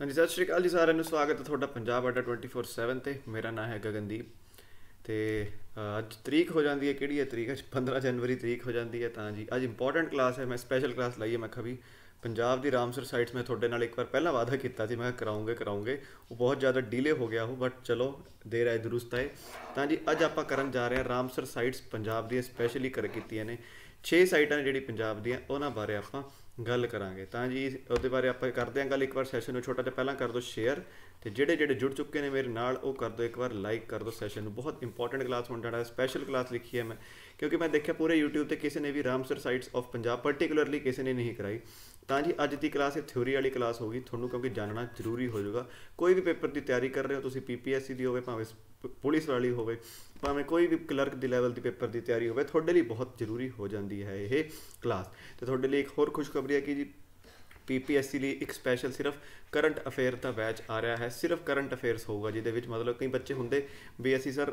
ਹਾਂਜੀ ਸਤਿ ਸ਼੍ਰੀ ਅਕਾਲ ਜੀ ਸਾਰਿਆਂ ਨੂੰ ਸਵਾਗਤ ਹੈ ਤੁਹਾਡਾ ਪੰਜਾਬ ਅਡਾ 24/7 ਤੇ ਮੇਰਾ ਨਾਮ ਹੈ ਗਗਨਦੀਪ ਤੇ ਅੱਜ ਤਰੀਕ ਹੋ ਜਾਂਦੀ ਹੈ ਕਿਹੜੀ ਹੈ ਤਰੀਕ ਅੱਜ 15 ਜਨਵਰੀ ਤਰੀਕ ਹੋ ਜਾਂਦੀ ਹੈ ਤਾਂ ਜੀ ਅੱਜ ਇੰਪੋਰਟੈਂਟ ਕਲਾਸ ਹੈ ਮੈਂ ਸਪੈਸ਼ਲ ਕਲਾਸ ਲਈ ਹੈ ਮੈਂ ਖਵੀ ਪੰਜਾਬ ਦੀ ਰਾਮਸਰ ਸਾਈਟਸ ਮੈਂ ਤੁਹਾਡੇ ਨਾਲ ਇੱਕ ਵਾਰ ਪਹਿਲਾਂ ਵਾਅਦਾ ਕੀਤਾ ਸੀ ਮੈਂ ਕਰਾਉਂਗੇ ਕਰਾਉਂਗੇ ਉਹ ਬਹੁਤ ਜ਼ਿਆਦਾ ਡਿਲੇ ਹੋ ਗਿਆ ਉਹ ਬਟ ਚਲੋ ਦੇਰ ਹੈ ਦਰੁਸਤ ਹੈ ਤਾਂ ਜੀ ਅੱਜ ਆਪਾਂ ਕਰਨ ਜਾ ਰਹੇ ਹਾਂ ਰਾਮਸਰ ਸਾਈਟਸ ਪੰਜਾਬ ਦੀ ਸਪੈਸ਼ਲੀ ਕਰ ਕੀਤੀਆਂ ਨੇ 6 ਸਾਈਟਾਂ ਜਿਹੜੀ ਪੰਜਾਬ ਦੀਆਂ ਉਹਨਾਂ ਬਾਰੇ ਆਪਾਂ ਗੱਲ ਕਰਾਂਗੇ ਤਾਂ ਜੀ ਉਹਦੇ ਬਾਰੇ ਆਪਾਂ ਕਰਦੇ ਹਾਂ ਗੱਲ ਇੱਕ ਵਾਰ ਸੈਸ਼ਨ ਨੂੰ ਛੋਟਾ ਜਿਹਾ ਪਹਿਲਾਂ ਕਰ ਦਿਓ ਸ਼ੇਅਰ ਤੇ ਜਿਹੜੇ ਜਿਹੜੇ ਜੁੜ ਚੁੱਕੇ ਨੇ ਮੇਰੇ ਨਾਲ ਉਹ ਕਰ ਦਿਓ ਇੱਕ ਵਾਰ ਲਾਈਕ ਕਰ ਦਿਓ ਸੈਸ਼ਨ ਨੂੰ ਬਹੁਤ ਇੰਪੋਰਟੈਂਟ ਕਲਾਸ ਹੁੰਦਾ ਹੈ ਸਪੈਸ਼ਲ ਕਲਾਸ ਲਿਖੀ ਹੈ ਮੈਂ ਕਿਉਂਕਿ ਮੈਂ ਦੇਖਿਆ ਪੂਰੇ YouTube ਤੇ ਕਿਸੇ ਨੇ ਵੀ Ramsar sites of Punjab particularly ਕਿਸੇ ਨੇ ਨਹੀਂ ਕਰਾਈ ਤਾਂ ਜੀ ਅੱਜ ਦੀ ਕਲਾਸ ਇਹ ਥਿਉਰੀ ਵਾਲੀ ਕਲਾਸ ਹੋਗੀ ਤੁਹਾਨੂੰ ਕਿਉਂਕਿ ਜਾਣਨਾ ਜ਼ਰੂਰੀ ਹੋ ਜਾਊਗਾ ਕੋਈ ਵੀ ਪੇਪਰ ਦੀ ਤਿਆਰੀ ਕਰ ਰਹੇ ਹੋ ਤੁਸੀਂ ਪੀਪੀਐਸਸੀ ਦੀ ਹੋਵੇ ਭਾਵੇਂ ਪੁਲਿਸ ਵਾਲੀ ਹੋਵੇ ਭਾਵੇਂ ਕੋਈ ਵੀ ਕਲਰਕ ਦੀ ਲੈਵਲ ਦੀ ਪੇਪਰ ਦੀ ਤਿਆਰੀ ਹੋਵੇ ਤੁਹਾਡੇ ਲਈ ਬਹੁਤ ਜ਼ਰੂਰੀ ਹੋ ਜਾਂਦੀ ਹੈ ਇਹ ਕਲਾਸ ਤੇ ਤੁਹਾਡੇ ਲਈ ਇੱਕ ਹੋਰ ਖੁਸ਼ਖਬਰੀ ਹੈ ਕਿ ਜੀ ਪੀਪੀਐਸਸੀ ਲਈ ਇੱਕ ਸਪੈਸ਼ਲ ਸਿਰਫ ਕਰੰਟ ਅਫੇਅਰ ਦਾ ਬੈਚ ਆ ਰਿਹਾ ਹੈ ਸਿਰਫ ਕਰੰਟ ਅਫੇਅਰਸ ਹੋਊਗਾ ਜਿਹਦੇ ਵਿੱਚ ਮਤਲਬ ਕਈ ਬੱਚੇ ਹੁੰਦੇ ਵੀ ਅਸੀਂ ਸਰ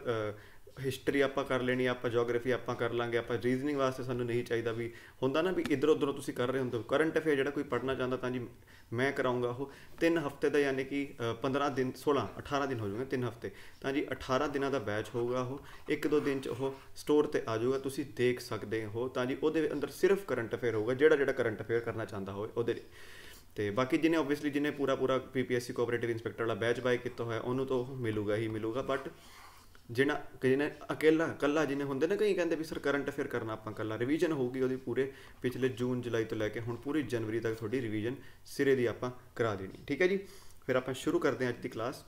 ਹਿਸਟਰੀ ਆਪਾਂ ਕਰ ਲੈਣੀ ਆਪਾਂ ਜੀਓਗ੍ਰਾਫੀ ਆਪਾਂ ਕਰ ਲਾਂਗੇ ਆਪਾਂ ਰੀਜ਼ਨਿੰਗ ਵਾਸਤੇ ਸਾਨੂੰ ਨਹੀਂ ਚਾਹੀਦਾ ਵੀ ਹੁੰਦਾ ਨਾ ਵੀ ਇਧਰ ਉਧਰ ਤੁਸੀਂ ਕਰ ਰਹੇ ਹੁੰਦੇ ਹੋ ਕਰੰਟ ਅਫੇਅਰ ਜਿਹੜਾ ਕੋਈ ਪੜਨਾ ਚਾਹੁੰਦਾ ਤਾਂ ਜੀ ਮੈਂ ਕਰਾਉਂਗਾ ਉਹ 3 ਹਫ਼ਤੇ ਦਾ ਯਾਨੀ ਕਿ 15 ਦਿਨ 16 18 ਦਿਨ ਹੋ ਜਾਣਗੇ 3 ਹਫ਼ਤੇ ਤਾਂ ਜੀ 18 ਦਿਨਾਂ ਦਾ ਬੈਚ ਹੋਊਗਾ ਉਹ ਇੱਕ ਦੋ ਦਿਨ ਚ ਉਹ ਸਟੋਰ ਤੇ ਆ ਜਾਊਗਾ ਤੁਸੀਂ ਦੇਖ ਸਕਦੇ ਹੋ ਤਾਂ ਜੀ ਉਹਦੇ ਅੰਦਰ ਸਿਰਫ ਕਰੰਟ ਅਫੇਅਰ ਹੋਊਗਾ ਜਿਹੜਾ ਜਿਹੜਾ ਕਰੰਟ ਅਫੇਅਰ ਕਰਨਾ ਚਾਹੁੰਦਾ ਹੋਵੇ ਉਹਦੇ ਲਈ ਤੇ ਬਾਕੀ ਜਿਹਨੇ ਆਬਵੀਅਸਲੀ ਜਿਹਨੇ ਪੂਰਾ ਪੂਰਾ ਪੀਪੀਐਸਸੀ ਕੋਆਪਰੇਟਿਵ ਇਨਸਪੈਕਟਰ ਵਾਲਾ ਬੈਚ ਬਾਈ ਕੀਤਾ ਹੋਇਆ ਉਹਨੂੰ ਤਾਂ ਉਹ ਮਿਲੂਗਾ ਹੀ ਮਿਲੂਗਾ ਬਟ ਜਿਹੜਾ ਜਿਹਨੇ ਇਕੱਲਾ ਕੱਲਾ ਜਿਹਨੇ ਹੁੰਦੇ ਨੇ ਕਈ ਕਹਿੰਦੇ ਵੀ ਸਰ ਕਰੰਟ ਅਫੇਅਰ ਕਰਨਾ ਆਪਾਂ ਕੱਲਾ ਰਿਵੀਜ਼ਨ ਹੋਊਗੀ ਉਹਦੀ ਪੂਰੇ ਪਿਛਲੇ ਜੂਨ ਜੁਲਾਈ ਤੋਂ ਲੈ ਕੇ ਹੁਣ ਪੂਰੀ ਜਨਵਰੀ ਤੱਕ ਤੁਹਾਡੀ ਰਿਵੀਜ਼ਨ ਸਿਰੇ ਦੀ ਆਪਾਂ ਕਰਾ ਦੇਣੀ ਠੀਕ ਹੈ ਜੀ ਫਿਰ ਆਪਾਂ ਸ਼ੁਰੂ ਕਰਦੇ ਹਾਂ ਅੱਜ ਦੀ ਕਲਾਸ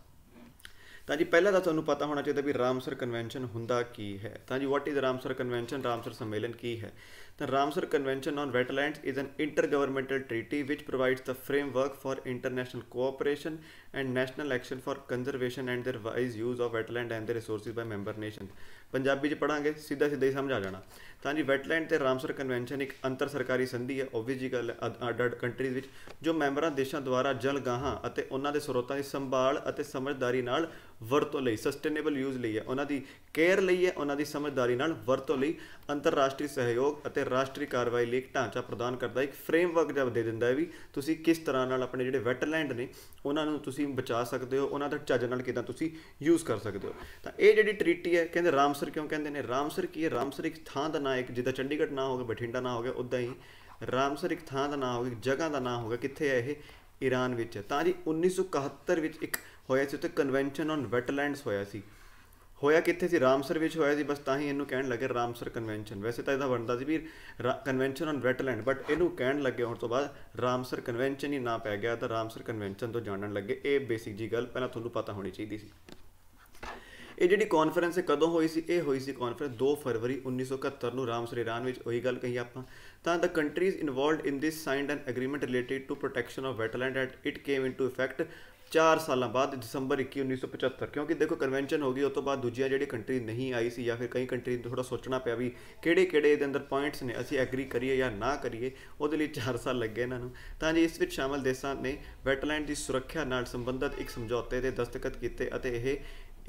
ਤਾਂ ਜੀ ਪਹਿਲਾਂ ਤਾਂ ਤੁਹਾਨੂੰ ਪਤਾ ਹੋਣਾ ਚਾਹੀਦਾ ਵੀ ਰਾਮਸਰ ਕਨਵੈਨਸ਼ਨ ਹੁੰਦਾ ਕੀ ਹੈ ਤਾਂ ਜੀ what is Ramsar convention Ramsar ਸੰਮੇਲਨ ਕੀ ਹੈ ਤਾਂ Ramsar convention on wetlands is an intergovernmental treaty which provides the framework for international cooperation and national action for conservation and their wise use of wetland and the resources by member nation Punjabi ਚ ਪੜਾਂਗੇ ਸਿੱਧਾ ਸਿੱਧਾ ਹੀ ਸਮਝ ਆ ਜਾਣਾ ਤਾਂ ਜੀ wetland ਤੇ ਰਾਮਸਰ ਕਨਵੈਨਸ਼ਨ ਇੱਕ ਅੰਤਰ ਸਰਕਾਰੀ ਸੰਧੀ ਹੈ ਓਬਵੀਅਸਲੀ ਜੀ ਗੱਲ ਅਡਡ ਕੰਟਰੀਜ਼ ਵਿੱਚ ਜੋ ਮੈਂਬਰਾਂ ਦੇਸ਼ਾਂ ਦੁਆਰਾ ਜਲਗਾਹਾਂ ਅਤੇ ਉਹਨਾਂ ਦੇ ਸਰੋਤਾਂ ਦੀ ਸੰਭਾਲ ਅਤੇ ਸਮਝਦਾਰੀ ਨਾਲ ਵਰਤੋਂ ਲਈ ਸਸਟੇਨੇਬਲ ਯੂਜ਼ ਲਈ ਹੈ ਉਹਨਾਂ ਦੀ ਕੇਅਰ ਲਈ ਹੈ ਉਹਨਾਂ ਦੀ ਸਮਝਦਾਰੀ ਨਾਲ ਵਰਤੋਂ ਲਈ ਅੰਤਰਰਾਸ਼ਟਰੀ ਸਹਿਯੋਗ ਅਤੇ ਰਾਸ਼ਟਰੀ ਕਾਰਵਾਈ ਲਈ ਇੱਕ ਢਾਂਚਾ ਪ੍ਰਦਾਨ ਕਰਦਾ ਇੱਕ ਫਰੇਮਵਰਕ ਜਬ ਦੇ ਦਿੰਦਾ ਹੈ ਵੀ ਤੁਸੀਂ ਕਿਸ ਤਰ੍ਹਾਂ ਨਾਲ ਆਪਣੇ ਜਿਹੜੇ ਵੈਟਲੈਂਡ ਨੇ ਉਹਨਾਂ ਨੂੰ ਤੁਸੀਂ ਬਚਾ ਸਕਦੇ ਹੋ ਉਹਨਾਂ ਦਾ ਚੱਜ ਨਾਲ ਕਿਦਾਂ ਤੁਸੀਂ ਯੂਜ਼ ਕਰ ਸਕਦੇ ਹੋ ਤਾਂ ਇਹ ਜਿਹੜੀ ਟ੍ਰੀਟੀ ਹੈ ਕਹਿੰਦੇ ਰਾਮਸਰ ਕਿਉਂ ਕਹਿੰਦੇ ਨੇ ਰਾਮਸਰ ਕੀ ਹੈ ਰਾਮਸਰ ਇੱਕ ਥਾਂ ਦਾ ਨਾ ਇੱਕ ਜਿੱਦਾਂ ਚੰਡੀਗੜ੍ਹ ਨਾ ਹੋਵੇ ਬਠਿੰਡਾ ਨਾ ਹੋਵੇ ਉਦਾਂ ਹੀ ਰਾਮਸਰ ਇੱਕ ਥਾਂ ਦਾ ਨਾ ਹੋਵੇ ਜਗ੍ਹਾ ਦਾ ਨਾ ਹੋਵੇ ਕਿੱਥੇ ਹੈ ਇਹ ਈਰਾਨ ਵਿੱਚ ਤਾਂ ਜੀ 1971 ਵਿੱਚ ਇੱਕ ਹੋਇਆ ਸੀ ਉੱਤੇ ਕਨਵੈਨਸ਼ਨ ਔਨ ਵੈਟਲੈਂਡਸ ਹੋਇਆ ਸੀ ਹੋਇਆ ਕਿੱਥੇ ਸੀ ਰਾਮਸਰ ਵਿੱਚ ਹੋਇਆ ਸੀ ਬਸ ਤਾਂ ਹੀ ਇਹਨੂੰ ਕਹਿਣ ਲੱਗੇ ਰਾਮਸਰ ਕਨਵੈਨਸ਼ਨ ਵੈਸੇ ਤਾਂ ਇਹਦਾ ਬਣਦਾ ਸੀ ਵੀ ਕਨਵੈਨਸ਼ਨ ਔਨ ਵੈਟਲੈਂਡ ਬਟ ਇਹਨੂੰ ਕਹਿਣ ਲੱਗੇ ਹੁਣ ਤੋਂ ਬਾਅਦ ਰਾਮਸਰ ਕਨਵੈਨਸ਼ਨ ਹੀ ਨਾ ਪੈ ਗਿਆ ਤਾਂ ਰਾਮਸਰ ਕਨਵੈਨਸ਼ਨ ਤੋਂ ਜਾਣਨ ਲੱਗੇ ਇਹ ਬੇਸਿਕ ਜੀ ਗੱਲ ਪਹਿਲਾਂ ਤੁਹਾਨੂੰ ਪਤਾ ਹੋਣੀ ਚਾਹੀਦੀ ਸੀ ਇਹ ਜਿਹੜੀ ਕਾਨਫਰੰਸ ਹੈ ਕਦੋਂ ਹੋਈ ਸੀ ਇਹ ਹੋਈ ਸੀ ਕਾਨਫਰੰਸ 2 ਫਰਵਰੀ 1971 ਨੂੰ ਰਾਮ ਸਰੀਰਾਨ ਵਿੱਚ ਉਹੀ ਗੱਲ ਕਹੀ ਆਪਾਂ ਤਾਂ the countries involved in this signed an agreement related to protection of wetland at it came into effect 4 ਸਾਲਾਂ ਬਾਅਦ ਦਸੰਬਰ 21 1975 ਕਿਉਂਕਿ ਦੇਖੋ ਕਨਵੈਨਸ਼ਨ ਹੋ ਗਈ ਉਸ ਤੋਂ ਬਾਅਦ ਦੂਜੀਆਂ ਜਿਹੜੀ ਕੰਟਰੀ ਨਹੀਂ ਆਈ ਸੀ ਜਾਂ ਫਿਰ ਕਈ ਕੰਟਰੀ ਨੂੰ ਥੋੜਾ ਸੋਚਣਾ ਪਿਆ ਵੀ ਕਿਹੜੇ ਕਿਹੜੇ ਦੇ ਅੰਦਰ ਪੁਆਇੰਟਸ ਨੇ ਅਸੀਂ ਐਗਰੀ ਕਰੀਏ ਜਾਂ ਨਾ ਕਰੀਏ ਉਹਦੇ ਲਈ 4 ਸਾਲ ਲੱਗੇ ਇਹਨਾਂ ਨੂੰ ਤਾਂ ਜੀ ਇਸ ਵਿੱਚ ਸ਼ਾਮਲ ਦੇਸ਼ਾਂ ਨੇ ਵੈਟਲੈਂਡ ਦੀ ਸੁਰੱਖਿਆ ਨਾਲ ਸੰਬੰਧਿਤ ਇੱਕ ਸਮਝੌਤੇ ਤੇ ਦਸਤਖਤ ਕੀਤੇ ਅਤੇ ਇਹ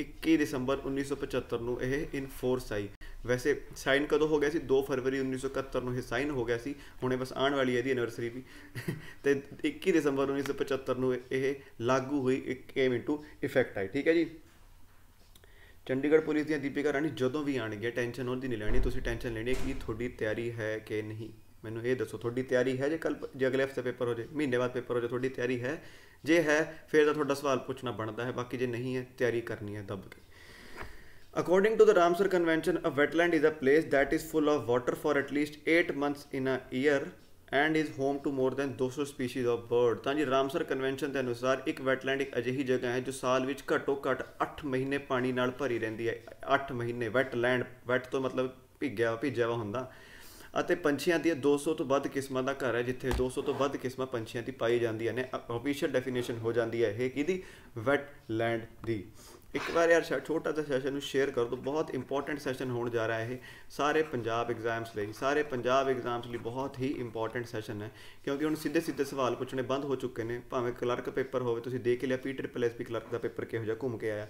21 ਦਸੰਬਰ 1975 ਨੂੰ ਇਹ ਇਨਫੋਰਸ ਆਈ ਵੈਸੇ ਸਾਈਨ ਕਦੋਂ ਹੋ ਗਿਆ ਸੀ 2 ਫਰਵਰੀ 1971 ਨੂੰ ਇਹ ਸਾਈਨ ਹੋ ਗਿਆ ਸੀ ਹੁਣੇ ਬਸ ਆਉਣ ਵਾਲੀ ਹੈ ਇਹਦੀ ਐਨੀਵਰਸਰੀ ਵੀ ਤੇ 21 ਦਸੰਬਰ 1975 ਨੂੰ ਇਹ ਲਾਗੂ ਹੋਈ ਇੱਕ ਕੇਮ ਇਨਟੂ ਇਫੈਕਟ ਆਈ ਠੀਕ ਹੈ ਜੀ ਚੰਡੀਗੜ੍ਹ ਪੁਲਿਸ ਦੀਆਂ ਦੀਪਿਕਾ ਰਾਣੀ ਜਦੋਂ ਵੀ ਆਣਗੇ ਟੈਨਸ਼ਨ ਉਹਦੀ ਨਹੀਂ ਲੈਣੀ ਤੁਸੀਂ ਟੈਨਸ਼ਨ ਲੈਣੀ ਕਿ ਤੁਹਾਡੀ ਤਿਆਰੀ ਹੈ ਕਿ ਨਹੀਂ ਮੈਨੂੰ ਇਹ ਦੱਸੋ ਤੁਹਾਡੀ ਤਿਆਰੀ ਹੈ ਜੇ ਕੱਲ ਜੇ ਅਗਲੇ ਹਫਤੇ ਪੇਪਰ ਹੋ ਜੇ ਮਹੀਨੇ ਬਾਅਦ ਪੇਪਰ ਹੋ ਜੇ ਤੁਹਾਡੀ ਤਿਆਰੀ ਹੈ ਜੇ ਹੈ ਫਿਰ ਤਾਂ ਤੁਹਾਡਾ ਸਵਾਲ ਪੁੱਛਣਾ ਬਣਦਾ ਹੈ ਬਾਕੀ ਜੇ ਨਹੀਂ ਹੈ ਤਿਆਰੀ ਕਰਨੀ ਹੈ ਦੱਬ ਕੇ according to the Ramsar convention a wetland is a place that is full of water for at 8 months in a year and is home to more than 200 species of bird ਤਾਂ ਜੀ ਰਾਮਸਰ ਕਨਵੈਨਸ਼ਨ ਦੇ ਅਨੁਸਾਰ ਇੱਕ ਵੈਟਲੈਂਡ ਇੱਕ ਅਜਿਹੀ ਜਗ੍ਹਾ ਹੈ ਜੋ ਸਾਲ ਵਿੱਚ ਘੱਟੋ ਘੱਟ 8 ਮਹੀਨੇ ਪਾਣੀ ਨਾਲ ਭਰੀ ਰਹਿੰਦੀ ਹੈ 8 ਮਹੀਨੇ ਵੈਟਲੈਂਡ ਵੈਟ ਤੋਂ ਮਤਲਬ ਭਿੱਗਿਆ ਭਿੱਜਿਆ ਹੁੰਦਾ ਅਤੇ ਪੰਛੀਆਂ ਦੀ 200 ਤੋਂ ਵੱਧ ਕਿਸਮਾਂ ਦਾ ਘਰ ਹੈ ਜਿੱਥੇ 200 ਤੋਂ ਵੱਧ ਕਿਸਮਾਂ ਪੰਛੀਆਂ ਦੀ ਪਾਈ ਜਾਂਦੀਆਂ ਨੇ ਆਫੀਸ਼ੀਅਲ ਡੈਫੀਨੇਸ਼ਨ ਹੋ ਜਾਂਦੀ ਹੈ ਇਹ ਕਿਹਦੀ ਵੈਟਲੈਂਡ ਦੀ ਇੱਕ ਵਾਰ ਯਾਰ ਛੋਟਾ ਜਿਹਾ ਸੈਸ਼ਨ ਨੂੰ ਸ਼ੇਅਰ ਕਰ ਦੋ ਬਹੁਤ ਇੰਪੋਰਟੈਂਟ ਸੈਸ਼ਨ ਹੋਣ ਜਾ ਰਿਹਾ ਹੈ ਇਹ ਸਾਰੇ ਪੰਜਾਬ ਐਗਜ਼ਾਮਸ ਲਈ ਸਾਰੇ ਪੰਜਾਬ ਐਗਜ਼ਾਮਸ ਲਈ ਬਹੁਤ ਹੀ ਇੰਪੋਰਟੈਂਟ ਸੈਸ਼ਨ ਹੈ ਕਿਉਂਕਿ ਹੁਣ ਸਿੱਧੇ ਸਿੱਧੇ ਸਵਾਲ ਪੁੱਛਣੇ ਬੰਦ ਹੋ ਚੁੱਕੇ ਨੇ ਭਾਵੇਂ ਕਲਰਕ ਪੇਪਰ ਹੋਵੇ ਤੁਸੀਂ ਦੇਖ ਲਿਆ P triple S P clerk ਦਾ ਪੇਪਰ ਕਿਹੋ ਜਿਹਾ ਘੁੰਮ ਕੇ ਆਇਆ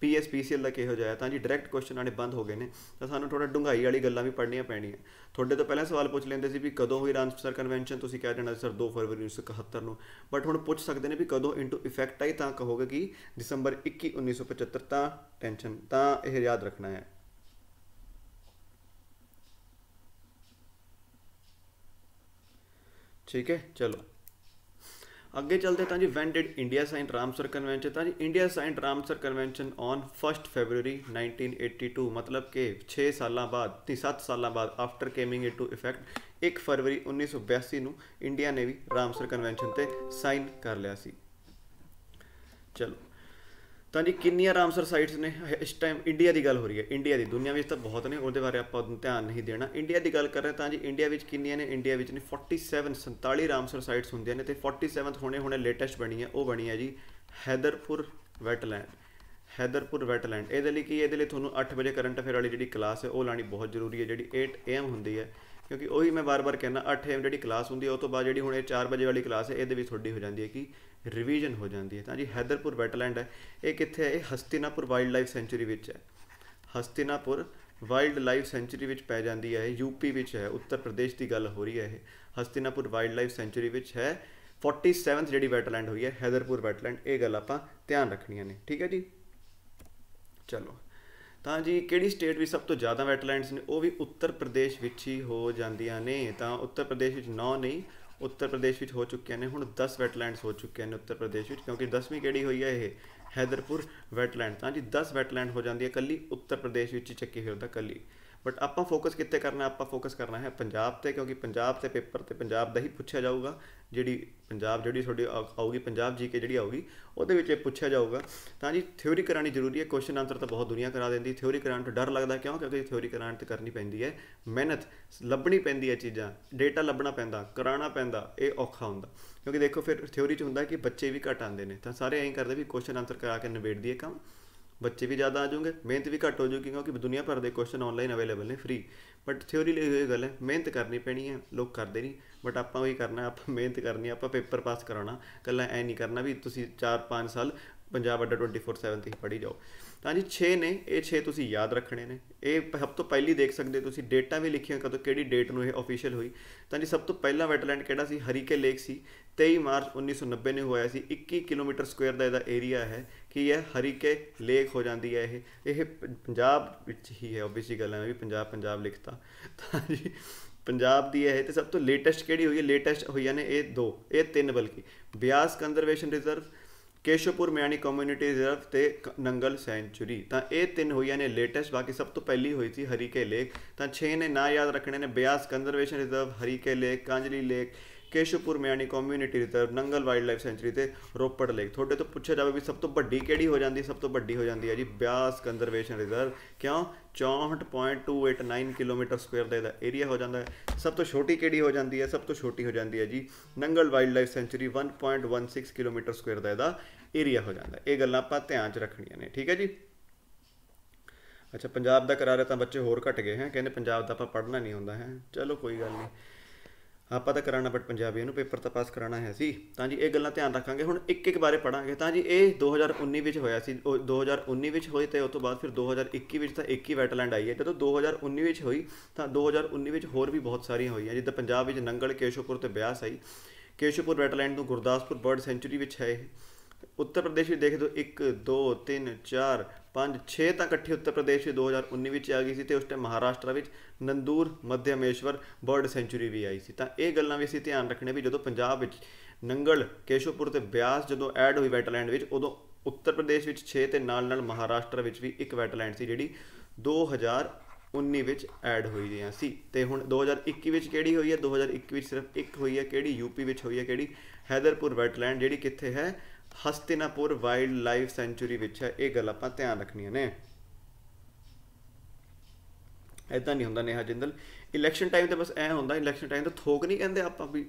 ਪੀ ਐਸ ਪੀ ਸੀ ਐਲ ਦਾ ਕਿਹੋ ਜਿਹਾ ਤਾਂ ਜੀ ਡਾਇਰੈਕਟ ਕੁਐਸਚਨ ਆਣੇ ਬੰਦ ਹੋ ਗਏ ਨੇ ਤਾਂ ਸਾਨੂੰ ਥੋੜਾ ਡੁੰਗਾਈ ਵਾਲੀ ਗੱਲਾਂ ਵੀ ਪੜ੍ਹਨੀਆਂ ਪੈਣੀਆਂ ਤੁਹਾਡੇ ਤੋਂ ਪਹਿਲਾਂ ਸਵਾਲ ਪੁੱਛ ਲੈਂਦੇ ਸੀ ਵੀ ਕਦੋਂ ਹੋਈ ਰਾਮਸਰ ਕਨਵੈਨਸ਼ਨ ਤੁਸੀਂ ਕਹਿ ਦੇਣਾ ਸਰ 2 ਫਰਵਰੀ 1971 ਨੂੰ ਬਟ ਹੁਣ ਪੁੱਛ ਸਕਦੇ ਨੇ ਵੀ ਕਦੋਂ ਇਨਟੂ ਇਫੈਕਟ ਆਈ ਤਾਂ ਕਹੋਗੇ ਕਿ ਦਸੰਬਰ 21 1975 ਮਿੱਤਰਤਾ ਟੈਨਸ਼ਨ ਤਾਂ ਇਹ ਯਾਦ ਰੱਖਣਾ ਹੈ ਠੀਕ ਹੈ ਚਲੋ ਅੱਗੇ ਚਲਦੇ ਤਾਂ ਜੀ when did India sign Ramsar convention ਤਾਂ ਜੀ India sign Ramsar convention on 1 February 1982 ਮਤਲਬ ਕਿ 6 ਸਾਲਾਂ ਬਾਅਦ ਤੇ 7 ਸਾਲਾਂ ਬਾਅਦ ਆਫਟਰ ਕੇਮਿੰਗ ਇਨਟੂ ਇਫੈਕਟ 1 ਫਰਵਰੀ 1982 ਨੂੰ ਇੰਡੀਆ ਨੇ ਵੀ ਰਾਮਸਰ ਕਨਵੈਨਸ਼ਨ ਤੇ ਸਾਈਨ ਕਰ ਲਿਆ ਸੀ ਚਲੋ ਤਾਂ ਜੀ ਕਿੰਨੀਆਂ ਰਾਮਸਰ ਸਾਈਟਸ ਨੇ ਇਸ ਟਾਈਮ ਇੰਡੀਆ ਦੀ ਗੱਲ ਹੋ ਰਹੀ ਹੈ ਇੰਡੀਆ ਦੀ ਦੁਨੀਆ ਵਿੱਚ ਤਾਂ ਬਹੁਤ ਨੇ ਉਹਦੇ ਬਾਰੇ ਆਪਾਂ ਧਿਆਨ ਨਹੀਂ ਦੇਣਾ ਇੰਡੀਆ ਦੀ ਗੱਲ ਕਰ ਰਹੇ ਤਾਂ ਜੀ ਇੰਡੀਆ ਵਿੱਚ ਕਿੰਨੀਆਂ ਨੇ ਇੰਡੀਆ ਵਿੱਚ ਨੇ 47 47 ਰਾਮਸਰ ਸਾਈਟਸ ਹੁੰਦੀਆਂ ਨੇ ਤੇ 47th ਹੁਣੇ ਹੁਣੇ ਲੇਟੈਸਟ ਬਣੀ ਹੈ ਉਹ ਬਣੀ ਹੈ ਜੀ ਹੈਦਰਪੁਰ ਵੈਟਲੈਂਡ ਹੈਦਰਪੁਰ ਵੈਟਲੈਂਡ ਇਹਦੇ ਲਈ ਕੀ ਇਹਦੇ ਲਈ ਤੁਹਾਨੂੰ 8 ਵਜੇ ਕਰੰਟ ਅਫੇਅਰ ਵਾਲੀ ਜਿਹੜੀ ਕਲਾਸ ਹੈ ਉਹ ਲਾਣੀ ਬਹੁਤ ਜ਼ਰੂਰੀ ਹੈ ਜਿਹੜੀ 8 AM ਹੁੰਦੀ ਹੈ ਕਿਉਂਕਿ ਉਹੀ ਮੈਂ ਬਾਰ-ਬਾਰ ਕਹਿੰਦਾ 8 ਏਮ ਜਿਹੜੀ ਕਲਾਸ ਹੁੰਦੀ ਹੈ ਉਹ ਤੋਂ ਬਾਅਦ ਜਿਹੜੀ ਹੁਣ ਇਹ 4 ਵਜੇ ਵਾਲੀ ਕਲਾਸ ਹੈ ਇਹਦੇ ਵਿੱਚ ਥੋੜੀ ਹੋ ਜਾਂਦੀ ਹੈ ਕਿ ਰਿਵੀਜ਼ਨ ਹੋ ਜਾਂਦੀ ਹੈ ਤਾਂ ਜੀ ਹੈਦਰਪੁਰ ਵੈਟਲੈਂਡ ਹੈ ਇਹ ਕਿੱਥੇ ਹੈ ਇਹ ਹਸਤੀਨਾਪੁਰ ਵਾਈਲਡ ਲਾਈਫ ਸੈਂਚੂਰੀ ਵਿੱਚ ਹੈ ਹਸਤੀਨਾਪੁਰ ਵਾਈਲਡ ਲਾਈਫ ਸੈਂਚੂਰੀ ਵਿੱਚ ਪੈ ਜਾਂਦੀ ਹੈ ਯੂਪੀ ਵਿੱਚ ਹੈ ਉੱਤਰ ਪ੍ਰਦੇਸ਼ ਦੀ ਗੱਲ ਹੋ ਰਹੀ ਹੈ ਇਹ ਹਸਤੀਨਾਪੁਰ ਵਾਈਲਡ ਲਾਈਫ ਸੈਂਚੂਰੀ ਵਿੱਚ ਹੈ 47th ਜਿਹੜੀ ਵੈਟਲੈਂਡ ਹੋਈ ਹੈ ਹੈਦਰਪੁਰ ਵੈਟਲੈਂਡ ਇਹ ਗੱਲ ਆਪਾਂ ਧਿਆਨ ਰੱਖਣੀਆਂ ਨੇ ਠੀਕ ਹੈ ਜੀ ਚਲੋ ਤਾਂ ਜੀ ਕਿਹੜੀ ਸਟੇਟ ਵਿੱਚ ਸਭ ਤੋਂ ਜ਼ਿਆਦਾ ਵੈਟਲੈਂਡਸ ਨੇ ਉਹ ਵੀ ਉੱਤਰ ਪ੍ਰਦੇਸ਼ ਵਿੱਚ ਹੀ ਹੋ ਜਾਂਦੀਆਂ ਨੇ ਤਾਂ ਉੱਤਰ ਪ੍ਰਦੇਸ਼ ਵਿੱਚ 9 ਨਹੀਂ ਉੱਤਰ ਪ੍ਰਦੇਸ਼ ਵਿੱਚ ਹੋ ਚੁੱਕੀਆਂ ਨੇ ਹੁਣ 10 ਵੈਟਲੈਂਡਸ ਹੋ ਚੁੱਕੀਆਂ ਨੇ ਉੱਤਰ ਪ੍ਰਦੇਸ਼ ਵਿੱਚ ਕਿਉਂਕਿ 10ਵੀਂ ਕਿਹੜੀ ਹੋਈ ਹੈ ਇਹ ਹੈਦਰਪੁਰ ਵੈਟਲੈਂਡ ਤਾਂ ਜੀ 10 ਵੈਟਲੈਂਡ ਹੋ ਜਾਂਦੀ ਹੈ ਕੱਲੀ ਉੱਤਰ ਪ੍ਰਦੇਸ਼ ਵਿੱਚ ਚੱਕੀ ਫਿਰਦਾ ਕੱਲੀ ਬਟ ਆਪਾਂ ਫੋਕਸ ਕਿੱਥੇ ਕਰਨਾ ਆਪਾਂ ਫੋਕਸ ਕਰਨਾ ਹੈ ਪੰਜਾਬ ਤੇ ਕਿਉਂਕਿ ਪੰਜਾਬ ਤੇ ਪੇਪਰ ਤੇ ਪੰਜਾਬ ਦਾ ਹੀ ਪੁੱਛਿਆ ਜਾਊਗਾ ਜਿਹੜੀ ਪੰਜਾਬ ਜਿਹੜੀ ਤੁਹਾਡੀ ਆਊਗੀ ਪੰਜਾਬ ਜੀ ਕੇ ਜਿਹੜੀ ਆਊਗੀ ਉਹਦੇ ਵਿੱਚ ਇਹ ਪੁੱਛਿਆ ਜਾਊਗਾ ਤਾਂ ਜੀ ਥਿਉਰੀ ਕਰਾਣੀ ਜ਼ਰੂਰੀ ਹੈ ਕੁਐਸਚਨ ਆਨਸਰ ਤਾਂ ਬਹੁਤ ਦੁਨੀਆ ਕਰਾ ਦਿੰਦੀ ਥਿਉਰੀ ਕਰਾਣ ਤੋਂ ਡਰ ਲੱਗਦਾ ਕਿਉਂ ਕਿਉਂਕਿ ਥਿਉਰੀ ਕਰਾਣ ਤੇ ਕਰਨੀ ਪੈਂਦੀ ਹੈ ਮਿਹਨਤ ਲੱਭਣੀ ਪੈਂਦੀ ਹੈ ਚੀਜ਼ਾਂ ਡੇਟਾ ਲੱਭਣਾ ਪੈਂਦਾ ਕਰਾਣਾ ਪੈਂਦਾ ਇਹ ਔਖਾ ਹੁੰਦਾ ਕਿਉਂਕਿ ਦੇਖੋ ਫਿਰ ਥਿਉਰੀ 'ਚ ਹੁੰਦਾ ਕਿ ਬੱਚੇ ਵੀ ਘਟ ਆਉਂਦੇ ਨੇ ਤਾਂ ਸਾਰੇ ਐਂ ਕਰਦੇ ਵੀ ਕੁਐਸਚਨ ਆਨਸਰ ਕਰਾ ਕੇ ਨਿਬੇੜ ਦਈਏ ਕੰਮ ਬੱਚੇ ਵੀ ਜ਼ਿਆਦਾ ਆ ਜਾਓਗੇ ਮਿਹਨਤ ਵੀ ਘੱਟ ਹੋ ਜਾਊਗੀ ਕਿਉਂਕਿ ਦੁਨੀਆ ਭਰ ਦੇ ਕੁਐਸਚਨ ਆਨਲਾਈਨ ਅਵੇਲੇਬਲ ਨੇ ਫ੍ਰੀ ਬਟ ਥਿਉਰੀ ਲਈ ਇਹ ਗੱਲ ਹੈ ਮਿਹਨਤ ਕਰਨੀ ਪੈਣੀ ਹੈ ਲੋਕ ਕਰਦੇ ਨਹੀਂ ਬਟ ਆਪਾਂ ਉਹੀ ਕਰਨਾ ਆਪਾਂ ਮਿਹਨਤ ਕਰਨੀ ਆਪਾਂ ਪੇਪਰ ਪਾਸ ਕਰਾਉਣਾ ਕੱਲਾ ਐ ਨਹੀਂ ਕਰਨਾ ਵੀ ਤੁਸੀਂ 4-5 ਸਾਲ ਪੰਜਾਬ ਅੱਡਾ 24/7 ਤੇ ਪੜੀ ਜਾਓ ਤਾਂ ਜੀ 6 ਨੇ ਇਹ 6 ਤੁਸੀਂ ਯਾਦ ਰੱਖਣੇ ਨੇ ਇਹ ਸਭ ਤੋਂ ਪਹਿਲੀ ਦੇਖ ਸਕਦੇ ਤੁਸੀਂ ਡੇਟਾ ਵੀ ਲਿਖਿਆ ਕਦੋਂ ਕਿਹੜੀ ਡੇਟ ਨੂੰ ਇਹ ਅਫੀਸ਼ੀਅਲ ਹੋਈ ਤਾਂ ਜੀ ਸਭ ਤੋਂ ਪਹਿਲਾ ਵੈਟਲੈਂਡ ਕਿਹੜਾ ਸੀ ਹਰੀਕੇ ਲੇਕ ਸੀ 23 ਮਾਰਚ 1990 ਨੂੰ ਹੋਇਆ ਸੀ 21 ਕਿਲੋਮੀਟਰ ਸਕੁਅਰ ਦਾ ਇਹਦਾ ਏਰੀਆ ਹੈ ਕਿ ਇਹ ਹਰੀਕੇ ਲੇਕ ਹੋ ਜਾਂਦੀ ਹੈ ਇਹ ਇਹ ਪੰਜਾਬ ਵਿੱਚ ਹੀ ਹੈ ਓਬਵੀਅਸਲੀ ਗੱਲ ਹੈ ਵੀ ਪੰਜਾਬ ਪੰਜਾਬ ਲਿਖਤਾ ਤਾਂ ਜੀ ਪੰਜਾਬ ਦੀ ਇਹ ਤੇ ਸਭ ਤੋਂ ਲੇਟੈਸਟ ਕਿਹੜੀ ਹੋਈ ਹੈ ਲੇਟੈਸਟ ਹੋਈਆਂ ਨੇ ਇਹ ਦੋ ਇਹ ਤਿੰਨ ਬਲਕਿ Beas conservation reserve Keshopur Miani community reserve ਤੇ ਨੰਗਲ ਸੈਂਚੂਰੀ ਤਾਂ ਇਹ ਤਿੰਨ ਹੋਈਆਂ ਨੇ ਲੇਟੈਸਟ ਬਾਕੀ ਸਭ ਤੋਂ ਪਹਿਲੀ ਹੋਈ ਸੀ ਹਰੀਕੇ ਲੇਕ ਤਾਂ 6 ਨੇ ਨਾ ਯਾਦ ਰੱਖਣੇ ਨੇ Beas conservation reserve Harike lake Kanjli lake Keshopur Miani community reserve Nangal wildlife sanctuary ਤੇ ਰੋਪੜ ਲੇਕ ਤੁਹਾਡੇ ਤੋਂ ਪੁੱਛਿਆ ਜਾਵੇ ਵੀ ਸਭ ਤੋਂ ਵੱਡੀ ਕਿਹੜੀ ਹੋ ਜਾਂਦੀ ਸਭ ਤੋਂ ਵੱਡੀ ਹੋ ਜਾਂਦੀ ਹੈ ਜੀ ਬਿਆਸ ਕੰਜ਼ਰਵੇਸ਼ਨ ਰਿਜ਼ਰਵ ਕਿਉਂ 64.289 ਕਿਲੋਮੀਟਰ ਸਕੁਅਰ ਦਾ ਇਹਦਾ ਏਰੀਆ ਹੋ ਜਾਂਦਾ ਹੈ ਸਭ ਤੋਂ ਛੋਟੀ ਕਿਹੜੀ ਹੋ ਜਾਂਦੀ ਹੈ ਸਭ ਤੋਂ ਛੋਟੀ ਹੋ ਜਾਂਦੀ ਹੈ ਜੀ Nangal wildlife sanctuary 1.16 kilometre square ਦਾ ਇਹਦਾ ਏਰੀਆ ਹੋ ਜਾਂਦਾ ਇਹ ਗੱਲਾਂ ਆਪਾਂ ਧਿਆਨ 'ਚ ਰੱਖਣੀਆਂ ਨੇ ਠੀਕ ਹੈ ਜੀ ਅੱਛਾ ਪੰਜਾਬ ਦਾ ਕਰਾਰੇ ਤਾਂ ਬੱਚੇ ਹੋਰ ਘਟ ਗਏ ਹੈ ਕਹਿੰਦੇ ਪੰਜਾਬ ਦਾ ਆਪਾਂ ਪੜ੍ਹਨਾ ਨਹੀਂ ਹੁੰਦਾ ਹੈ ਚਲੋ ਕੋਈ ਗੱਲ ਨਹੀਂ ਆਪਾਂ ਤਾਂ ਕਰਾਣਾ ਬਟ ਪੰਜਾਬੀਆਂ ਨੂੰ ਪੇਪਰ ਤਾਂ ਪਾਸ ਕਰਾਣਾ ਹੈ ਸੀ ਤਾਂ ਜੀ ਇਹ ਗੱਲਾਂ ਧਿਆਨ ਰੱਖਾਂਗੇ ਹੁਣ ਇੱਕ ਇੱਕ ਬਾਰੇ ਪੜਾਂਗੇ ਤਾਂ ਜੀ ਇਹ 2019 ਵਿੱਚ ਹੋਇਆ ਸੀ 2019 ਵਿੱਚ ਹੋਈ ਤੇ ਉਸ ਤੋਂ ਬਾਅਦ ਫਿਰ 2021 ਵਿੱਚ ਤਾਂ ਇੱਕ ਹੀ ਵੈਟਲੈਂਡ ਆਈ ਹੈ ਜਦੋਂ 2019 ਵਿੱਚ ਹੋਈ ਤਾਂ 2019 ਵਿੱਚ ਹੋਰ ਵੀ ਬਹੁਤ ਸਾਰੀਆਂ ਹੋਈਆਂ ਜਿੱਦਾਂ ਪੰਜਾਬ ਵਿੱਚ ਨੰਗਲ ਕੇਸ਼ੋਪੁਰ ਤੇ ਬਿਆਸ ਆਈ ਕੇਸ਼ੋਪੁਰ ਵੈਟਲੈਂਡ ਨੂੰ ਗੁਰਦਾਸਪੁਰ ਬਰਡ ਸੈਂਚੁਰੀ ਵਿੱਚ ਹੈ ਉੱਤਰ ਪ੍ਰਦੇਸ਼ ਵਿੱਚ ਦੇਖ ਦੋ 1 2 3 4 5 6 ਤਾਂ ਇਕੱਠੀ ਉੱਤਰ ਪ੍ਰਦੇਸ਼ ਵਿੱਚ 2019 ਵਿੱਚ ਆ ਗਈ ਸੀ ਤੇ ਉਸ ਟਾਈਮ ਮਹਾਰਾਸ਼ਟਰ ਵਿੱਚ ਨੰਦੂਰ ਮਧਿਆਮੇਸ਼ਵਰ ਬਰਡ ਸੈਂਚੂਰੀ ਵੀ ਆਈ ਸੀ ਤਾਂ ਇਹ ਗੱਲਾਂ ਵੀ ਅਸੀਂ ਧਿਆਨ ਰੱਖਣੇ ਵੀ ਜਦੋਂ ਪੰਜਾਬ ਵਿੱਚ ਨੰਗਲ ਕੇਸ਼ੋਪੁਰ ਤੇ ਬਿਆਸ ਜਦੋਂ ਐਡ ਹੋਈ ਵੈਟਲੈਂਡ ਵਿੱਚ ਉਦੋਂ ਉੱਤਰ ਪ੍ਰਦੇਸ਼ ਵਿੱਚ 6 ਤੇ ਨਾਲ ਨਾਲ ਮਹਾਰਾਸ਼ਟਰ ਵਿੱਚ ਵੀ ਇੱਕ ਵੈਟਲੈਂਡ ਸੀ ਜਿਹੜੀ 2019 ਵਿੱਚ ਐਡ ਹੋਈ ਦੀਆਂ ਸੀ ਤੇ ਹੁਣ 2021 ਵਿੱਚ ਕਿਹੜੀ ਹੋਈ ਹੈ 2021 ਵਿੱਚ ਸਿਰਫ ਇੱਕ ਹੋਈ ਹੈ ਕਿਹੜੀ ਯੂਪੀ ਵਿੱਚ ਹੋਈ ਹੈ ਕਿਹੜੀ ਹੈਦਰਪੁਰ ਵੈਟਲੈਂਡ ਜਿਹੜੀ ਕਿੱਥੇ ਹੈ ਹਸਤਿਨਾਪੁਰ ਵਾਈਲਡ ਲਾਈਫ ਸੈਂਚੂਰੀ ਵਿੱਚ ਹੈ ਇਹ ਗੱਲ ਆਪਾਂ ਧਿਆਨ ਰੱਖਣੀਆਂ ਨੇ ਐਦਾਂ ਨਹੀਂ ਹੁੰਦਾ ਨੇਹਾ ਜਿੰਦਲ ਇਲੈਕਸ਼ਨ ਟਾਈਮ ਤੇ ਬਸ ਐ ਹੁੰਦਾ ਇਲੈਕਸ਼ਨ ਟਾਈਮ ਤੇ ਥੋਕ ਨਹੀਂ ਕਹਿੰਦੇ ਆਪਾਂ ਵੀ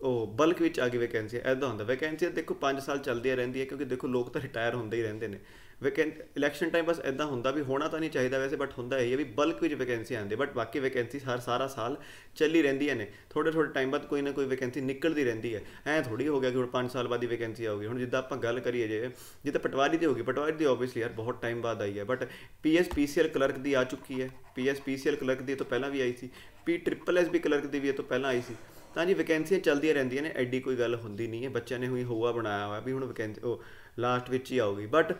ਉਹ ਬਲਕ ਵਿੱਚ ਆ ਗਈ ਵੈਕੈਂਸੀ ਐਦਾਂ ਹੁੰਦਾ ਵੈਕੈਂਸੀ ਦੇਖੋ 5 ਸਾਲ ਚੱਲਦੀ ਰਹਿੰਦੀ ਹੈ ਕਿਉਂਕਿ ਦੇਖੋ ਲੋਕ ਤਾਂ ਰਿਟਾਇਰ ਹੁੰਦੇ ਹੀ ਰਹਿੰਦੇ ਨੇ ਵੈਕੈਂਟ ਇਲੈਕਸ਼ਨ ਟਾਈਮ ਬਸ ਇਦਾਂ ਹੁੰਦਾ ਵੀ ਹੋਣਾ ਤਾਂ ਨਹੀਂ ਚਾਹੀਦਾ ਵੈਸੇ ਬਟ ਹੁੰਦਾ ਹੈ ਇਹ ਵੀ ਬਲਕ ਵਿੱਚ ਵੈਕੈਂਸੀ ਆਉਂਦੇ ਬਟ ਬਾਕੀ ਵੈਕੈਂਸੀ ਹਰ ਸਾਰਾ ਸਾਲ ਚੱਲੀ ਰਹਿੰਦੀਆਂ ਨੇ ਥੋੜੇ ਥੋੜੇ ਟਾਈਮ ਬਾਅਦ ਕੋਈ ਨਾ ਕੋਈ ਵੈਕੈਂਸੀ ਨਿਕਲਦੀ ਰਹਿੰਦੀ ਹੈ ਐ ਥੋੜੀ ਹੋ ਗਿਆ ਕਿ ਹੁਣ 5 ਸਾਲ ਬਾਅਦ ਹੀ ਵੈਕੈਂਸੀ ਆਊਗੀ ਹੁਣ ਜਿੱਦਾਂ ਆਪਾਂ ਗੱਲ ਕਰੀਏ ਜੇ ਜਿੱਦਾਂ ਪਟਵਾਰੀ ਦੀ ਹੋਗੀ ਪਟਵਾਰੀ ਦੀ ਆਬਵੀਅਸਲੀ ਯਾਰ ਬਹੁਤ ਟਾਈਮ ਬਾਅਦ ਆਈ ਹੈ ਬਟ ਪੀਐਸਪੀਸੀਐਲ ਕਲਰਕ ਦੀ ਆ ਚੁੱਕੀ ਹੈ ਪੀਐਸਪੀਸੀਐਲ ਕਲਰਕ ਦੀ ਤਾਂ ਪਹਿਲਾਂ ਵੀ ਆਈ ਸੀ ਪੀ ਟ੍ਰਿਪਲ ਐਸ ਵੀ ਕਲਰਕ ਦੀ ਵੀ ਇਹ ਤੋਂ ਪਹਿਲਾਂ ਆਈ ਸੀ ਤਾਂ ਜੀ ਵੈਕੈਂਸੀਆਂ ਚੱਲਦੀਆਂ ਰਹਿੰਦੀਆਂ ਨੇ ਐਡੀ ਕੋਈ ਗੱਲ ਹੁੰਦੀ ਨਹੀਂ ਹੈ ਬੱਚਿਆਂ ਨੇ ਹੋਈ ਹੋਆ ਬਣਾਇਆ ਹੋਇਆ ਵੀ ਹੁਣ ਵੈਕੈਂਸੀ ਉਹ ਲਾਸਟ ਵਿੱਚ ਹੀ ਆਊਗੀ but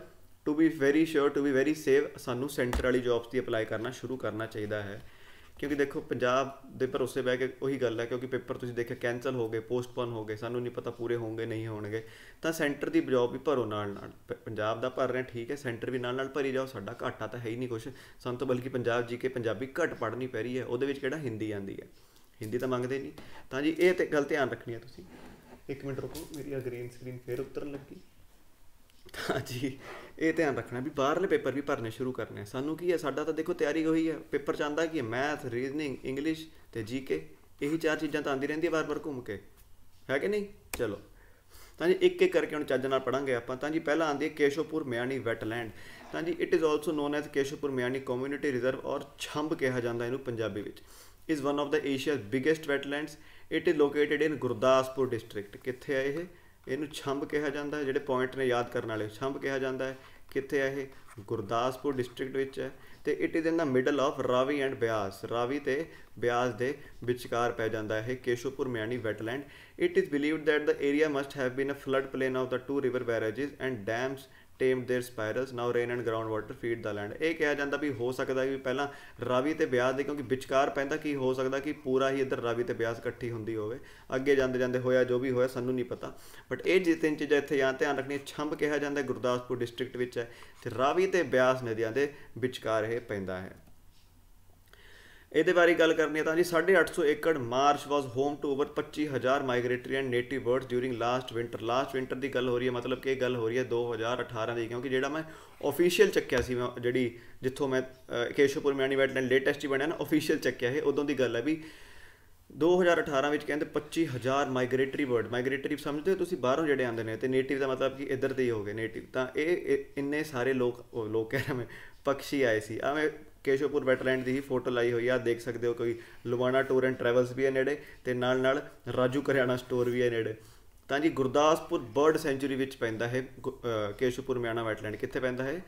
to be very sure to be very safe ਸਾਨੂੰ ਸੈਂਟਰ ਵਾਲੀ ਜੌਬਸ ਦੀ ਅਪਲਾਈ ਕਰਨਾ ਸ਼ੁਰੂ ਕਰਨਾ ਚਾਹੀਦਾ ਹੈ ਕਿਉਂਕਿ ਦੇਖੋ ਪੰਜਾਬ ਦੇ ਭਰੋਸੇ ਬਹਿ ਕੇ ਉਹੀ ਗੱਲ ਹੈ ਕਿਉਂਕਿ ਪੇਪਰ ਤੁਸੀਂ ਦੇਖਿਆ ਕੈਨਸਲ ਹੋ ਗਏ ਪੋਸਟਪੋਨ ਹੋ ਗਏ ਸਾਨੂੰ ਨਹੀਂ ਪਤਾ ਪੂਰੇ ਹੋਣਗੇ ਨਹੀਂ ਹੋਣਗੇ ਤਾਂ ਸੈਂਟਰ ਦੀ ਜੌਬ ਵੀ ਭਰੋ ਨਾਲ ਨਾਲ ਪੰਜਾਬ ਦਾ ਭਰ ਰਹੇ ਠੀਕ ਹੈ ਸੈਂਟਰ ਵੀ ਨਾਲ ਨਾਲ ਭਰੀ ਜਾਓ ਸਾਡਾ ਘਾਟਾ ਤਾਂ ਹੈ ਹੀ ਨਹੀਂ ਕੁਝ ਸਾਨੂੰ ਤਾਂ ਬਲਕਿ ਪੰਜਾਬ ਜੀ ਕੇ ਪੰਜਾਬੀ ਘੱਟ ਪੜ੍ਹਨੀ ਪੈ ਰਹੀ ਹੈ ਉਹਦੇ ਵਿੱਚ ਕਿਹੜਾ ਹਿੰਦੀ ਆਂਦੀ ਹੈ ਹਿੰਦੀ ਤਾਂ ਮੰਗਦੇ ਨਹੀਂ ਤਾਂ ਜੀ ਇਹ ਤੇ ਗੱਲ ਧਿਆਨ ਰੱਖਣੀ ਹੈ ਤੁਸੀਂ 1 ਮਿੰਟ ਰੁਕੋ ਮੇਰੀ ਆ ਗ੍ਰੀਨ ਸਕਰੀਨ ਫੇਰ ਉਤਰਨ ਲੱਗੀ ਤਾਂ ਜੀ ਇਹ ਧਿਆਨ ਰੱਖਣਾ ਵੀ ਬਾਹਰਲੇ ਪੇਪਰ ਵੀ ਭਰਨੇ ਸ਼ੁਰੂ ਕਰਨੇ ਸਾਨੂੰ ਕੀ ਹੈ ਸਾਡਾ ਤਾਂ ਦੇਖੋ ਤਿਆਰੀ ਹੋਈ ਹੈ ਪੇਪਰ ਚਾਹੁੰਦਾ ਕਿ ਮੈਥ ਰੀਜ਼ਨਿੰਗ ਇੰਗਲਿਸ਼ ਤੇ ਜੀਕੇ ਇਹੀ ਚਾਰ ਚੀਜ਼ਾਂ ਤਾਂ ਆਂਦੀ ਰਹਿੰਦੀ ਵਾਰ-ਵਾਰ ਘੁੰਮ ਕੇ ਹੈ ਕਿ ਨਹੀਂ ਚਲੋ ਤਾਂ ਜੀ ਇੱਕ ਇੱਕ ਕਰਕੇ ਹੁਣ ਚੱਜ ਨਾਲ ਪੜਾਂਗੇ ਆਪਾਂ ਤਾਂ ਜੀ ਪਹਿਲਾਂ ਆਂਦੀ ਹੈ ਕੇਸ਼ੋਪੁਰ ਮਿਆਣੀ ਵੈਟਲੈਂਡ ਤਾਂ ਜੀ it is also known as Keshopur Miani community reserve ਔਰ ਛੰਬ ਕਿਹਾ ਜਾਂਦਾ ਇਹਨੂੰ ਪੰਜਾਬੀ ਵਿੱਚ is one of the Asia's biggest wetlands it is located in Gurdaspur district ਕਿੱਥੇ ਹੈ ਇਹ ਇਹਨੂੰ ਛੰਬ ਕਿਹਾ ਜਾਂਦਾ ਹੈ ਜਿਹੜੇ ਪੁਆਇੰਟ ਨੇ ਯਾਦ ਕਰਨ ਵਾਲੇ ਛੰਬ ਕਿਹਾ ਜਾਂਦਾ ਹੈ ਕਿੱਥੇ ਹੈ ਇਹ ਗੁਰਦਾਸਪੁਰ ਡਿਸਟ੍ਰਿਕਟ ਵਿੱਚ ਹੈ ਤੇ it is in the middle of Ravi and Beas Ravi ਤੇ ਬਿਆਸ ਦੇ ਵਿਚਕਾਰ ਪੈ ਜਾਂਦਾ ਹੈ Keshopur Miani wetland it is believed that the area must have been a flood plain of the two river barrages and dams tame their spirals now rain and ground water feed the land ਇਹ ਕਿਹਾ ਜਾਂਦਾ ਵੀ ਹੋ ਸਕਦਾ ਵੀ ਪਹਿਲਾਂ ਰਾਵੀ ਤੇ ਬਿਆਸ ਦੇ ਕਿਉਂਕਿ ਵਿਚਕਾਰ ਪੈਂਦਾ ਕੀ ਹੋ ਸਕਦਾ ਕਿ ਪੂਰਾ ਹੀ ਇੱਧਰ ਰਾਵੀ ਤੇ ਬਿਆਸ ਇਕੱਠੀ ਹੁੰਦੀ ਹੋਵੇ ਅੱਗੇ ਜਾਂਦੇ ਜਾਂਦੇ ਹੋਇਆ ਜੋ ਵੀ ਹੋਇਆ ਸਾਨੂੰ ਨਹੀਂ ਪਤਾ ਬਟ ਇਹ ਜਿਸ ਤਿੰਨ ਚੀਜ਼ਾਂ ਇੱਥੇ ਜਾਂ ਧਿਆਨ ਰੱਖਣੀ ਛੰਬ ਕਿਹਾ ਜਾਂਦਾ ਗੁਰਦਾਸਪੁਰ ਡਿਸਟ੍ਰਿਕਟ ਵਿੱਚ ਹੈ ਤੇ ਰਾਵੀ ਤੇ ਬਿਆਸ ਨਦੀਆਂ ਦੇ ਵਿਚਕਾਰ ਇਹ ਪੈਂਦਾ ਹੈ ਇਹਦੇ ਬਾਰੇ ਗੱਲ ਕਰਨੀ ਹੈ ਤਾਂ ਜੀ 850 ਏਕੜ marsh was home to over 25000 migratory and native birds during last winter last winter ਦੀ ਗੱਲ ਹੋ ਰਹੀ ਹੈ ਮਤਲਬ ਕਿ ਇਹ ਗੱਲ ਹੋ ਰਹੀ ਹੈ 2018 ਦੀ ਕਿਉਂਕਿ ਜਿਹੜਾ ਮੈਂ ਅਫੀਸ਼ੀਅਲ ਚੱਕਿਆ ਸੀ ਮੈਂ ਜਿਹੜੀ ਜਿੱਥੋਂ ਮੈਂ ਕੇਸ਼ਵਪੁਰ ਮੈਨੀ ਵੈਟਲੈਂਡ ਲੇਟੈਸਟ ਹੀ ਬਣਿਆ ਨਾ ਅਫੀਸ਼ੀਅਲ ਚੱਕਿਆ ਹੈ ਉਦੋਂ ਦੀ ਗੱਲ ਹੈ ਵੀ 2018 ਵਿੱਚ ਕਹਿੰਦੇ 25000 ਮਾਈਗ੍ਰੇਟਰੀ ਬਰਡ ਮਾਈਗ੍ਰੇਟਰੀ ਸਮਝਦੇ ਹੋ ਤੁਸੀਂ ਬਾਹਰੋਂ ਜਿਹੜੇ ਆਉਂਦੇ ਨੇ ਤੇ ਨੇਟਿਵ ਦਾ ਮਤਲਬ ਕਿ ਇੱਧਰ ਦੇ ਹੀ ਹੋਗੇ ਨੇਟਿਵ ਤਾਂ ਇਹ ਇੰਨੇ ਸਾਰੇ ਲੋਕ ਲੋਕ ਕਹਿ ਰਹੇ ਮੈਂ ਪੰਛੀ ਆਏ ਸੀ ਆ ਮੈਂ ਕੇਸ਼ੋਪੁਰ ਵੈਟਲੈਂਡ ਦੀ ਹੀ ਫੋਟੋ ਲਾਈ ਹੋਈ ਆ ਦੇਖ ਸਕਦੇ ਹੋ ਕੋਈ ਲੁਵਾਣਾ ਟੂਰ ਐਂਡ ਟਰੈਵਲਸ ਵੀ ਹੈ ਨੇੜੇ ਤੇ ਨਾਲ ਨਾਲ ਰਾਜੂ ਕਰਿਆਣਾ ਸਟੋਰ ਵੀ ਹੈ ਨੇੜੇ ਤਾਂ ਜੀ ਗੁਰਦਾਸਪੁਰ ਬਰਡ ਸੈਂਚੂਰੀ ਵਿੱਚ ਪੈਂਦਾ ਹੈ ਕੇਸ਼ੋਪੁਰ ਮਿਆਣਾ ਵੈਟਲੈਂਡ ਕਿੱਥੇ ਪੈਂਦਾ ਹੈ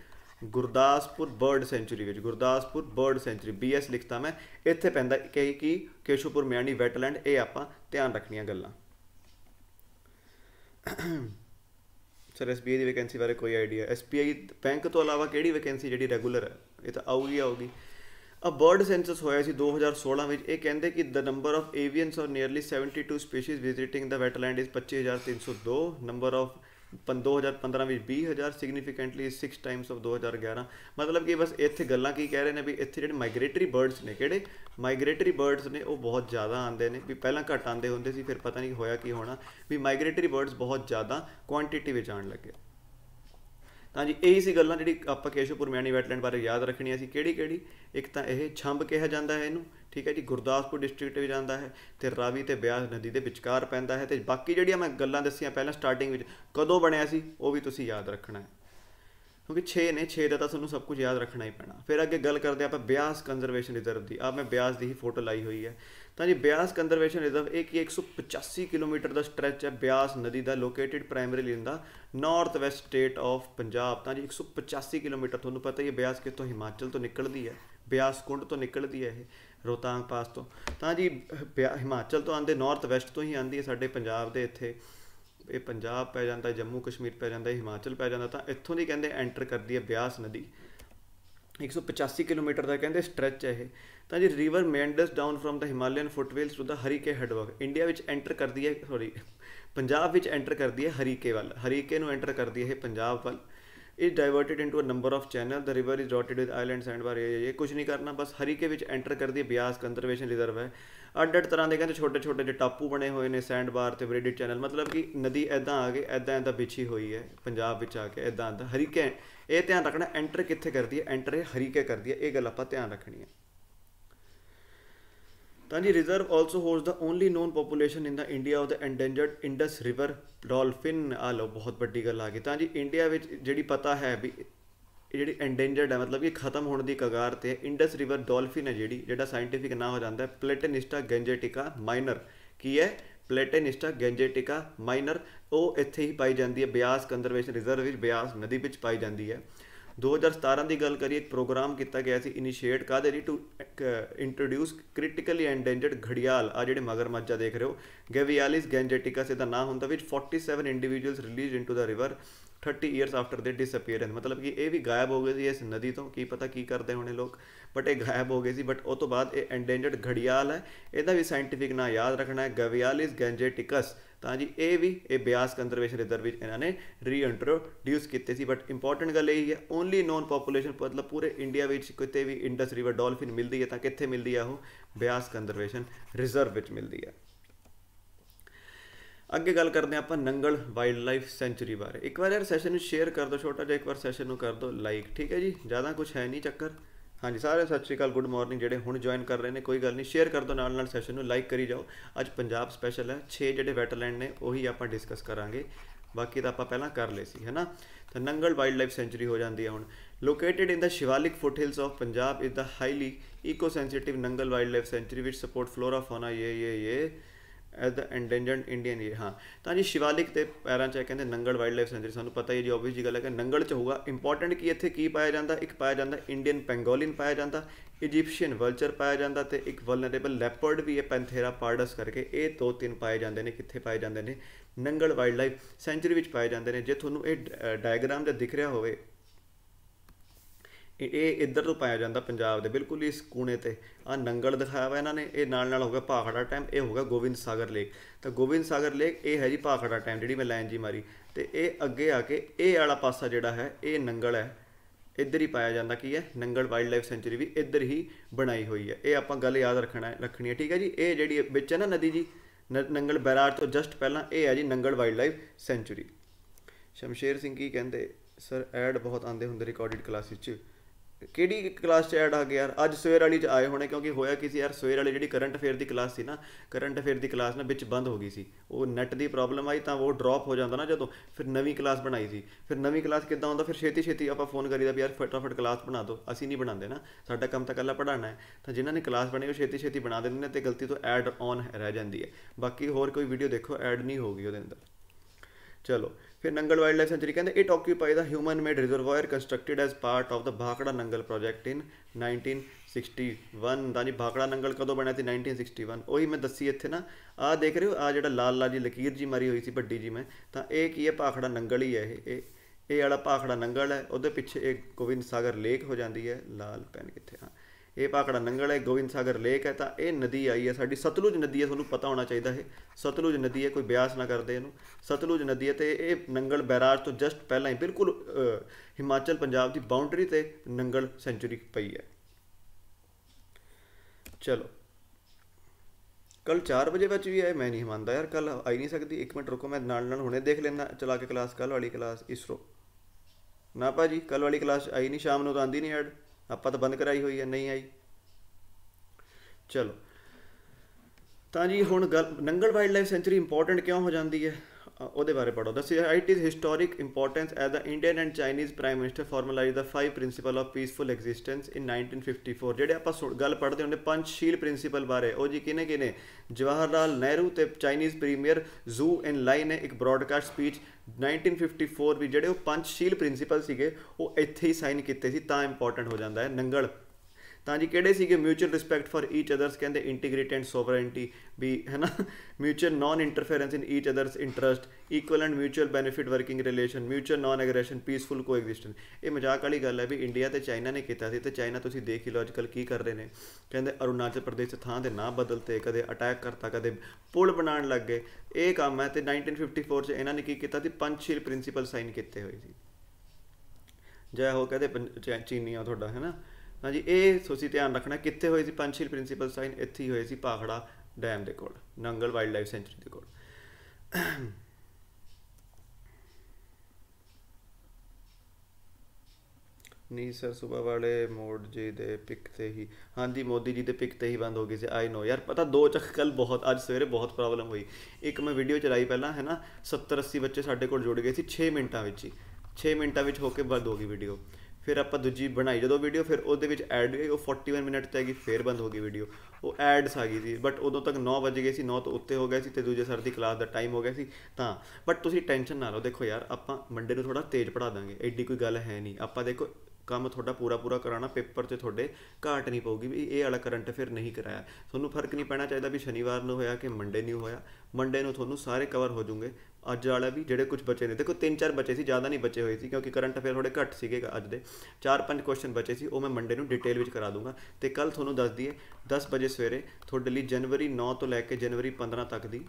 ਗੁਰਦਾਸਪੁਰ ਬਰਡ ਸੈਂਚੂਰੀ ਵਿੱਚ ਗੁਰਦਾਸਪੁਰ ਬਰਡ ਸੈਂਚੂਰੀ ਬੀਐਸ ਲਿਖਤਾ ਮੈਂ ਇੱਥੇ ਪੈਂਦਾ ਕਿ ਕਿ ਕੇਸ਼ੋਪੁਰ ਮਿਆਣੀ ਵੈਟਲੈਂਡ ਇਹ ਆਪਾਂ ਧਿਆਨ ਰੱਖਣੀਆਂ ਗੱਲਾਂ ਸਰ ਐਸਬੀਆਈ ਦੀ ਵੈਕੈਂਸੀ ਬਾਰੇ ਕੋਈ ਆਈਡੀਆ ਐਸਬੀਆਈ ਬੈਂਕ ਤੋਂ ਇਲਾਵਾ ਕਿਹੜੀ ਵੈਕੈਂਸੀ ਜਿਹੜੀ ਰੈਗੂਲਰ ਹੈ ਇਹ ਤਾਂ ਆਉਗੀ ਆਉਗੀ ਅ ਬਰਡ ਸੈਂਸਸ ਹੋਇਆ ਸੀ 2016 ਵਿੱਚ ਇਹ ਕਹਿੰਦੇ ਕਿ the number of avians are nearly 72 species visiting the wetland is 25302 number of 2015 ਵਿੱਚ 20000 ਸਿਗਨੀਫੀਕੈਂਟਲੀ 6 ਟਾਈਮਸ ਆਫ 2011 ਮਤਲਬ ਕਿ ਬਸ ਇੱਥੇ ਗੱਲਾਂ ਕੀ ਕਹਿ ਰਹੇ ਨੇ ਵੀ ਇੱਥੇ ਜਿਹੜੇ ਮਾਈਗ੍ਰੇਟਰੀ ਬਰਡਸ ਨੇ ਕਿਹੜੇ ਮਾਈਗ੍ਰੇਟਰੀ ਬਰਡਸ ਨੇ ਉਹ ਬਹੁਤ ਜ਼ਿਆਦਾ ਆਉਂਦੇ ਨੇ ਵੀ ਪਹਿਲਾਂ ਘਟ ਆਉਂਦੇ ਹੁੰਦੇ ਸੀ ਫਿਰ ਪਤਾ ਨਹੀਂ ਹੋਇਆ ਕੀ ਹੋਣਾ ਵੀ ਮਾਈਗ੍ਰੇਟਰੀ ਬਰਡਸ ਬਹੁਤ ਜ਼ਿਆਦਾ ਕੁਆਂਟੀਟੀ ਵਿੱਚ ਆਉਣ ਲੱਗੇ ਤਾਂ ਜੀ ਇਹੀ ਸੀ ਗੱਲਾਂ ਜਿਹੜੀ ਆਪਾਂ ਕੇਸ਼ਵਪੁਰ ਮਿਆਣੀ ਵੈਟਲੈਂਡ ਬਾਰੇ ਯਾਦ ਰੱਖਣੀਆਂ ਸੀ ਕਿਹੜੀ ਕਿਹੜੀ ਇੱਕ ਤਾਂ ਇਹ ਛੰਬ ਕਿਹਾ ਜਾਂਦਾ ਹੈ ਇਹਨੂੰ ਠੀਕ ਹੈ ਜੀ ਗੁਰਦਾਸਪੁਰ ਡਿਸਟ੍ਰਿਕਟ ਵਿੱਚ ਜਾਂਦਾ ਹੈ ਤੇ ਰਾਵੀ ਤੇ ਬਿਆਸ ਨਦੀ ਦੇ ਵਿਚਕਾਰ ਪੈਂਦਾ ਹੈ ਤੇ ਬਾਕੀ ਜਿਹੜੀਆਂ ਮੈਂ ਗੱਲਾਂ ਦੱਸੀਆਂ ਪਹਿਲਾਂ ਸਟਾਰਟਿੰਗ ਵਿੱਚ ਕਦੋਂ ਬਣਿਆ ਸੀ ਉਹ ਵੀ ਤੁਸੀਂ ਯਾਦ ਰੱਖਣਾ ਹੈ ਕਿਉਂਕਿ 6 ਨੇ 6 ਦਾ ਤਾਂ ਤੁਹਾਨੂੰ ਸਭ ਕੁਝ ਯਾਦ ਰੱਖਣਾ ਹੀ ਪੈਣਾ ਫਿਰ ਅੱਗੇ ਗੱਲ ਕਰਦੇ ਆਪਾਂ ਬਿਆਸ ਕੰਜ਼ਰਵੇਸ਼ਨ ਰਿਜ਼ਰਵ ਦੀ ਆ ਮੈਂ ਬਿਆਸ ਦੀ ਹੀ ਫੋਟੋ ਲਾਈ ਹੋਈ ਹੈ ਤਾਂ ਜੀ ਬਿਆਸ ਕੰਜ਼ਰਵੇਸ਼ਨ ਰਿਜ਼ਰਵ ਇਹ ਕੀ 185 ਕਿਲੋਮੀਟਰ ਦਾ ਸਟ੍ਰੈਚ ਹੈ ਬਿਆਸ ਨਦੀ ਦਾ ਲੋਕੇਟਿਡ ਪ੍ਰਾਇਮਰੀ ਲਿੰਦਾ the north west state of Punjab ਤਾਂ ਜੀ 185 ਕਿਲੋਮੀਟਰ ਤੁਹਾਨੂੰ ਪਤਾ ਹੀ ਹੈ ਬਿਆਸ ਕਿੱਥੋਂ ਹਿਮਾਚਲ ਤੋਂ ਨਿਕਲਦੀ ਹੈ ਬਿਆਸ ਕੁੰਡ ਤੋਂ ਨਿਕਲਦੀ ਹੈ ਇਹ ਰੋਤਾਂਗ ਪਾਸ ਤੋਂ ਤਾਂ ਜੀ ਹਿਮਾਚਲ ਤੋਂ ਆਂਦੇ ਨਾਰਥ ਵੈਸਟ ਤੋਂ ਹੀ ਆਂਦੀ ਹੈ ਸਾਡੇ ਪੰਜਾਬ ਦੇ ਇੱਥੇ ਇਹ ਪੰਜਾਬ ਪੈ ਜਾਂਦਾ ਜੰਮੂ ਕਸ਼ਮੀਰ ਪੈ ਜਾਂਦਾ ਹਿਮਾਚਲ ਪੈ ਜਾਂਦਾ ਤਾਂ ਇੱਥੋਂ ਦੀ ਕਹਿੰਦੇ ਐਂਟਰ ਕਰਦੀ ਹੈ ਬਿਆਸ ਨਦੀ 185 ਕਿਲੋਮੀਟਰ ਦਾ ਕਹਿੰਦੇ ਸਟ੍ਰੈਚ ਹੈ ਇਹ ਤਾਂ ਜੀ river meanders down from the Himalayan foothills to the Harike headwork India ਵਿੱਚ ਐਂਟਰ ਕਰਦੀ ਹੈ ਸੌਰੀ ਪੰਜਾਬ ਵਿੱਚ ਐਂਟਰ ਕਰਦੀ ਹੈ ਹਰੀਕੇ ਵੱਲ ਹਰੀਕੇ ਨੂੰ ਐਂਟਰ ਕਰਦੀ ਹੈ ਇਹ ਪੰਜਾਬ ਵੱਲ it diverted into a number of channel the river is dotted with islands and bar ਇਹ ਕੁਝ ਨਹੀਂ ਕਰਨਾ ਬਸ ਹਰੀਕੇ ਵਿੱਚ ਐਂਟਰ ਕਰਦੀ ਹੈ ਬਿਆਸ ਕੰਜ਼ਰਵੇਸ਼ਨ ਰਿਜ਼ਰਵ ਹੈ ਅੱਡ-ਅੱਡ ਤਰ੍ਹਾਂ ਦੇ ਕਹਿੰਦੇ ਛੋਟੇ-ਛੋਟੇ ਜਿਹੇ ਟਾਪੂ ਬਣੇ ਹੋਏ ਨੇ ਸੈਂਡ ਬਾਰ ਤੇ ਬ੍ਰੇਡਡ ਚੈਨਲ ਮਤਲਬ ਕਿ ਨਦੀ ਐਦਾਂ ਆ ਗਈ ਐਦਾਂ ਐਦਾਂ ਵਿਛੀ ਹੋਈ ਹੈ ਪੰਜਾਬ ਵਿੱਚ ਆ ਕੇ ਐਦਾਂ ਐਦਾਂ ਹਰੀਕੇ ਇਹ ਧਿਆਨ ਰੱਖਣਾ ਐਂਟਰ ਕਿੱਥੇ ਕਰਦੀ ਹੈ ਐਂਟਰ ਇਹ ਹਰੀਕੇ ਕਰਦੀ ਹੈ ਇਹ ਗੱਲ ਆਪਾਂ ਧਿਆਨ ਰੱਖਣੀ ਹੈ ਤਾਂ ਜੀ reserve also holds the only known population in the India of the endangered Indus river dolphin ਆ ਲੋ ਬਹੁਤ ਵੱਡੀ ਗੱਲ ਆ ਗਈ ਤਾਂ ਜੀ ਇੰਡੀਆ ਵਿੱਚ ਜਿਹੜੀ ਪਤਾ ਹੈ ਵੀ ਇਹ ਜਿਹੜੀ ਐਂਡੇਂਜਰਡ ਹੈ ਮਤਲਬ ਕਿ ਖਤਮ ਹੋਣ ਦੀ ਕਗਾਰ ਤੇ ਹੈ ਇੰਡਸ ਰਿਵਰ ਡੋਲਫਿਨ ਹੈ ਜਿਹੜੀ ਜਿਹੜਾ ਸਾਇੰਟਿਫਿਕ ਨਾਮ ਹੋ ਜਾਂਦਾ ਹੈ ਪਲੇਟਨਿਸਟਾ ਗੈਂਜੇਟਿਕਾ ਮਾਈਨਰ ਕੀ ਹੈ ਪਲੇਟਨਿਸਟਾ ਗੈਂਜੇਟਿਕਾ ਮਾਈਨਰ ਉਹ ਇੱਥੇ ਹੀ ਪਾਈ ਜਾਂਦੀ ਹੈ ਬਿਆਸ ਕੰਜ਼ਰਵੇਸ਼ਨ ਰਿਜ਼ਰਵ ਵਿੱਚ ਬਿਆਸ ਨਦੀ ਵਿੱਚ ਪਾਈ ਜਾਂਦੀ ਹੈ 2017 ਦੀ ਗੱਲ ਕਰੀਏ ਇੱਕ ਪ੍ਰੋਗਰਾਮ ਕੀਤਾ ਗਿਆ ਸੀ ਇਨੀਸ਼ੀਏਟ ਕਾਦੇ ਲਈ to introduce critically endangered gharial ਆ ਜਿਹੜੇ ਮਗਰਮੱਛਾ ਦੇਖ ਰਹੇ ਹੋ ਗੈਵਿਆਲਿਸ ਗੈਂਜੇਟਿਕਾ ਸੇ ਦਾ ਨਾਮ ਹੁੰਦਾ ਵਿੱਚ 47 individuals released into the river 30 years after the disappearance ਮਤਲਬ ਕਿ ਇਹ ਵੀ ਗਾਇਬ ਹੋ ਗਏ ਸੀ ਇਸ ਨਦੀ ਤੋਂ ਕੀ ਪਤਾ ਕੀ ਕਰਦੇ ਹੋਣੇ ਲੋਕ ਬਟ ਇਹ ਗਾਇਬ ਹੋ ਗਏ ਸੀ ਬਟ ਉਹ ਤੋਂ ਬਾਅਦ ਇਹ ਐਂਡੈਂਜਰਡ ਘੜਿਆਲ ਹੈ ਇਹਦਾ ਵੀ ਸਾਇੰਟਿਫਿਕ ਨਾਮ ਯਾਦ ਰੱਖਣਾ ਹੈ ਗਵਿਆਲਿਸ ਗੈਂਜੇਟਿਕਸ ਤਾਂ ਜੀ ਇਹ ਵੀ ਇਹ ਬਿਆਸ ਕੰਜ਼ਰਵੇਸ਼ਨ ਰਿਜ਼ਰਵ ਵਿੱਚ ਇਹਨਾਂ ਨੇ ਰੀਇੰਟਰੋਡਿਊਸ ਕੀਤੇ ਸੀ ਬਟ ਇੰਪੋਰਟੈਂਟ ਗੱਲ ਇਹ ਹੈ ਓਨਲੀ ਨੋਨ ਪੋਪੂਲੇਸ਼ਨ ਮਤਲਬ ਪੂਰੇ ਇੰਡੀਆ ਵਿੱਚ ਕਿਤੇ ਵੀ ਇੰਡਸ ਰਿਵਰ ਡਾਲਫਿਨ ਮਿਲਦੀ ਹੈ ਤਾਂ ਕਿੱਥੇ ਮਿਲਦੀ ਹੈ ਉਹ ਬਿਆਸ ਕੰਜ਼ਰਵੇਸ਼ਨ ਰਿਜ਼ਰਵ ਵਿੱਚ ਮਿਲਦੀ ਹੈ ਅੱਗੇ ਗੱਲ ਕਰਦੇ ਆਪਾਂ ਨੰਗਲ ਵਾਈਲਡ ਲਾਈਫ ਸੈਂਚਰੀ ਬਾਰੇ ਇੱਕ ਵਾਰ ਯਾਰ ਸੈਸ਼ਨ ਨੂੰ ਸ਼ੇਅਰ ਕਰ ਦਿਓ ਛੋਟਾ ਜਿਹਾ ਇੱਕ ਵਾਰ ਸੈਸ਼ਨ ਨੂੰ ਕਰ ਦਿਓ ਲਾਈਕ ਠੀਕ ਹੈ ਜੀ ਜ਼ਿਆਦਾ ਕੁਝ ਹੈ ਨਹੀਂ ਚੱਕਰ ਹਾਂਜੀ ਸਾਰੇ ਸਤਿ ਸ਼੍ਰੀ ਅਕਾਲ ਗੁੱਡ ਮਾਰਨਿੰਗ ਜਿਹੜੇ ਹੁਣ ਜੁਆਇਨ ਕਰ ਰਹੇ ਨੇ ਕੋਈ ਗੱਲ ਨਹੀਂ ਸ਼ੇਅਰ ਕਰ ਦਿਓ ਨਾਲ ਨਾਲ ਸੈਸ਼ਨ ਨੂੰ ਲਾਈਕ ਕਰੀ ਜਾਓ ਅੱਜ ਪੰਜਾਬ ਸਪੈਸ਼ਲ ਹੈ 6 ਜਿਹੜੇ ਵੈਟਲੈਂਡ ਨੇ ਉਹੀ ਆਪਾਂ ਡਿਸਕਸ ਕਰਾਂਗੇ ਬਾਕੀ ਤਾਂ ਆਪਾਂ ਪਹਿਲਾਂ ਕਰ ਲਏ ਸੀ ਹੈਨਾ ਤਾਂ ਨੰਗਲ ਵਾਈਲਡ ਲਾਈਫ ਸੈਂਚਰੀ ਹੋ ਜਾਂਦੀ ਹੈ ਹੁਣ located in the Shivalik foothills of Punjab is the highly eco sensitive Nangal wildlife sanctuary which support flora fauna ਇਹ ਇਹ ਇਹ as the endangered Indian area ਹਾਂ ਤਾਂ ਜੀ ਸ਼ਿਵਾਲਿਕ ਤੇ ਪੈਰਾਂ ਚ ਕਹਿੰਦੇ ਨੰਗਲ ਵਾਈਲਡ ਲਾਈਫ ਸੈਂਚਰੀ ਸਾਨੂੰ ਪਤਾ ਹੀ ਜੀ ਆਬਵੀਅਸ ਜੀ ਗੱਲ ਹੈ ਕਿ ਨੰਗਲ ਚ ਹੋਊਗਾ ਇੰਪੋਰਟੈਂਟ ਕੀ ਇੱਥੇ ਕੀ ਪਾਇਆ ਜਾਂਦਾ ਇੱਕ ਪਾਇਆ ਜਾਂਦਾ ਇੰਡੀਅਨ ਪੈਂਗੋਲਿਨ ਪਾਇਆ ਜਾਂਦਾ ਇਜੀਪਸ਼ੀਅਨ ਵਲਚਰ ਪਾਇਆ ਜਾਂਦਾ ਤੇ ਇੱਕ ਵਲਨਰੇਬਲ ਲੈਪਰਡ ਵੀ ਹੈ ਪੈਂਥੇਰਾ ਪਾਰਡਸ ਕਰਕੇ ਇਹ ਦੋ ਤਿੰਨ ਪਾਏ ਜਾਂਦੇ ਨੇ ਕਿੱਥੇ ਪਾਏ ਜਾਂਦੇ ਨੇ ਨੰਗਲ ਵਾਈਲਡ ਲਾਈਫ ਸੈਂਚਰੀ ਵਿੱਚ ਪਾਏ ਜਾਂਦੇ ਨੇ ਜੇ ਤੁਹਾਨੂੰ ਇਹ ਡਾਇਗਰਾਮ ਜੇ ਦਿਖ ਰਿਹਾ ਹੋਵੇ ਇਹ ਇੱਧਰ ਤੋਂ ਪਾਇਆ ਜਾਂਦਾ ਪੰਜਾਬ ਦੇ ਬਿਲਕੁਲ ਇਸ ਕੋਨੇ ਤੇ ਆ ਨੰਗਲ ਦਿਖਾਇਆ ਹੋਇਆ ਇਹਨਾਂ ਨੇ ਇਹ ਨਾਲ ਨਾਲ ਹੋ ਗਿਆ ਪਾਖੜਾ ਟਾਈਮ ਇਹ ਹੋ ਗਿਆ ਗੋਬਿੰਦ ਸਾਗਰ ਲੇਕ ਤਾਂ ਗੋਬਿੰਦ ਸਾਗਰ ਲੇਕ ਇਹ ਹੈ ਜੀ ਪਾਖੜਾ ਟਾਈਮ ਜਿਹੜੀ ਮੈਂ ਲਾਈਨ ਜੀ ਮਾਰੀ ਤੇ ਇਹ ਅੱਗੇ ਆ ਕੇ ਇਹ ਵਾਲਾ ਪਾਸਾ ਜਿਹੜਾ ਹੈ ਇਹ ਨੰਗਲ ਹੈ ਇੱਧਰ ਹੀ ਪਾਇਆ ਜਾਂਦਾ ਕੀ ਹੈ ਨੰਗਲ ਵਾਈਲਡ ਲਾਈਫ ਸੈਂਚਰੀ ਵੀ ਇੱਧਰ ਹੀ ਬਣਾਈ ਹੋਈ ਹੈ ਇਹ ਆਪਾਂ ਗੱਲ ਯਾਦ ਰੱਖਣਾ ਹੈ ਰੱਖਣੀ ਹੈ ਠੀਕ ਹੈ ਜੀ ਇਹ ਜਿਹੜੀ ਵਿੱਚ ਹੈ ਨਾ ਨਦੀ ਜੀ ਨੰਗਲ ਬੈਰਾਜ ਤੋਂ ਜਸਟ ਪਹਿਲਾਂ ਇਹ ਹੈ ਜੀ Nangal wildlife sanctuary Shamsher Singh ਕੀ ਕਹਿੰਦੇ ਸਰ ਐਡ ਬਹੁਤ ਆਂਦੇ ਹੁੰਦੇ ਰਿਕਾਰਡਡ ਕਲਾਸਿਸ 'ਚ ਕਿਹੜੀ ਕਲਾਸ 'ਚ ਐਡ ਆ ਗਿਆ ਯਾਰ ਅੱਜ ਸਵੇਰ ਵਾਲੀ 'ਚ ਆਏ ਹੋਣੇ ਕਿਉਂਕਿ ਹੋਇਆ ਕੀ ਸੀ ਯਾਰ ਸਵੇਰ ਵਾਲੀ ਜਿਹੜੀ ਕਰੰਟ ਅਫੇਅਰ ਦੀ ਕਲਾਸ ਸੀ ਨਾ ਕਰੰਟ ਅਫੇਅਰ ਦੀ ਕਲਾਸ ਨਾ ਵਿੱਚ ਬੰਦ ਹੋ ਗਈ ਸੀ ਉਹ ਨੈਟ ਦੀ ਪ੍ਰੋਬਲਮ ਆਈ ਤਾਂ ਉਹ ਡ੍ਰੌਪ ਹੋ ਜਾਂਦਾ ਨਾ ਜਦੋਂ ਫਿਰ ਨਵੀਂ ਕਲਾਸ ਬਣਾਈ ਸੀ ਫਿਰ ਨਵੀਂ ਕਲਾਸ ਕਿੱਦਾਂ ਹੁੰਦਾ ਫਿਰ ਛੇਤੀ ਛੇਤੀ ਆਪਾਂ ਫੋਨ ਕਰੀਦਾ ਵੀ ਯਾਰ ਫਟਾਫਟ ਕਲਾਸ ਬਣਾ ਦਿਓ ਅਸੀਂ ਨਹੀਂ ਬਣਾਉਂਦੇ ਨਾ ਸਾਡਾ ਕੰਮ ਤਾਂ ਕੱਲਾ ਪੜਾਉਣਾ ਹੈ ਤਾਂ ਜਿਨ੍ਹਾਂ ਨੇ ਕਲਾਸ ਬਣਾਈ ਉਹ ਛੇਤੀ ਛੇਤੀ ਬਣਾ ਦਿੰਦੇ ਨੇ ਤੇ ਗਲਤੀ ਤੋਂ ਐਡ ਔਨ ਰਹਿ ਜਾਂਦੀ ਹੈ ਬਾਕੀ ਹੋਰ ਕੋਈ ਵੀਡੀਓ ਦੇਖੋ ਐਡ ਨਹੀਂ ਹੋਗੀ ਉਹਦੇ ਅੰਦਰ ਚਲੋ ਫਿਰ ਨੰਗਲ ਲਾਈਫ ਸੈਂਚਰੀ ਕਹਿੰਦੇ it occupies the human made reservoir constructed as part of the Bhakra Nangal project in 1961 ਦਾ ਨਹੀਂ ਭਾਖੜਾ ਨੰਗਲ ਕਦੋਂ ਬਣਿਆ ਸੀ 1961 ਉਹੀ ਮੈਂ ਦੱਸੀ ਇੱਥੇ ਨਾ ਆ ਦੇਖ ਰਹੇ ਹੋ ਆ ਜਿਹੜਾ ਲਾਲ ਲਾਲ ਜੀ ਲਕੀਰ ਜੀ ਮਾਰੀ ਹੋਈ ਸੀ ਵੱਡੀ ਜੀ ਮੈਂ ਤਾਂ ਇਹ ਕੀ ਹੈ ਭਾਕੜਾ ਨੰਗਲ ਹੀ ਹੈ ਇਹ ਇਹ ਇਹ ਵਾਲਾ ਭਾਕੜਾ ਨੰਗਲ ਹੈ ਉਹਦੇ ਪਿੱਛੇ ਇੱਕ ਗੋਬਿੰਦ ਸਾਗਰ ਲੇਕ ਹੋ ਜਾਂਦੀ ਹੈ ਲਾਲ ਪੈਨ ਕਿੱਥੇ ਆ ਇਹ ਪਾਕੜਾ ਨੰਗਲ ਹੈ ਗੋਬਿੰਦ ਸਾਗਰ ਲੇਕ ਹੈ ਤਾਂ ਇਹ ਨਦੀ ਆਈ ਹੈ ਸਾਡੀ ਸਤਲੁਜ ਨਦੀ ਹੈ ਤੁਹਾਨੂੰ ਪਤਾ ਹੋਣਾ ਚਾਹੀਦਾ ਹੈ ਸਤਲੁਜ ਨਦੀ ਹੈ ਕੋਈ ਬਿਆਸ ਨਾ ਕਰਦੇ ਇਹਨੂੰ ਸਤਲੁਜ ਨਦੀ ਹੈ ਤੇ ਇਹ ਨੰਗਲ ਬੈਰਾਜ ਤੋਂ ਜਸਟ ਪਹਿਲਾਂ ਹੀ ਬਿਲਕੁਲ ਹਿਮਾਚਲ ਪੰਜਾਬ ਦੀ ਬਾਉਂਡਰੀ ਤੇ ਨੰਗਲ ਸੈਂਚੁਰੀ ਪਈ ਹੈ ਚਲੋ ਕੱਲ 4 ਵਜੇ ਵਿੱਚ ਵੀ ਆਏ ਮੈਂ ਨਹੀਂ ਮੰਨਦਾ ਯਾਰ ਕੱਲ ਆਈ ਨਹੀਂ ਸਕਦੀ 1 ਮਿੰਟ ਰੁਕੋ ਮੈਂ ਨਾਲ ਨਾਲ ਹੁਣੇ ਦੇਖ ਲੈਣਾ ਚਲਾ ਕੇ ਕਲਾਸ ਕੱਲ ਵਾਲੀ ਕਲਾਸ ਇਸਰੋ ਨਾ ਭਾਜੀ ਕੱਲ ਵਾਲੀ ਕਲਾਸ ਆਈ ਨਹੀਂ ਸ਼ਾਮ ਨੂੰ ਤਾਂ ਆਂਦੀ ਨਹੀਂ ਐਡ ਆਪਾਂ ਤਾਂ ਬੰਦ ਕਰਾਈ ਹੋਈ ਹੈ ਨਹੀਂ ਆਈ ਚਲੋ ਤਾਂ ਜੀ ਹੁਣ Nangal wildlife sanctuary important ਕਿਉਂ ਹੋ ਜਾਂਦੀ ਹੈ ਉਹਦੇ ਬਾਰੇ ਪੜੋ the it is historic importance as the Indian and Chinese prime minister formalise the five principle of peaceful existence in 1954 ਜਿਹੜੇ ਆਪਾਂ ਗੱਲ ਪੜਦੇ ਹੁੰਦੇ ਪੰਜਸ਼ੀਲ ਪ੍ਰਿੰਸੀਪਲ ਬਾਰੇ ਉਹ ਜੀ ਕਿਨੇ ਕਿਨੇ ਜਵਾਹਰ ਲਾਲ ਨਹਿਰੂ ਤੇ ਚਾਈਨੀਜ਼ ਪ੍ਰੀਮੀਅਰ ਜ਼ੂ ਇਨ ਲਾਈ ਨੇ ਇੱਕ ਬ੍ਰਾਡਕਾਸਟ ਸਪੀਚ 1954 ਵੀ ਜਿਹੜੇ ਉਹ ਪੰਜਸ਼ੀਲ ਪ੍ਰਿੰਸੀਪਲ ਸੀਗੇ ਉਹ ਇੱਥੇ ਹੀ ਸਾਈਨ ਕੀਤੇ ਸੀ ਤਾਂ ਇੰਪੋਰਟੈਂਟ ਹੋ ਜਾਂਦਾ ਹੈ ਨੰਗਲ ਤਾਂ ਜੀ ਕਿਹੜੇ ਸੀਗੇ mutual respect for each other's ਕਹਿੰਦੇ ਇੰਟੀਗ੍ਰਿਟੀ ਐਂਡ ਸੋਵਰਨਟੀ ਵੀ ਹੈਨਾ mutual non interference in each other's interest equal and mutual benefit working relation mutual non aggression peaceful coexistence ਇਹ ਮਜ਼ਾਕ ਵਾਲੀ ਗੱਲ ਹੈ ਵੀ ਇੰਡੀਆ ਤੇ ਚਾਈਨਾ ਨੇ ਕੀਤਾ ਸੀ ਤੇ ਚਾਈਨਾ ਤੁਸੀਂ ਦੇਖ ਹੀ ਲੌਜੀਕਲ ਕੀ ਕਰ ਰਹੇ ਨੇ ਕਹਿੰਦੇ ਅਰੁਣਾਚਲ ਪ੍ਰਦੇਸ਼ ਦੇ ਥਾਂ ਦੇ ਨਾਂ ਬਦਲਤੇ ਕਦੇ ਅਟੈਕ ਕਰਤਾ ਕਦੇ ਪੁਲ ਬਣਾਉਣ ਲੱਗ ਗਏ ਇਹ ਕੰਮ ਹੈ ਤੇ 1954 ਚ ਇਹਨਾਂ ਨੇ ਕੀ ਕੀਤਾ ਸੀ ਪੰਜ ਛੇ ਪ੍ਰਿੰਸੀਪਲ ਸਾਈਨ ਕੀਤੇ ਹੋਏ ਸੀ ਜੈ ਹੋ ਕਹਦੇ ਚੀਨੀਆਂ ਤੁਹਾਡਾ ਹੈ ਨਾ ਹਾਂਜੀ ਇਹ ਤੁਸੀਂ ਧਿਆਨ ਰੱਖਣਾ ਕਿੱਥੇ ਹੋਈ ਸੀ ਪੰਛੀਲ ਪ੍ਰਿੰਸੀਪਲ ਸਾਈਨ ਇੱਥੇ ਹੀ ਹੋਈ ਸੀ ਪਾਖੜਾ ਡੈਮ ਦੇ ਕੋਲ ਨੰਗਲ ਵਾਈਲਡ ਲਾਈਫ ਸੈਂਚਰੀ ਦੇ ਕੋਲ ਨਹੀਂ ਸਰ ਸੁਬਾ ਵਾਲੇ ਮੋੜ ਜੀ ਦੇ ਪਿਕ ਤੇ ਹੀ ਹਾਂਜੀ ਮੋਦੀ ਜੀ ਦੇ ਪਿਕ ਤੇ ਹੀ ਬੰਦ ਹੋ ਗਈ ਸੀ ਆਈ نو ਯਾਰ ਪਤਾ ਦੋ ਚੱਕ ਕੱਲ ਬਹੁਤ ਅੱਜ ਸਵੇਰੇ ਬਹੁਤ ਪ੍ਰੋਬਲਮ ਹੋਈ ਇੱਕ ਮੈਂ ਵੀਡੀਓ ਚਲਾਈ ਪਹਿਲਾਂ ਹੈ ਨਾ 70 80 ਬੱਚੇ ਸਾਡੇ ਕੋਲ ਜੁੜ ਗਏ ਸੀ 6 ਮਿੰਟਾਂ ਵਿੱਚ ਹੀ 6 ਮਿੰਟਾਂ ਵਿੱਚ ਹੋ ਕੇ ਬੰਦ ਹੋ ਗਈ ਵੀਡੀਓ ਫਿਰ ਆਪਾਂ ਦੂਜੀ ਬਣਾਈ ਜਦੋਂ ਵੀਡੀਓ ਫਿਰ ਉਹਦੇ ਵਿੱਚ ਐਡ ਹੋਈ ਉਹ 41 ਮਿੰਟ ਤੇ ਹੈਗੀ ਫਿਰ ਬੰਦ ਹੋ ਗਈ ਵੀਡੀਓ ਉਹ ਐਡਸ ਆ ਗਈ ਸੀ ਬਟ ਉਦੋਂ ਤੱਕ 9 ਵਜੇ ਗਏ ਸੀ 9 ਤੋਂ ਉੱਤੇ ਹੋ ਗਏ ਸੀ ਤੇ ਦੂਜੇ ਸਰ ਦੀ ਕਲਾਸ ਦਾ ਟਾਈਮ ਹੋ ਗਿਆ ਸੀ ਤਾਂ ਬਟ ਤੁਸੀਂ ਟੈਨਸ਼ਨ ਨਾ ਲਓ ਦੇਖੋ ਯਾਰ ਆਪਾਂ ਮੰਡੇ ਨੂੰ ਥੋੜਾ ਤੇਜ਼ ਪੜਾ ਦਾਂਗੇ ਐਡੀ ਕੋਈ ਗੱਲ ਹੈ ਨਹੀਂ ਆਪਾਂ ਦੇਖੋ ਕੰਮ ਤੁਹਾਡਾ ਪੂਰਾ ਪੂਰਾ ਕਰਾਉਣਾ ਪੇਪਰ ਤੇ ਤੁਹਾਡੇ ਘਾਟ ਨਹੀਂ ਪਊਗੀ ਵੀ ਇਹ ਵਾਲਾ ਕਰੰਟ ਅਫੇਅਰ ਨਹੀਂ ਕਰਾਇਆ ਤੁਹਾਨੂੰ ਫਰਕ ਨਹੀਂ ਪੈਣਾ ਚਾਹੀਦਾ ਵੀ ਸ਼ਨੀਵਾਰ ਨੂੰ ਹੋਇਆ ਕਿ ਮੰਡੇ ਨੂੰ ਹੋਇਆ ਮੰਡੇ ਨੂੰ ਤੁਹਾਨੂੰ ਸਾਰੇ ਕਵਰ ਹੋ ਜਾਣਗੇ ਅੱਜ ਵਾਲਾ ਵੀ ਜਿਹੜੇ ਕੁਝ ਬਚੇ ਨੇ ਦੇਖੋ ਤਿੰਨ ਚਾਰ ਬਚੇ ਸੀ ਜ਼ਿਆਦਾ ਨਹੀਂ ਬਚੇ ਹੋਏ ਸੀ ਕਿਉਂਕਿ ਕਰੰਟ ਅਫੇਅਰ ਥੋੜੇ ਘੱਟ ਸੀਗੇ ਅੱਜ ਦੇ ਚਾਰ ਪੰਜ ਕੁਐਸਚਨ ਬਚੇ ਸੀ ਉਹ ਮੈਂ ਮੰਡੇ ਨੂੰ ਡਿਟੇਲ ਵਿੱਚ ਕਰਾ ਦੂੰਗਾ ਤੇ ਕੱਲ ਤੁਹਾਨੂੰ ਦੱਸ ਦਈਏ 10 ਵਜੇ ਸਵੇਰੇ ਤੁਹਾਡੇ ਲਈ ਜਨਵਰੀ 9 ਤੋਂ ਲੈ ਕੇ ਜਨਵਰੀ 15 ਤੱਕ ਦੀ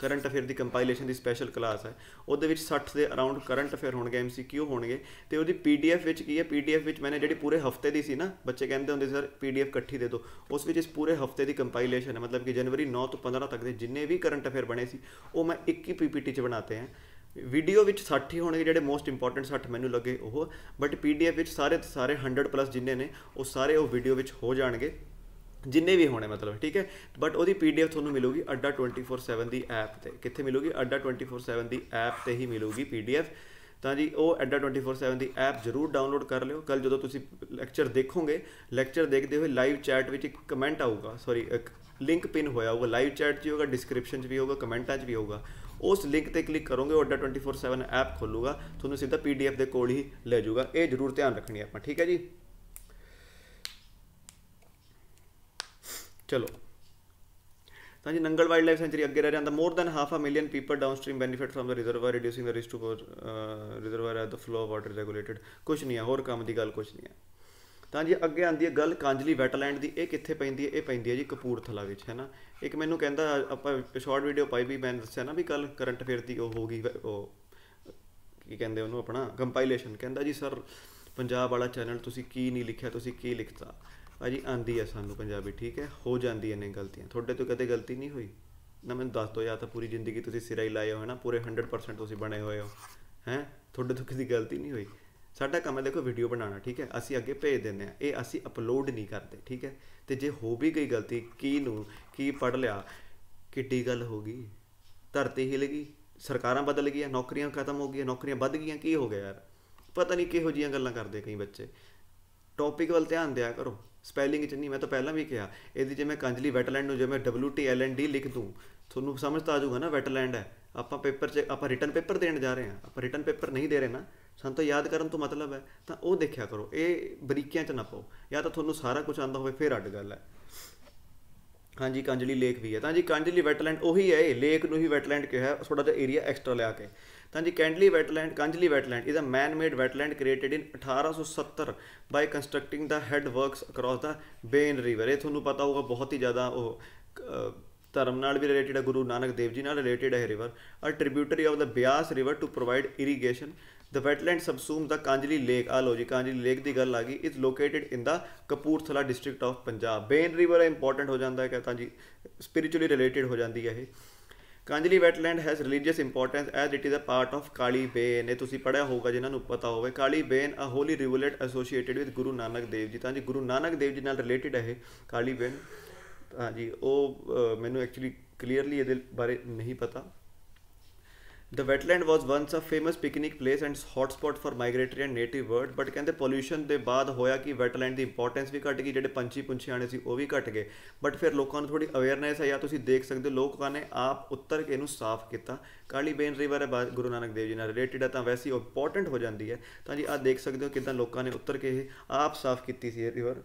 ਕਰੰਟ ਅਫੇਅਰ ਦੀ ਕੰਪਾਈਲੇਸ਼ਨ ਦੀ ਸਪੈਸ਼ਲ ਕਲਾਸ ਹੈ ਉਹਦੇ ਵਿੱਚ 60 ਦੇ ਅਰਾਊਂਡ ਕਰੰਟ ਅਫੇਅਰ ਹੋਣਗੇ ਐਮਸੀਕਿਊ ਹੋਣਗੇ ਤੇ ਉਹਦੀ ਪੀਡੀਐਫ ਵਿੱਚ ਕੀ ਹੈ ਪੀਡੀਐਫ ਵਿੱਚ ਮੈਨੇ ਜਿਹੜੀ ਪੂਰੇ ਹਫਤੇ ਦੀ ਸੀ ਨਾ ਬੱਚੇ ਕਹਿੰਦੇ ਹੁੰਦੇ ਸਰ ਪੀਡੀਐਫ ਇਕੱਠੀ ਦੇ ਦਿਓ ਉਸ ਵਿੱਚ ਇਸ ਪੂਰੇ ਹਫਤੇ ਦੀ ਕੰਪਾਈਲੇਸ਼ਨ ਹੈ ਮਤਲਬ ਕਿ ਜਨਵਰੀ 9 ਤੋਂ 15 ਤੱਕ ਦੇ ਜਿੰਨੇ ਵੀ ਕਰੰਟ ਅਫੇਅਰ ਬਣੇ ਸੀ ਉਹ ਮੈਂ ਇੱਕ ਹੀ ਪੀਪੀਟੀ 'ਚ ਬਣਾਤੇ ਹਾਂ ਵੀਡੀਓ ਵਿੱਚ 60 ਹੀ ਹੋਣਗੇ ਜਿਹੜੇ ਮੋਸਟ ਇੰਪੋਰਟੈਂਟ 60 ਮੈਨੂੰ ਲੱਗੇ ਉਹ ਬਟ ਪੀਡੀਐਫ ਵਿੱਚ ਸਾਰੇ ਸਾਰੇ 100 ਪਲੱਸ ਜਿੰਨੇ ਨੇ ਉਹ ਸਾਰੇ ਉਹ ਵੀਡੀਓ ਵਿੱਚ ਹੋ ਜਾਣਗੇ ਜਿੰਨੇ ਵੀ ਹੋਣੇ ਮਤਲਬ ਠੀਕ ਹੈ ਬਟ ਉਹਦੀ ਪੀਡੀਐਫ ਤੁਹਾਨੂੰ ਮਿਲੂਗੀ ਅੱਡਾ 24/7 ਦੀ ਐਪ ਤੇ ਕਿੱਥੇ ਮਿਲੂਗੀ ਅੱਡਾ 24/7 ਦੀ ਐਪ ਤੇ ਹੀ ਮਿਲੂਗੀ ਪੀਡੀਐਫ ਤਾਂ ਜੀ ਉਹ ਅੱਡਾ 24/7 ਦੀ ਐਪ ਜ਼ਰੂਰ ਡਾਊਨਲੋਡ ਕਰ ਲਿਓ ਕੱਲ ਜਦੋਂ ਤੁਸੀਂ ਲੈਕਚਰ ਦੇਖੋਗੇ ਲੈਕਚਰ ਦੇਖਦੇ ਹੋਏ ਲਾਈਵ ਚੈਟ ਵਿੱਚ ਇੱਕ ਕਮੈਂਟ ਆਊਗਾ ਸੌਰੀ ਇੱਕ ਲਿੰਕ ਪਿਨ ਹੋਇਆ ਹੋਊਗਾ ਲਾਈਵ ਚੈਟ 'ਚ ਹੋਗਾ ਡਿਸਕ੍ਰਿਪਸ਼ਨ 'ਚ ਵੀ ਹੋਗਾ ਕਮੈਂਟਾਂ 'ਚ ਵੀ ਹੋਗਾ ਉਸ ਲਿੰਕ ਤੇ ਕਲਿੱਕ ਕਰੋਗੇ ਉਹ ਅੱਡਾ 24/7 ਐਪ ਖੋਲੂਗਾ ਤੁਹਾਨੂੰ ਸਿੱਧਾ ਪੀਡੀਐਫ ਦੇ ਕੋਲ ਹੀ ਲੈ ਜਾਊਗਾ ਇਹ ਜ਼ਰੂਰ ਧਿਆਨ ਰੱਖਣੀ ਆਪਾਂ ਠੀਕ ਹੈ ਜੀ ਚਲੋ ਤਾਂ ਜੀ ਨੰਗਲ ਵਾਈਲਡ ਲਾਈਫ ਸੈਂਚਰੀ ਅੱਗੇ ਰਹਿ ਜਾਂਦਾ more than half a million people downstream benefit from the reservoir reducing the risk to reservoir at the flow of water regulated ਕੁਝ ਨਹੀਂ ਆ ਹੋਰ ਕੰਮ ਦੀ ਗੱਲ ਕੁਝ ਨਹੀਂ ਆ ਤਾਂ ਜੀ ਅੱਗੇ ਆਂਦੀ ਹੈ ਗੱਲ ਕਾਂਜਲੀ ਵੈਟਲੈਂਡ ਦੀ ਇਹ ਕਿੱਥੇ ਪੈਂਦੀ ਹੈ ਇਹ ਪੈਂਦੀ ਹੈ ਜੀ ਕਪੂਰਥਲਾ ਵਿੱਚ ਹੈ ਨਾ ਇੱਕ ਮੈਨੂੰ ਕਹਿੰਦਾ ਆਪਾਂ ਸ਼ਾਰਟ ਵੀਡੀਓ ਪਾਈ ਵੀ ਮੈਂ ਦੱਸਿਆ ਨਾ ਵੀ ਕੱਲ ਕਰੰਟ ਅਫੇਅਰ ਦੀ ਉਹ ਹੋਗੀ ਉਹ ਕੀ ਕਹਿੰਦੇ ਉਹਨੂੰ ਆਪਣਾ ਕੰਪਾਈਲੇਸ਼ਨ ਕਹਿੰਦਾ ਜੀ ਸਰ ਪੰਜਾਬ ਵਾਲਾ ਚੈਨਲ ਤੁਸੀਂ ਕੀ ਨਹੀਂ ਲਿਖਿਆ ਤੁਸੀਂ ਕੀ ਲਿਖਤਾ ਭਾਜੀ ਆਂਦੀ ਆ ਸਾਨੂੰ ਪੰਜਾਬੀ ਠੀਕ ਹੈ ਹੋ ਜਾਂਦੀ ਨੇ ਗਲਤੀਆਂ ਤੁਹਾਡੇ ਤੋਂ ਕਦੇ ਗਲਤੀ ਨਹੀਂ ਹੋਈ ਨਾ ਮੈਨੂੰ ਦੱਸ ਦੋ ਜਾਂ ਤਾਂ ਪੂਰੀ ਜ਼ਿੰਦਗੀ ਤੁਸੀਂ ਸਿਰਾ ਹੀ ਲਾਏ ਹੋ ਹੈ ਨਾ ਪੂਰੇ 100% ਤੁਸੀਂ ਬਣੇ ਹੋਏ ਹੋ ਹੈ ਤੁਹਾਡੇ ਤੋਂ ਕਿਸੇ ਗਲਤੀ ਨਹੀਂ ਹੋਈ ਸਾਡਾ ਕੰਮ ਹੈ ਦੇਖੋ ਵੀਡੀਓ ਬਣਾਉਣਾ ਠੀਕ ਹੈ ਅਸੀਂ ਅੱਗੇ ਭੇਜ ਦਿੰਦੇ ਆ ਇਹ ਅਸੀਂ ਅਪਲੋਡ ਨਹੀਂ ਕਰਦੇ ਠੀਕ ਹੈ ਤੇ ਜੇ ਹੋ ਵੀ ਗਈ ਗਲਤੀ ਕੀ ਨੂੰ ਕੀ ਪੜ ਲਿਆ ਕਿੱਡੀ ਗੱਲ ਹੋ ਗਈ ਧਰਤੀ ਹਿਲ ਗਈ ਸਰਕਾਰਾਂ ਬਦਲ ਗਈਆਂ ਨੌਕਰੀਆਂ ਖਤਮ ਹੋ ਗਈਆਂ ਨੌਕਰੀਆਂ ਵੱਧ ਗਈਆਂ ਕੀ ਹੋ ਗਿਆ ਯਾਰ ਪਤਾ ਨਹੀਂ ਕਿਹੋ ਜੀਆਂ ਗੱਲਾਂ ਕਰਦੇ ਕਈ ਬੱਚੇ ਟੌਪਿਕ ਵੱਲ ਧਿਆਨ ਦਿਆ ਕਰੋ ਸਪੈਲਿੰਗ ਚ ਨਹੀਂ ਮੈਂ ਤਾਂ ਪਹਿਲਾਂ ਵੀ ਕਿਹਾ ਇਹਦੀ ਜੇ ਮੈਂ ਕੰਜਲੀ ਵੈਟਲੈਂਡ ਨੂੰ ਜੇ ਮੈਂ ਡੀ ਲਿਖ ਦੂੰ ਤੁਹਾਨੂੰ ਸਮਝ ਤਾਂ ਆ ਜਾਊਗਾ ਨਾ ਵੈਟਲੈਂਡ ਹੈ ਆਪਾਂ ਪੇਪਰ 'ਚ ਆਪਾਂ ਰਿਟਨ ਪੇਪਰ ਦੇਣ ਜਾ ਰਹੇ ਹਾਂ ਆਪਾਂ ਰਿਟਨ ਪੇਪਰ ਨਹੀਂ ਦੇ ਰਹੇ ਨਾ ਸਾਨੂੰ ਤਾਂ ਯਾਦ ਕਰਨ ਤੋਂ ਮਤਲਬ ਹੈ ਤਾਂ ਉਹ ਦੇਖਿਆ ਕਰੋ ਇਹ ਬਰੀਕੀਆਂ 'ਚ ਨਾ ਪਾਓ ਜਾਂ ਤਾਂ ਤੁਹਾਨੂੰ ਸਾਰਾ ਕੁਝ ਆਂਦਾ ਹੋਵੇ ਫੇਰ ਅੱਡ ਗੱਲ ਹੈ ਹਾਂਜੀ ਕਾਂਜਲੀ ਲੇਕ ਵੀ ਹੈ ਤਾਂ ਜੀ ਕਾਂਜਲੀ ਵੈਟਲੈਂਡ ਉਹੀ ਹੈ ਇਹ ਲੇਕ ਨੂੰ ਹੀ ਵੈਟਲੈਂਡ ਕਿਹਾ ਥੋੜਾ ਜਿਹਾ ਏਰੀਆ ਐਕਸਟਰਾ ਲਿਆ ਕੇ ਤਾਂ ਜੀ Kanjli wetland Kanjli wetland is a man made wetland created in 1870 by constructing the head works across the Bein river ਇਹ ਤੁਹਾਨੂੰ ਪਤਾ ਹੋਊਗਾ ਬਹੁਤ ਹੀ ਜ਼ਿਆਦਾ ਉਹ ਧਰਮ ਨਾਲ ਵੀ ਰਿਲੇਟਡ ਹੈ ਗੁਰੂ ਨਾਨਕ ਦੇਵ ਜੀ ਨਾਲ ਰਿਲੇਟਡ ਹੈ river a tributary of the Beas river to provide irrigation the wetland subsume the Kanjli lake ਆ ਲੋ ਜੀ ਕਾਂਜਲੀ ਲੇਕ ਦੀ ਗੱਲ ਆ ਗਈ it located in the Kapurthala district of Punjab Bein river important ਹੋ ਜਾਂਦਾ ਹੈ ਕਹਤਾ ਜੀ ਸਪਿਰਚੁਅਲੀ ਰਿਲੇਟਡ ਹੋ ਜਾਂਦੀ ਹੈ ਇਹ Kanjli wetland has religious importance as it is a part of Kali Bein ਇਹ ਤੁਸੀਂ ਪੜਿਆ ਹੋਊਗਾ ਜਿਨ੍ਹਾਂ ਨੂੰ ਪਤਾ ਹੋਵੇ Kali Bein a holy rivulet associated with Guru Nanak Dev ji ਤਾਂ ਜੀ ਗੁਰੂ ਨਾਨਕ ਦੇਵ ਜੀ ਨਾਲ ਰਿਲੇਟਡ ਹੈ ਕਾਲੀ ਬੇਨ ਹਾਂਜੀ ਉਹ ਮੈਨੂੰ ਐਕਚੁਅਲੀ ਕਲੀਅਰਲੀ ਇਹਦੇ ਬਾਰੇ ਨਹੀਂ ਪਤਾ The wetland was once a famous picnic place and hotspot for migratory and native bird but ਕਹਿੰਦੇ pollution ਦੇ ਬਾਅਦ ਹੋਇਆ ਕਿ wetland ਦੀ ਇੰਪੋਰਟੈਂਸ ਵੀ ਘਟ ਗਈ ਜਿਹੜੇ ਪੰਛੀ ਪੁੰਛੀ ਆਣੇ ਸੀ ਉਹ ਵੀ ਘਟ ਗਏ ਬਟ ਫਿਰ ਲੋਕਾਂ ਨੂੰ ਥੋੜੀ ਅਵੇਅਰਨੈਸ ਆ ਜਾਂ ਤੁਸੀਂ ਦੇਖ ਸਕਦੇ ਹੋ ਲੋਕਾਂ ਨੇ ਆਪ ਉੱਤਰ ਕੇ ਇਹਨੂੰ ਸਾਫ਼ ਕੀਤਾ ਕਾਲੀ ਬੇਨ ਰਿਵਰ ਹੈ ਗੁਰੂ ਨਾਨਕ ਦੇਵ ਜੀ ਨਾਲ ਰਿਲੇਟਡ ਆ ਤਾਂ ਵੈਸੀ ਇੰਪੋਰਟੈਂਟ ਹੋ ਜਾਂਦੀ ਹੈ ਤਾਂ ਜੀ ਆ ਦੇਖ ਸਕਦੇ ਹੋ ਕਿਦਾਂ ਲੋਕਾਂ ਨੇ ਉੱਤਰ ਕੇ ਇਹ ਆਪ ਸਾਫ਼ ਕੀਤੀ ਸੀ ਰਿਵਰ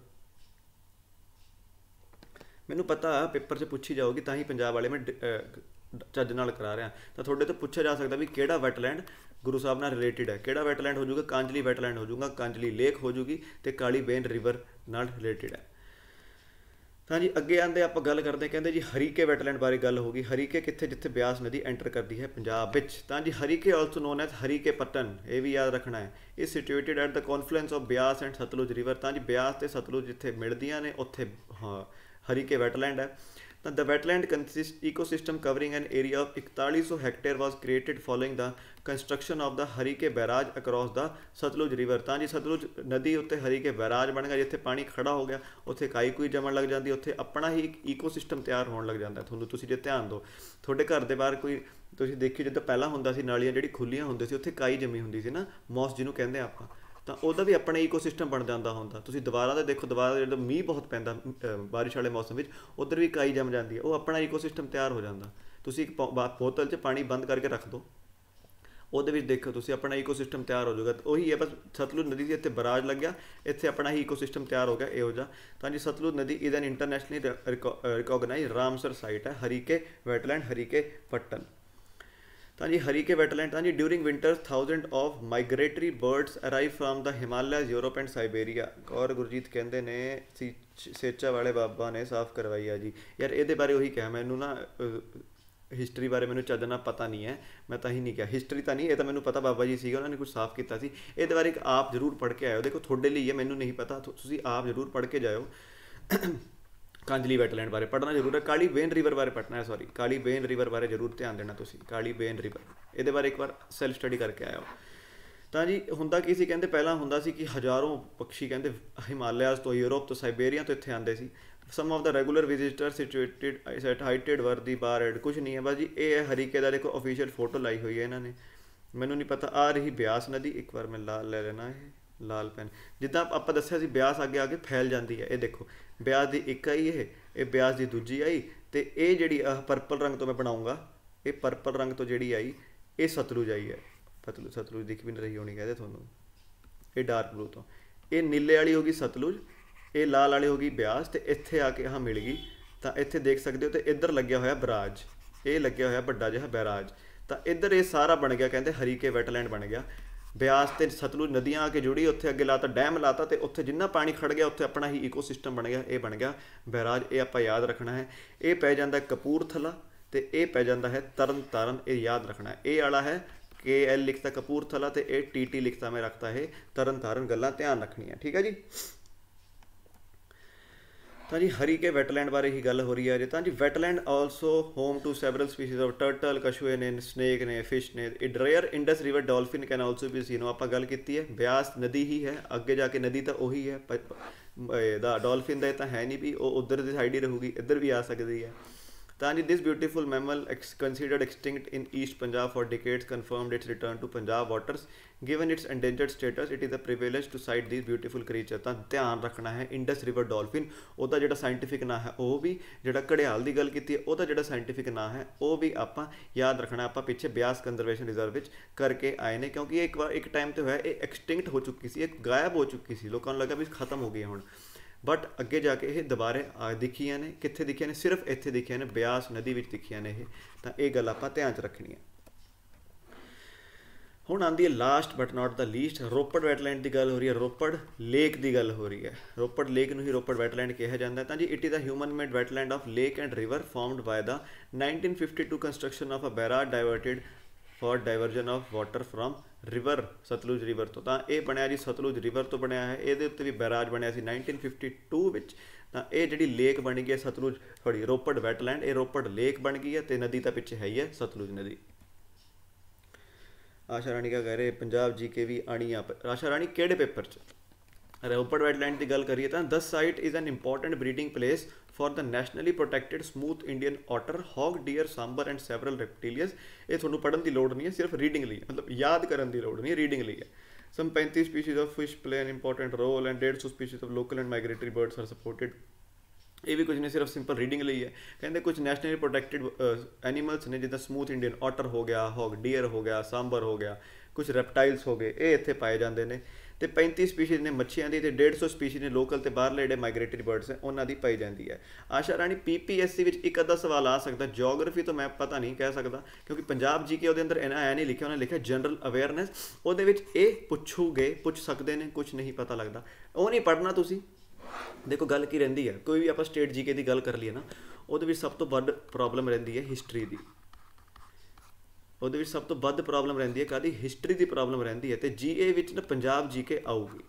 ਮੈਨੂੰ ਪਤਾ ਪੇਪਰ 'ਚ ਪੁੱਛੀ ਜਾਊਗੀ ਤਾਂ ਹੀ ਪੰਜਾਬ ਵਾਲੇ ਮੈਂ ਚੱਜ ਨਾਲ ਕਰਾ ਰਿਹਾ ਤਾਂ ਤੁਹਾਡੇ ਤੋਂ ਪੁੱਛਿਆ ਜਾ ਸਕਦਾ ਵੀ ਕਿਹੜਾ ਵੈਟਲੈਂਡ ਗੁਰੂ ਸਾਹਿਬ ਨਾਲ ਰਿਲੇਟਡ ਹੈ ਕਿਹੜਾ ਵੈਟਲੈਂਡ ਹੋ ਜਾਊਗਾ ਕਾਂਜਲੀ ਵੈਟਲੈਂਡ ਹੋ ਜਾਊਗਾ ਕਾਂਜਲੀ ਲੇਕ ਹੋ ਜਾਊਗੀ ਤੇ ਕਾਲੀ ਬੇਨ ਰਿਵਰ ਨਾਲ ਰਿਲੇਟਡ ਹੈ ਤਾਂ ਜੀ ਅੱਗੇ ਆਂਦੇ ਆਪਾਂ ਗੱਲ ਕਰਦੇ ਕਹਿੰਦੇ ਜੀ ਹਰੀਕੇ ਵੈਟਲੈਂਡ ਬਾਰੇ ਗੱਲ ਹੋ ਗਈ ਹਰੀਕੇ ਕਿੱਥੇ ਜਿੱਥੇ ਬਿਆਸ ਨਦੀ ਐਂਟਰ ਕਰਦੀ ਹੈ ਪੰਜਾਬ ਵਿੱਚ ਤਾਂ ਜੀ Harike also known as Harike Pattan ਇਹ ਵੀ ਯਾਦ ਰੱਖਣਾ ਹੈ ਇਹ situated at the confluence of Beas and Sutlej river ਤਾਂ ਜੀ ਬਿਆਸ ਤੇ ਸਤਲੁਜ ਜਿੱਥੇ ਮਿਲਦੀਆਂ ਨੇ ਉੱਥੇ ਹਰੀਕੇ ਵੈਟਲੈਂਡ ਹੈ wetland consist ecosystem covering an area of 4100 hectare was created following the construction of the Harike barrage across the Sutlej river ਤਾਂ ਜੀ ਸਤਲੁਜ ਨਦੀ ਉੱਤੇ ਹਰੀਕੇ ਬੈਰਾਜ ਬਣ ਗਿਆ ਜਿੱਥੇ ਪਾਣੀ ਖੜਾ ਹੋ ਗਿਆ ਉੱਥੇ ਕਾਈ ਕੋਈ ਜਮਣ ਲੱਗ ਜਾਂਦੀ ਉੱਥੇ ਆਪਣਾ ਹੀ ਇੱਕ ਇਕੋਸਿਸਟਮ ਤਿਆਰ ਹੋਣ ਲੱਗ ਜਾਂਦਾ ਤੁਹਾਨੂੰ ਤੁਸੀਂ ਜੇ ਧਿਆਨ ਦਿਓ ਤੁਹਾਡੇ ਘਰ ਦੇ ਬਾਹਰ ਕੋਈ ਤੁਸੀਂ ਦੇਖਿਓ ਜਦੋਂ ਪਹਿਲਾਂ ਹੁੰਦਾ ਸੀ ਨਾਲੀਆਂ ਜਿਹੜੀ ਖੁੱਲੀਆਂ ਹੁੰਦੀਆਂ ਸੀ ਉੱਥੇ ਕਾਈ ਜੰਮੀ ਹੁੰਦੀ ਸੀ ਨਾ ਮੌਸ ਜਿਹਨੂੰ ਕਹਿੰਦੇ ਆਪਾਂ ਤਾਂ ਉਹਦਾ ਵੀ ਆਪਣਾ ਇਕੋਸਿਸਟਮ ਬਣ ਜਾਂਦਾ ਹੁੰਦਾ ਤੁਸੀਂ ਦੁਬਾਰਾ ਤੇ ਦੇਖੋ ਦੁਬਾਰਾ ਜਦੋਂ ਮੀਂਹ ਬਹੁਤ ਪੈਂਦਾ بارش ਵਾਲੇ ਮੌਸਮ ਵਿੱਚ ਉਧਰ ਵੀ ਕਾਈ ਜੰਮ ਜਾਂਦੀ ਹੈ ਉਹ ਆਪਣਾ ਇਕੋਸਿਸਟਮ ਤਿਆਰ ਹੋ ਜਾਂਦਾ ਤੁਸੀਂ ਇੱਕ ਬੋਤਲ 'ਚ ਪਾਣੀ ਬੰਦ ਕਰਕੇ ਰੱਖ ਦਿਓ ਉਹਦੇ ਵਿੱਚ ਦੇਖੋ ਤੁਸੀਂ ਆਪਣਾ ਇਕੋਸਿਸਟਮ ਤਿਆਰ ਹੋ ਜਾਊਗਾ ਉਹੀ ਹੈ ਬਸ ਸਤਲੁਜ ਨਦੀ ਦੇ ਇੱਥੇ ਬਰਾਜ ਲੱਗਿਆ ਇੱਥੇ ਆਪਣਾ ਹੀ ਇਕੋਸਿਸਟਮ ਤਿਆਰ ਹੋ ਗਿਆ ਇਹੋ ਜਿਹਾ ਤਾਂ ਜੀ ਸਤਲੁਜ ਨਦੀ is internationally recognise Ramsar site ਹੈ ਹਰੀਕੇ ਵੈਟਲੈਂਡ ਹਰੀਕੇ ਪੱਟਨ ਤਾਂ ਜੀ ਹਰੀਕੇ ਵੈਟਲੈਂਡ ਤਾਂ ਜੀ during winters thousand of migratory birds arrive from the Himalaya Europe and Siberia ਔਰ ਗੁਰਜੀਤ ਕਹਿੰਦੇ ਨੇ ਸੇਚਾ ਵਾਲੇ ਬਾਬਾ ਨੇ ਸਾਫ਼ ਕਰਵਾਈ ਆ ਜੀ ਯਾਰ ਇਹਦੇ ਬਾਰੇ ਉਹੀ ਕਹਿ ਮੈਨੂੰ ਨਾ ਹਿਸਟਰੀ ਬਾਰੇ ਮੈਨੂੰ ਚੱਦਨਾ ਪਤਾ ਨਹੀਂ ਹੈ ਮੈਂ ਤਾਂ ਹੀ ਨਹੀਂ ਕਿਹਾ ਹਿਸਟਰੀ ਤਾਂ ਨਹੀਂ ਇਹ ਤਾਂ ਮੈਨੂੰ ਪਤਾ ਬਾਬਾ ਜੀ ਸੀਗਾ ਉਹਨਾਂ ਨੇ ਕੁਝ ਸਾਫ਼ ਕੀਤਾ ਸੀ ਇਹਦੇ ਬਾਰੇ ਇੱਕ ਆਪ ਜ਼ਰੂਰ ਪੜ੍ਹ ਕੇ ਆਇਓ ਦੇਖੋ ਤੁਹਾਡੇ ਲਈ ਹੈ ਮੈਨੂੰ ਨਹੀਂ ਪਤਾ ਤੁਸੀਂ ਆਪ ਜ਼ਰੂਰ ਪੜ੍ਹ ਕੇ ਜਾਇਓ ਕਾਂਜਲੀ ਵੈਟਲੈਂਡ ਬਾਰੇ ਪੜ੍ਹਨਾ ਜ਼ਰੂਰ ਹੈ ਕਾਲੀ ਬੇਨ ਰਿਵਰ ਬਾਰੇ ਪੜ੍ਹਨਾ ਹੈ ਸੌਰੀ ਕਾਲੀ ਬੇਨ ਰਿਵਰ ਬਾਰੇ ਜ਼ਰੂਰ ਧਿਆਨ ਦੇਣਾ ਤੁਸੀਂ ਕਾਲੀ ਬੇਨ ਰਿਵਰ ਇਹਦੇ ਬਾਰੇ ਇੱਕ ਵਾਰ ਸੈਲਫ ਸਟੱਡੀ ਕਰਕੇ ਆਇਓ ਤਾਂ ਜੀ ਹੁੰਦਾ ਕੀ ਸੀ ਕਹਿੰਦੇ ਪਹਿਲਾਂ ਹੁੰਦਾ ਸੀ ਕਿ ਹਜ਼ਾਰੋਂ ਪੰਛੀ ਕਹਿੰਦੇ ਹਿਮਾਲਿਆਸ ਤੋਂ ਯੂਰਪ ਤੋਂ ਸਾਈਬੇਰੀਆ ਤੋਂ ਇੱਥੇ ਆਉਂਦੇ ਸੀ some of the regular visitor situated at ਹਾਈਟਡ ਵਰ ਦੀ ਬਾਰ ਐਡ ਕੁਝ ਨਹੀਂ ਹੈ ਬਾਜੀ ਇਹ ਹੈ ਹਰੀਕੇ ਦਾ ਦੇਖੋ ਅਫੀਸ਼ੀਅਲ ਫੋਟੋ ਲਾਈ ਹੋਈ ਹੈ ਇਹਨਾਂ ਨੇ ਮੈਨੂੰ ਨਹੀਂ ਪਤਾ ਆ ਰਹੀ ਬਿਆਸ ਨਦੀ ਇੱਕ ਵਾਰ ਮੈਂ ਲਾਲ ਲੈ ਲੈਣਾ ਹੈ ਲਾਲ ਪੈਨ ਜਿੱਦਾਂ ਆਪਾਂ ਦੱਸਿਆ ਸੀ ਬਿਆਸ ਅੱਗੇ ਅੱਗੇ ਫੈਲ ਜਾਂਦੀ ਹੈ ਇਹ ਦੇਖੋ ਬਿਆਸ ਦੀ ਇੱਕ ਆਈ ਇਹ ਇਹ ਬਿਆਸ ਦੀ ਦੂਜੀ ਆਈ ਤੇ ਇਹ ਜਿਹੜੀ ਆ ਪਰਪਲ ਰੰਗ ਤੋਂ ਮੈਂ ਬਣਾਉਂਗਾ ਇਹ ਪਰਪਲ ਰੰਗ ਤੋਂ ਜਿਹੜੀ ਆਈ ਇਹ ਸਤਲੁਜ ਆਈ ਹੈ ਸਤਲੁਜ ਸਤਲੁਜ ਦਿਖ ਵੀ ਨਹੀਂ ਰਹੀ ਹੋਣੀ ਕਹਦੇ ਤੁਹਾਨੂੰ ਇਹ ਡਾਰਕ ਬਲੂ ਤੋਂ ਇਹ ਨੀਲੇ ਵਾਲੀ ਹੋਗੀ ਸਤਲੁਜ ਇਹ ਲਾਲ ਵਾਲੀ ਹੋਗੀ ਬਿਆਸ ਤੇ ਇੱਥੇ ਆ ਕੇ ਆਹ ਮਿਲ ਗਈ ਤਾਂ ਇੱਥੇ ਦੇਖ ਸਕਦੇ ਹੋ ਤੇ ਇੱਧਰ ਲੱਗਿਆ ਹੋਇਆ ਬਰਾਜ ਇਹ ਲੱਗਿਆ ਹੋਇਆ ਵੱਡਾ ਜਿਹਾ ਬੈਰਾਜ ਤਾਂ ਇੱਧਰ ਇਹ ਸਾਰਾ ਬਣ ਗਿਆ ਕਹਿੰਦੇ ਹਰੀਕੇ ਵੈਟਲੈਂਡ ਬਣ ਗਿਆ ਬਿਆਸ ਤੇ ਸਤਲੁਜ ਨਦੀਆਂ ਆ ਕੇ ਜੁੜੀ ਉੱਥੇ ਅੱਗੇ ਲਾਤਾ ਡੈਮ ਲਾਤਾ ਤੇ ਉੱਥੇ ਜਿੰਨਾ ਪਾਣੀ ਖੜ ਗਿਆ ਉੱਥੇ ਆਪਣਾ ਹੀ ਇਕੋਸਿਸਟਮ ਬਣ ਗਿਆ ਇਹ ਬਣ ਗਿਆ ਬੈਰਾਜ ਇਹ ਆਪਾਂ ਯਾਦ ਰੱਖਣਾ ਹੈ ਇਹ ਪੈ ਜਾਂਦਾ ਕਪੂਰਥਲਾ ਤੇ ਇਹ ਪੈ ਜਾਂਦਾ ਹੈ ਤਰਨ ਇਹ ਯਾਦ ਰੱਖਣਾ ਹੈ ਇਹ ਵਾਲਾ ਹੈ ਕੇ ਐਲ ਲਿਖਤਾ ਕਪੂਰਥਲਾ ਤੇ ਇਹ ਟੀ ਟੀ ਲਿਖਤਾ ਮੈਂ ਰੱਖਤਾ ਹੈ ਤਰਨ ਗੱਲਾਂ ਧਿਆਨ ਰੱਖਣੀਆਂ ਠੀਕ ਹੈ ਜੀ ਤਾਂ ਜੀ ਹਰੀਕੇ ਵੈਟਲੈਂਡ ਬਾਰੇ ਹੀ ਗੱਲ ਹੋ ਰਹੀ ਹੈ ਜੇ ਤਾਂ ਜੀ wetland also home to several species of turtle ਕਸ਼ੂਏ ਨੇ ਸਨੇਕ ਨੇ ਫਿਸ਼ ਨੇ it rare Indus river dolphin can also be seen ਆਪਾਂ ਗੱਲ ਕੀਤੀ ਹੈ ਬਿਆਸ ਨਦੀ ਹੀ ਹੈ ਅੱਗੇ ਜਾ ਕੇ ਨਦੀ ਤਾਂ ਉਹੀ ਹੈ ਦਾ ਡਾਲਫਿਨ ਦਾ ਤਾਂ ਹੈ ਨਹੀਂ ਵੀ ਉਹ ਉਧਰ ਦੀ ਸਾਈਡ ਹੀ ਰਹੂਗੀ ਇੱਧਰ ਵੀ ਆ ਸਕਦੀ ਹੈ ਤਾਂ ਜੀ this beautiful mammal considered extinct in east Punjab for decades confirmed its return to Punjab waters given its endangered status it is a privilege to sight these beautiful creature ਤਾਂ ਧਿਆਨ ਰੱਖਣਾ ਹੈ ਇੰਡਸ ਰਿਵਰ ਡਾਲਫਿਨ ਉਹਦਾ ਜਿਹੜਾ ਸਾਇੰਟਿਫਿਕ ਨਾਮ ਹੈ ਉਹ ਵੀ ਜਿਹੜਾ ਘੜਿਆਲ ਦੀ ਗੱਲ ਕੀਤੀ ਹੈ ਉਹਦਾ ਜਿਹੜਾ ਸਾਇੰਟਿਫਿਕ ਨਾਮ ਹੈ ਉਹ ਵੀ ਆਪਾਂ ਯਾਦ ਰੱਖਣਾ ਆਪਾਂ ਪਿੱਛੇ ਬਿਆਸ ਕੰਜ਼ਰਵੇਸ਼ਨ ਰਿਜ਼ਰਵ ਵਿੱਚ ਕਰਕੇ ਆਏ ਨੇ ਕਿਉਂਕਿ ਇੱਕ ਵਾਰ ਇੱਕ ਟਾਈਮ ਤੇ ਹੋਇਆ ਇਹ ਐਕਸਟਿੰਕਟ ਹੋ ਚੁੱਕੀ ਸੀ ਇਹ ਗਾਇਬ ਹੋ ਚੁੱਕੀ ਸੀ ਲੋਕਾਂ ਨੂੰ ਲੱਗਾ ਵੀ ਖਤਮ ਹੋ ਗਈ ਹੁਣ ਬਟ ਅੱਗੇ ਜਾ ਕੇ ਇਹ ਦੁਬਾਰੇ ਆ ਦਿਖੀਆਂ ਨੇ ਕਿੱਥੇ ਦਿਖੀਆਂ ਨੇ ਸਿਰਫ ਇੱਥੇ ਦਿਖੀਆਂ ਨੇ ਬਿਆਸ ਨਦੀ ਵਿੱਚ ਦਿਖੀਆਂ ਨੇ ਇਹ ਤਾਂ ਇਹ ਗੱਲ ਆਪਾਂ ਧਿਆਨ 'ਚ ਰੱਖਣੀ ਹੈ ਹੁਣ ਆਂਦੀ ਹੈ last but not the least Ropar wetland ਦੀ ਗੱਲ ਹੋ ਰਹੀ ਹੈ ਰੋਪੜ ਲੇਕ ਦੀ ਗੱਲ ਹੋ ਰਹੀ ਹੈ ਰੋਪੜ ਲੇਕ ਨੂੰ ਹੀ ਰੋਪੜ ਵੈਟਲੈਂਡ ਕਿਹਾ ਜਾਂਦਾ ਹੈ ਤਾਂ ਜੀ it is a human made wetland of lake and river formed by the 1952 construction of a barrage diverted for diversion of water from river Sutlej river ਤੋਂ ਤਾਂ ਇਹ ਬਣਿਆ ਜੀ ਸਤਲੁਜ ਰਿਵਰ ਤੋਂ ਬਣਿਆ ਹੈ ਇਹਦੇ ਉੱਤੇ ਵੀ ਬੈਰਾਜ ਬਣਿਆ ਸੀ 1952 ਵਿੱਚ ਤਾਂ ਇਹ ਜਿਹੜੀ ਲੇਕ ਬਣ ਗਈ ਹੈ ਸਤਲੁਜ ਥੋੜੀ ਰੋਪੜ ਵੈਟਲੈਂਡ ਇਹ ਰੋਪੜ ਲੇਕ ਬਣ ਗਈ ਹੈ ਤੇ ਨਦੀ ਤਾਂ ਪਿੱਛੇ ਹੈ ਹੀ ਹੈ ਸਤਲੁਜ ਨਦੀ ਆਸ਼ਾ ਰਾਣੀ ਕਾ ਕਹਿ ਰਹੇ ਪੰਜਾਬ ਜੀਕੇ ਵੀ ਆਣੀ ਆ ਆਸ਼ਾ ਰਾਣੀ ਕਿਹੜੇ ਪੇਪਰ 'ਚ ਰੋਪੜ ਵੈਟਲੈਂਡ ਦੀ ਗੱਲ ਕਰੀਏ ਤਾਂ this site is an important breeding place for the nationally protected smooth Indian otter hog deer sambar and several reptiles ਇਹ ਤੁਹਾਨੂੰ ਪੜਨ ਦੀ ਲੋੜ ਨਹੀਂ ਹੈ ਸਿਰਫ ਰੀਡਿੰਗ ਲਈ ਮਤਲਬ ਯਾਦ ਕਰਨ ਦੀ ਲੋੜ ਨਹੀਂ ਰੀਡਿੰਗ ਲਈ ਹੈ some 35 species of fish play an important role and 150 species of local and migratory birds are supported ਇਹ ਵੀ ਕੁਝ ਨਹੀਂ ਸਿਰਫ ਸਿੰਪਲ ਰੀਡਿੰਗ ਲਈ ਹੈ ਕਹਿੰਦੇ ਕੁਝ ਨੈਸ਼ਨਲੀ ਪ੍ਰੋਟੈਕਟਿਡ ਐਨੀਮਲਸ ਨੇ ਜਿੱਦਾਂ ਸਮੂਥ ਇੰਡੀਅਨ ਆਟਰ ਹੋ ਗਿਆ ਹੌਗ ਡੀਅਰ ਹੋ ਗਿਆ ਸਾਂਬਰ ਹੋ ਗਿਆ ਕੁਝ ਰੈਪਟਾਈਲਸ ਹੋ ਗਏ ਇਹ ਇੱਥੇ ਪਾਏ ਜਾਂਦੇ ਨੇ ਤੇ 35 ਸਪੀਸੀਜ਼ ਨੇ ਮੱਛੀਆਂ ਦੀ ਤੇ 150 ਸਪੀਸੀਜ਼ ਨੇ ਲੋਕਲ ਤੇ ਬਾਹਰਲੇ ਜਿਹੜੇ ਮਾਈਗ੍ਰੇਟਰੀ ਬਰਡਸ ਨੇ ਉਹਨਾਂ ਦੀ ਪਾਈ ਜਾਂਦੀ ਹੈ ਆਸ਼ਾ ਰਾਣੀ ਪੀਪੀਐਸਸੀ ਵਿੱਚ ਇੱਕ ਅੱਧਾ ਸਵਾਲ ਆ ਸਕਦਾ ਜੀਓਗ੍ਰਾਫੀ ਤੋਂ ਮੈਂ ਪਤਾ ਨਹੀਂ ਕਹਿ ਸਕਦਾ ਕਿਉਂਕਿ ਪੰਜਾਬ ਜੀਕੇ ਉਹਦੇ ਅੰਦਰ ਇਹਨਾਂ ਆਇਆ ਨਹੀਂ ਲਿਖਿਆ ਉਹਨੇ ਲਿਖਿਆ ਜਨਰਲ ਅਵੇਅਰਨੈਸ ਉਹਦੇ ਵਿੱਚ ਇਹ ਪੁੱਛੂਗੇ ਪੁੱਛ ਸਕਦੇ ਨੇ ਕੁਝ ਨਹੀਂ ਪਤਾ ਲੱਗਦਾ ਉਹ ਨਹੀਂ ਪੜਨਾ ਤੁਸੀਂ ਦੇਖੋ ਗੱਲ ਕੀ ਰਹਿੰਦੀ ਹੈ ਕੋਈ ਵੀ ਆਪਾਂ ਸਟੇਟ ਜੀਕੇ ਦੀ ਗੱਲ ਕਰ ਲਈਏ ਨਾ ਉਹਦੇ ਵਿੱਚ ਸਭ ਤੋਂ ਵੱਧ ਪ੍ਰੋਬਲਮ ਰਹਿੰਦੀ ਹੈ ਹਿਸਟਰੀ ਦੀ ਉਹਦੇ ਵਿੱਚ ਸਭ ਤੋਂ ਵੱਧ ਪ੍ਰੋਬਲਮ ਰਹਿੰਦੀ ਹੈ ਕਾਦੀ ਹਿਸਟਰੀ ਦੀ ਪ੍ਰੋਬਲਮ ਰਹਿੰਦੀ ਹੈ ਤੇ ਜੀਏ ਵਿੱਚ ਨਾ ਪੰਜਾਬ ਜੀਕੇ ਆਊਗੀ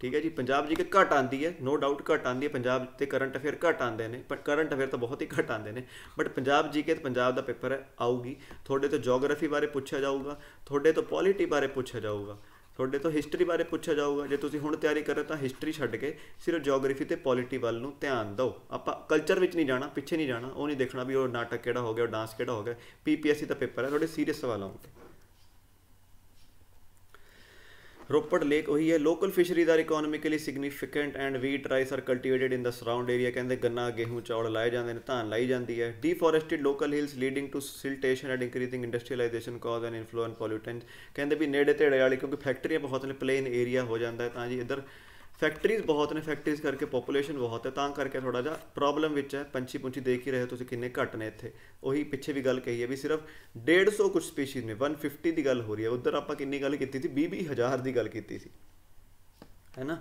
ਠੀਕ ਹੈ ਜੀ ਪੰਜਾਬ ਜੀ ਕੇ ਘਟ ਆਂਦੀ ਹੈ ਨੋ ਡਾਊਟ ਘਟ ਆਂਦੀ ਹੈ ਪੰਜਾਬ ਤੇ ਕਰੰਟ ਅਫੇਅਰ ਘਟ ਆਂਦੇ ਨੇ ਪਰ ਕਰੰਟ ਅਫੇਅਰ ਤਾਂ ਬਹੁਤ ਹੀ ਘਟ ਆਂਦੇ ਨੇ ਬਟ ਪੰਜਾਬ ਜੀ ਕੇ ਤੇ ਪੰਜਾਬ ਦਾ ਪੇਪਰ ਆਊਗੀ ਤੁਹਾਡੇ ਤੋਂ ਜੀਓਗ੍ਰਾਫੀ ਬਾਰੇ ਪੁੱਛਿਆ ਜਾਊਗਾ ਤੁਹਾਡੇ ਤੋਂ ਪੋਲਿਟੀ ਬਾਰੇ ਪੁੱਛਿਆ ਜਾਊਗਾ ਤੁਹਾਡੇ ਤੋਂ ਹਿਸਟਰੀ ਬਾਰੇ ਪੁੱਛਿਆ ਜਾਊਗਾ ਜੇ ਤੁਸੀਂ ਹੁਣ ਤਿਆਰੀ ਕਰ ਰਹੇ ਤਾਂ ਹਿਸਟਰੀ ਛੱਡ ਕੇ ਸਿਰਫ ਜੀਓਗ੍ਰਾਫੀ ਤੇ ਪੋਲਿਟੀ ਵੱਲ ਨੂੰ ਧਿਆਨ ਦਿਓ ਆਪਾਂ ਕਲਚਰ ਵਿੱਚ ਨਹੀਂ ਜਾਣਾ ਪਿੱਛੇ ਨਹੀਂ ਜਾਣਾ ਉਹ ਨਹੀਂ ਦੇਖਣਾ ਵੀ ਉਹ ਨਾਟਕ ਕਿਹੜਾ ਹੋ ਗਿਆ ਉਹ ਡਾਂਸ ਕਿਹੜਾ ਹੋ ਗਿਆ ਪੀਪੀਐਸਸੀ ਦਾ ਪੇਪਰ ਹੈ ਤੁਹਾਡੇ ਸੀਰੀਅਸ ਸਵਾਲ ਆਉਂਦੇ ਰੋਪੜ ਲੇਕ ਉਹੀ ਹੈ ਲੋਕਲ ਫਿਸ਼ਰੀ ਦਾ economically significant and wheat rice are cultivated in the surround area ਕਹਿੰਦੇ ਗੰਨਾ ਗੇਹੂੰ ਚੌਲ ਲਾਏ ਜਾਂਦੇ ਨੇ ਧਾਨ ਲਾਈ ਜਾਂਦੀ ਹੈ deforested local hills leading to siltation and increasing industrialisation cause and influence pollutants ਕਹਿੰਦੇ ਵੀ ਨੇੜੇ ਤੇੜੇ ਵਾਲੇ ਕਿਉਂਕਿ ਫੈਕਟਰੀਆਂ ਬਹੁਤ ਨੇ ਪਲੇਨ ਏਰੀਆ ਹੋ ਜਾਂਦਾ ਹੈ ਤਾਂ ਜੀ ਇੱਧਰ ਫੈਕਟਰੀਜ਼ ਬਹੁਤ ਨੇ ਫੈਕਟਰੀਜ਼ ਕਰਕੇ ਪੋਪੂਲੇਸ਼ਨ ਬਹੁਤ ਹੈ ਤਾਂ ਕਰਕੇ ਥੋੜਾ ਜਿਹਾ ਪ੍ਰੋਬਲਮ ਵਿੱਚ ਹੈ ਪੰਛੀ ਪੁੰਛੀ ਦੇਖ ਹੀ ਰਹੇ ਤੁਸੀਂ ਕਿੰਨੇ ਘੱਟ ਨੇ ਇੱਥੇ ਉਹੀ ਪਿੱਛੇ ਵੀ ਗੱਲ ਕਹੀ ਹੈ ਵੀ ਸਿਰਫ 150 ਕੁਝ ਸਪੀਸੀਜ਼ ਨੇ 150 ਦੀ ਗੱਲ ਹੋ ਰਹੀ ਹੈ ਉਧਰ ਆਪਾਂ ਕਿੰਨੀ ਗੱਲ ਕੀਤੀ ਸੀ 20 20000 ਦੀ ਗੱਲ ਕੀਤੀ ਸੀ ਹੈਨਾ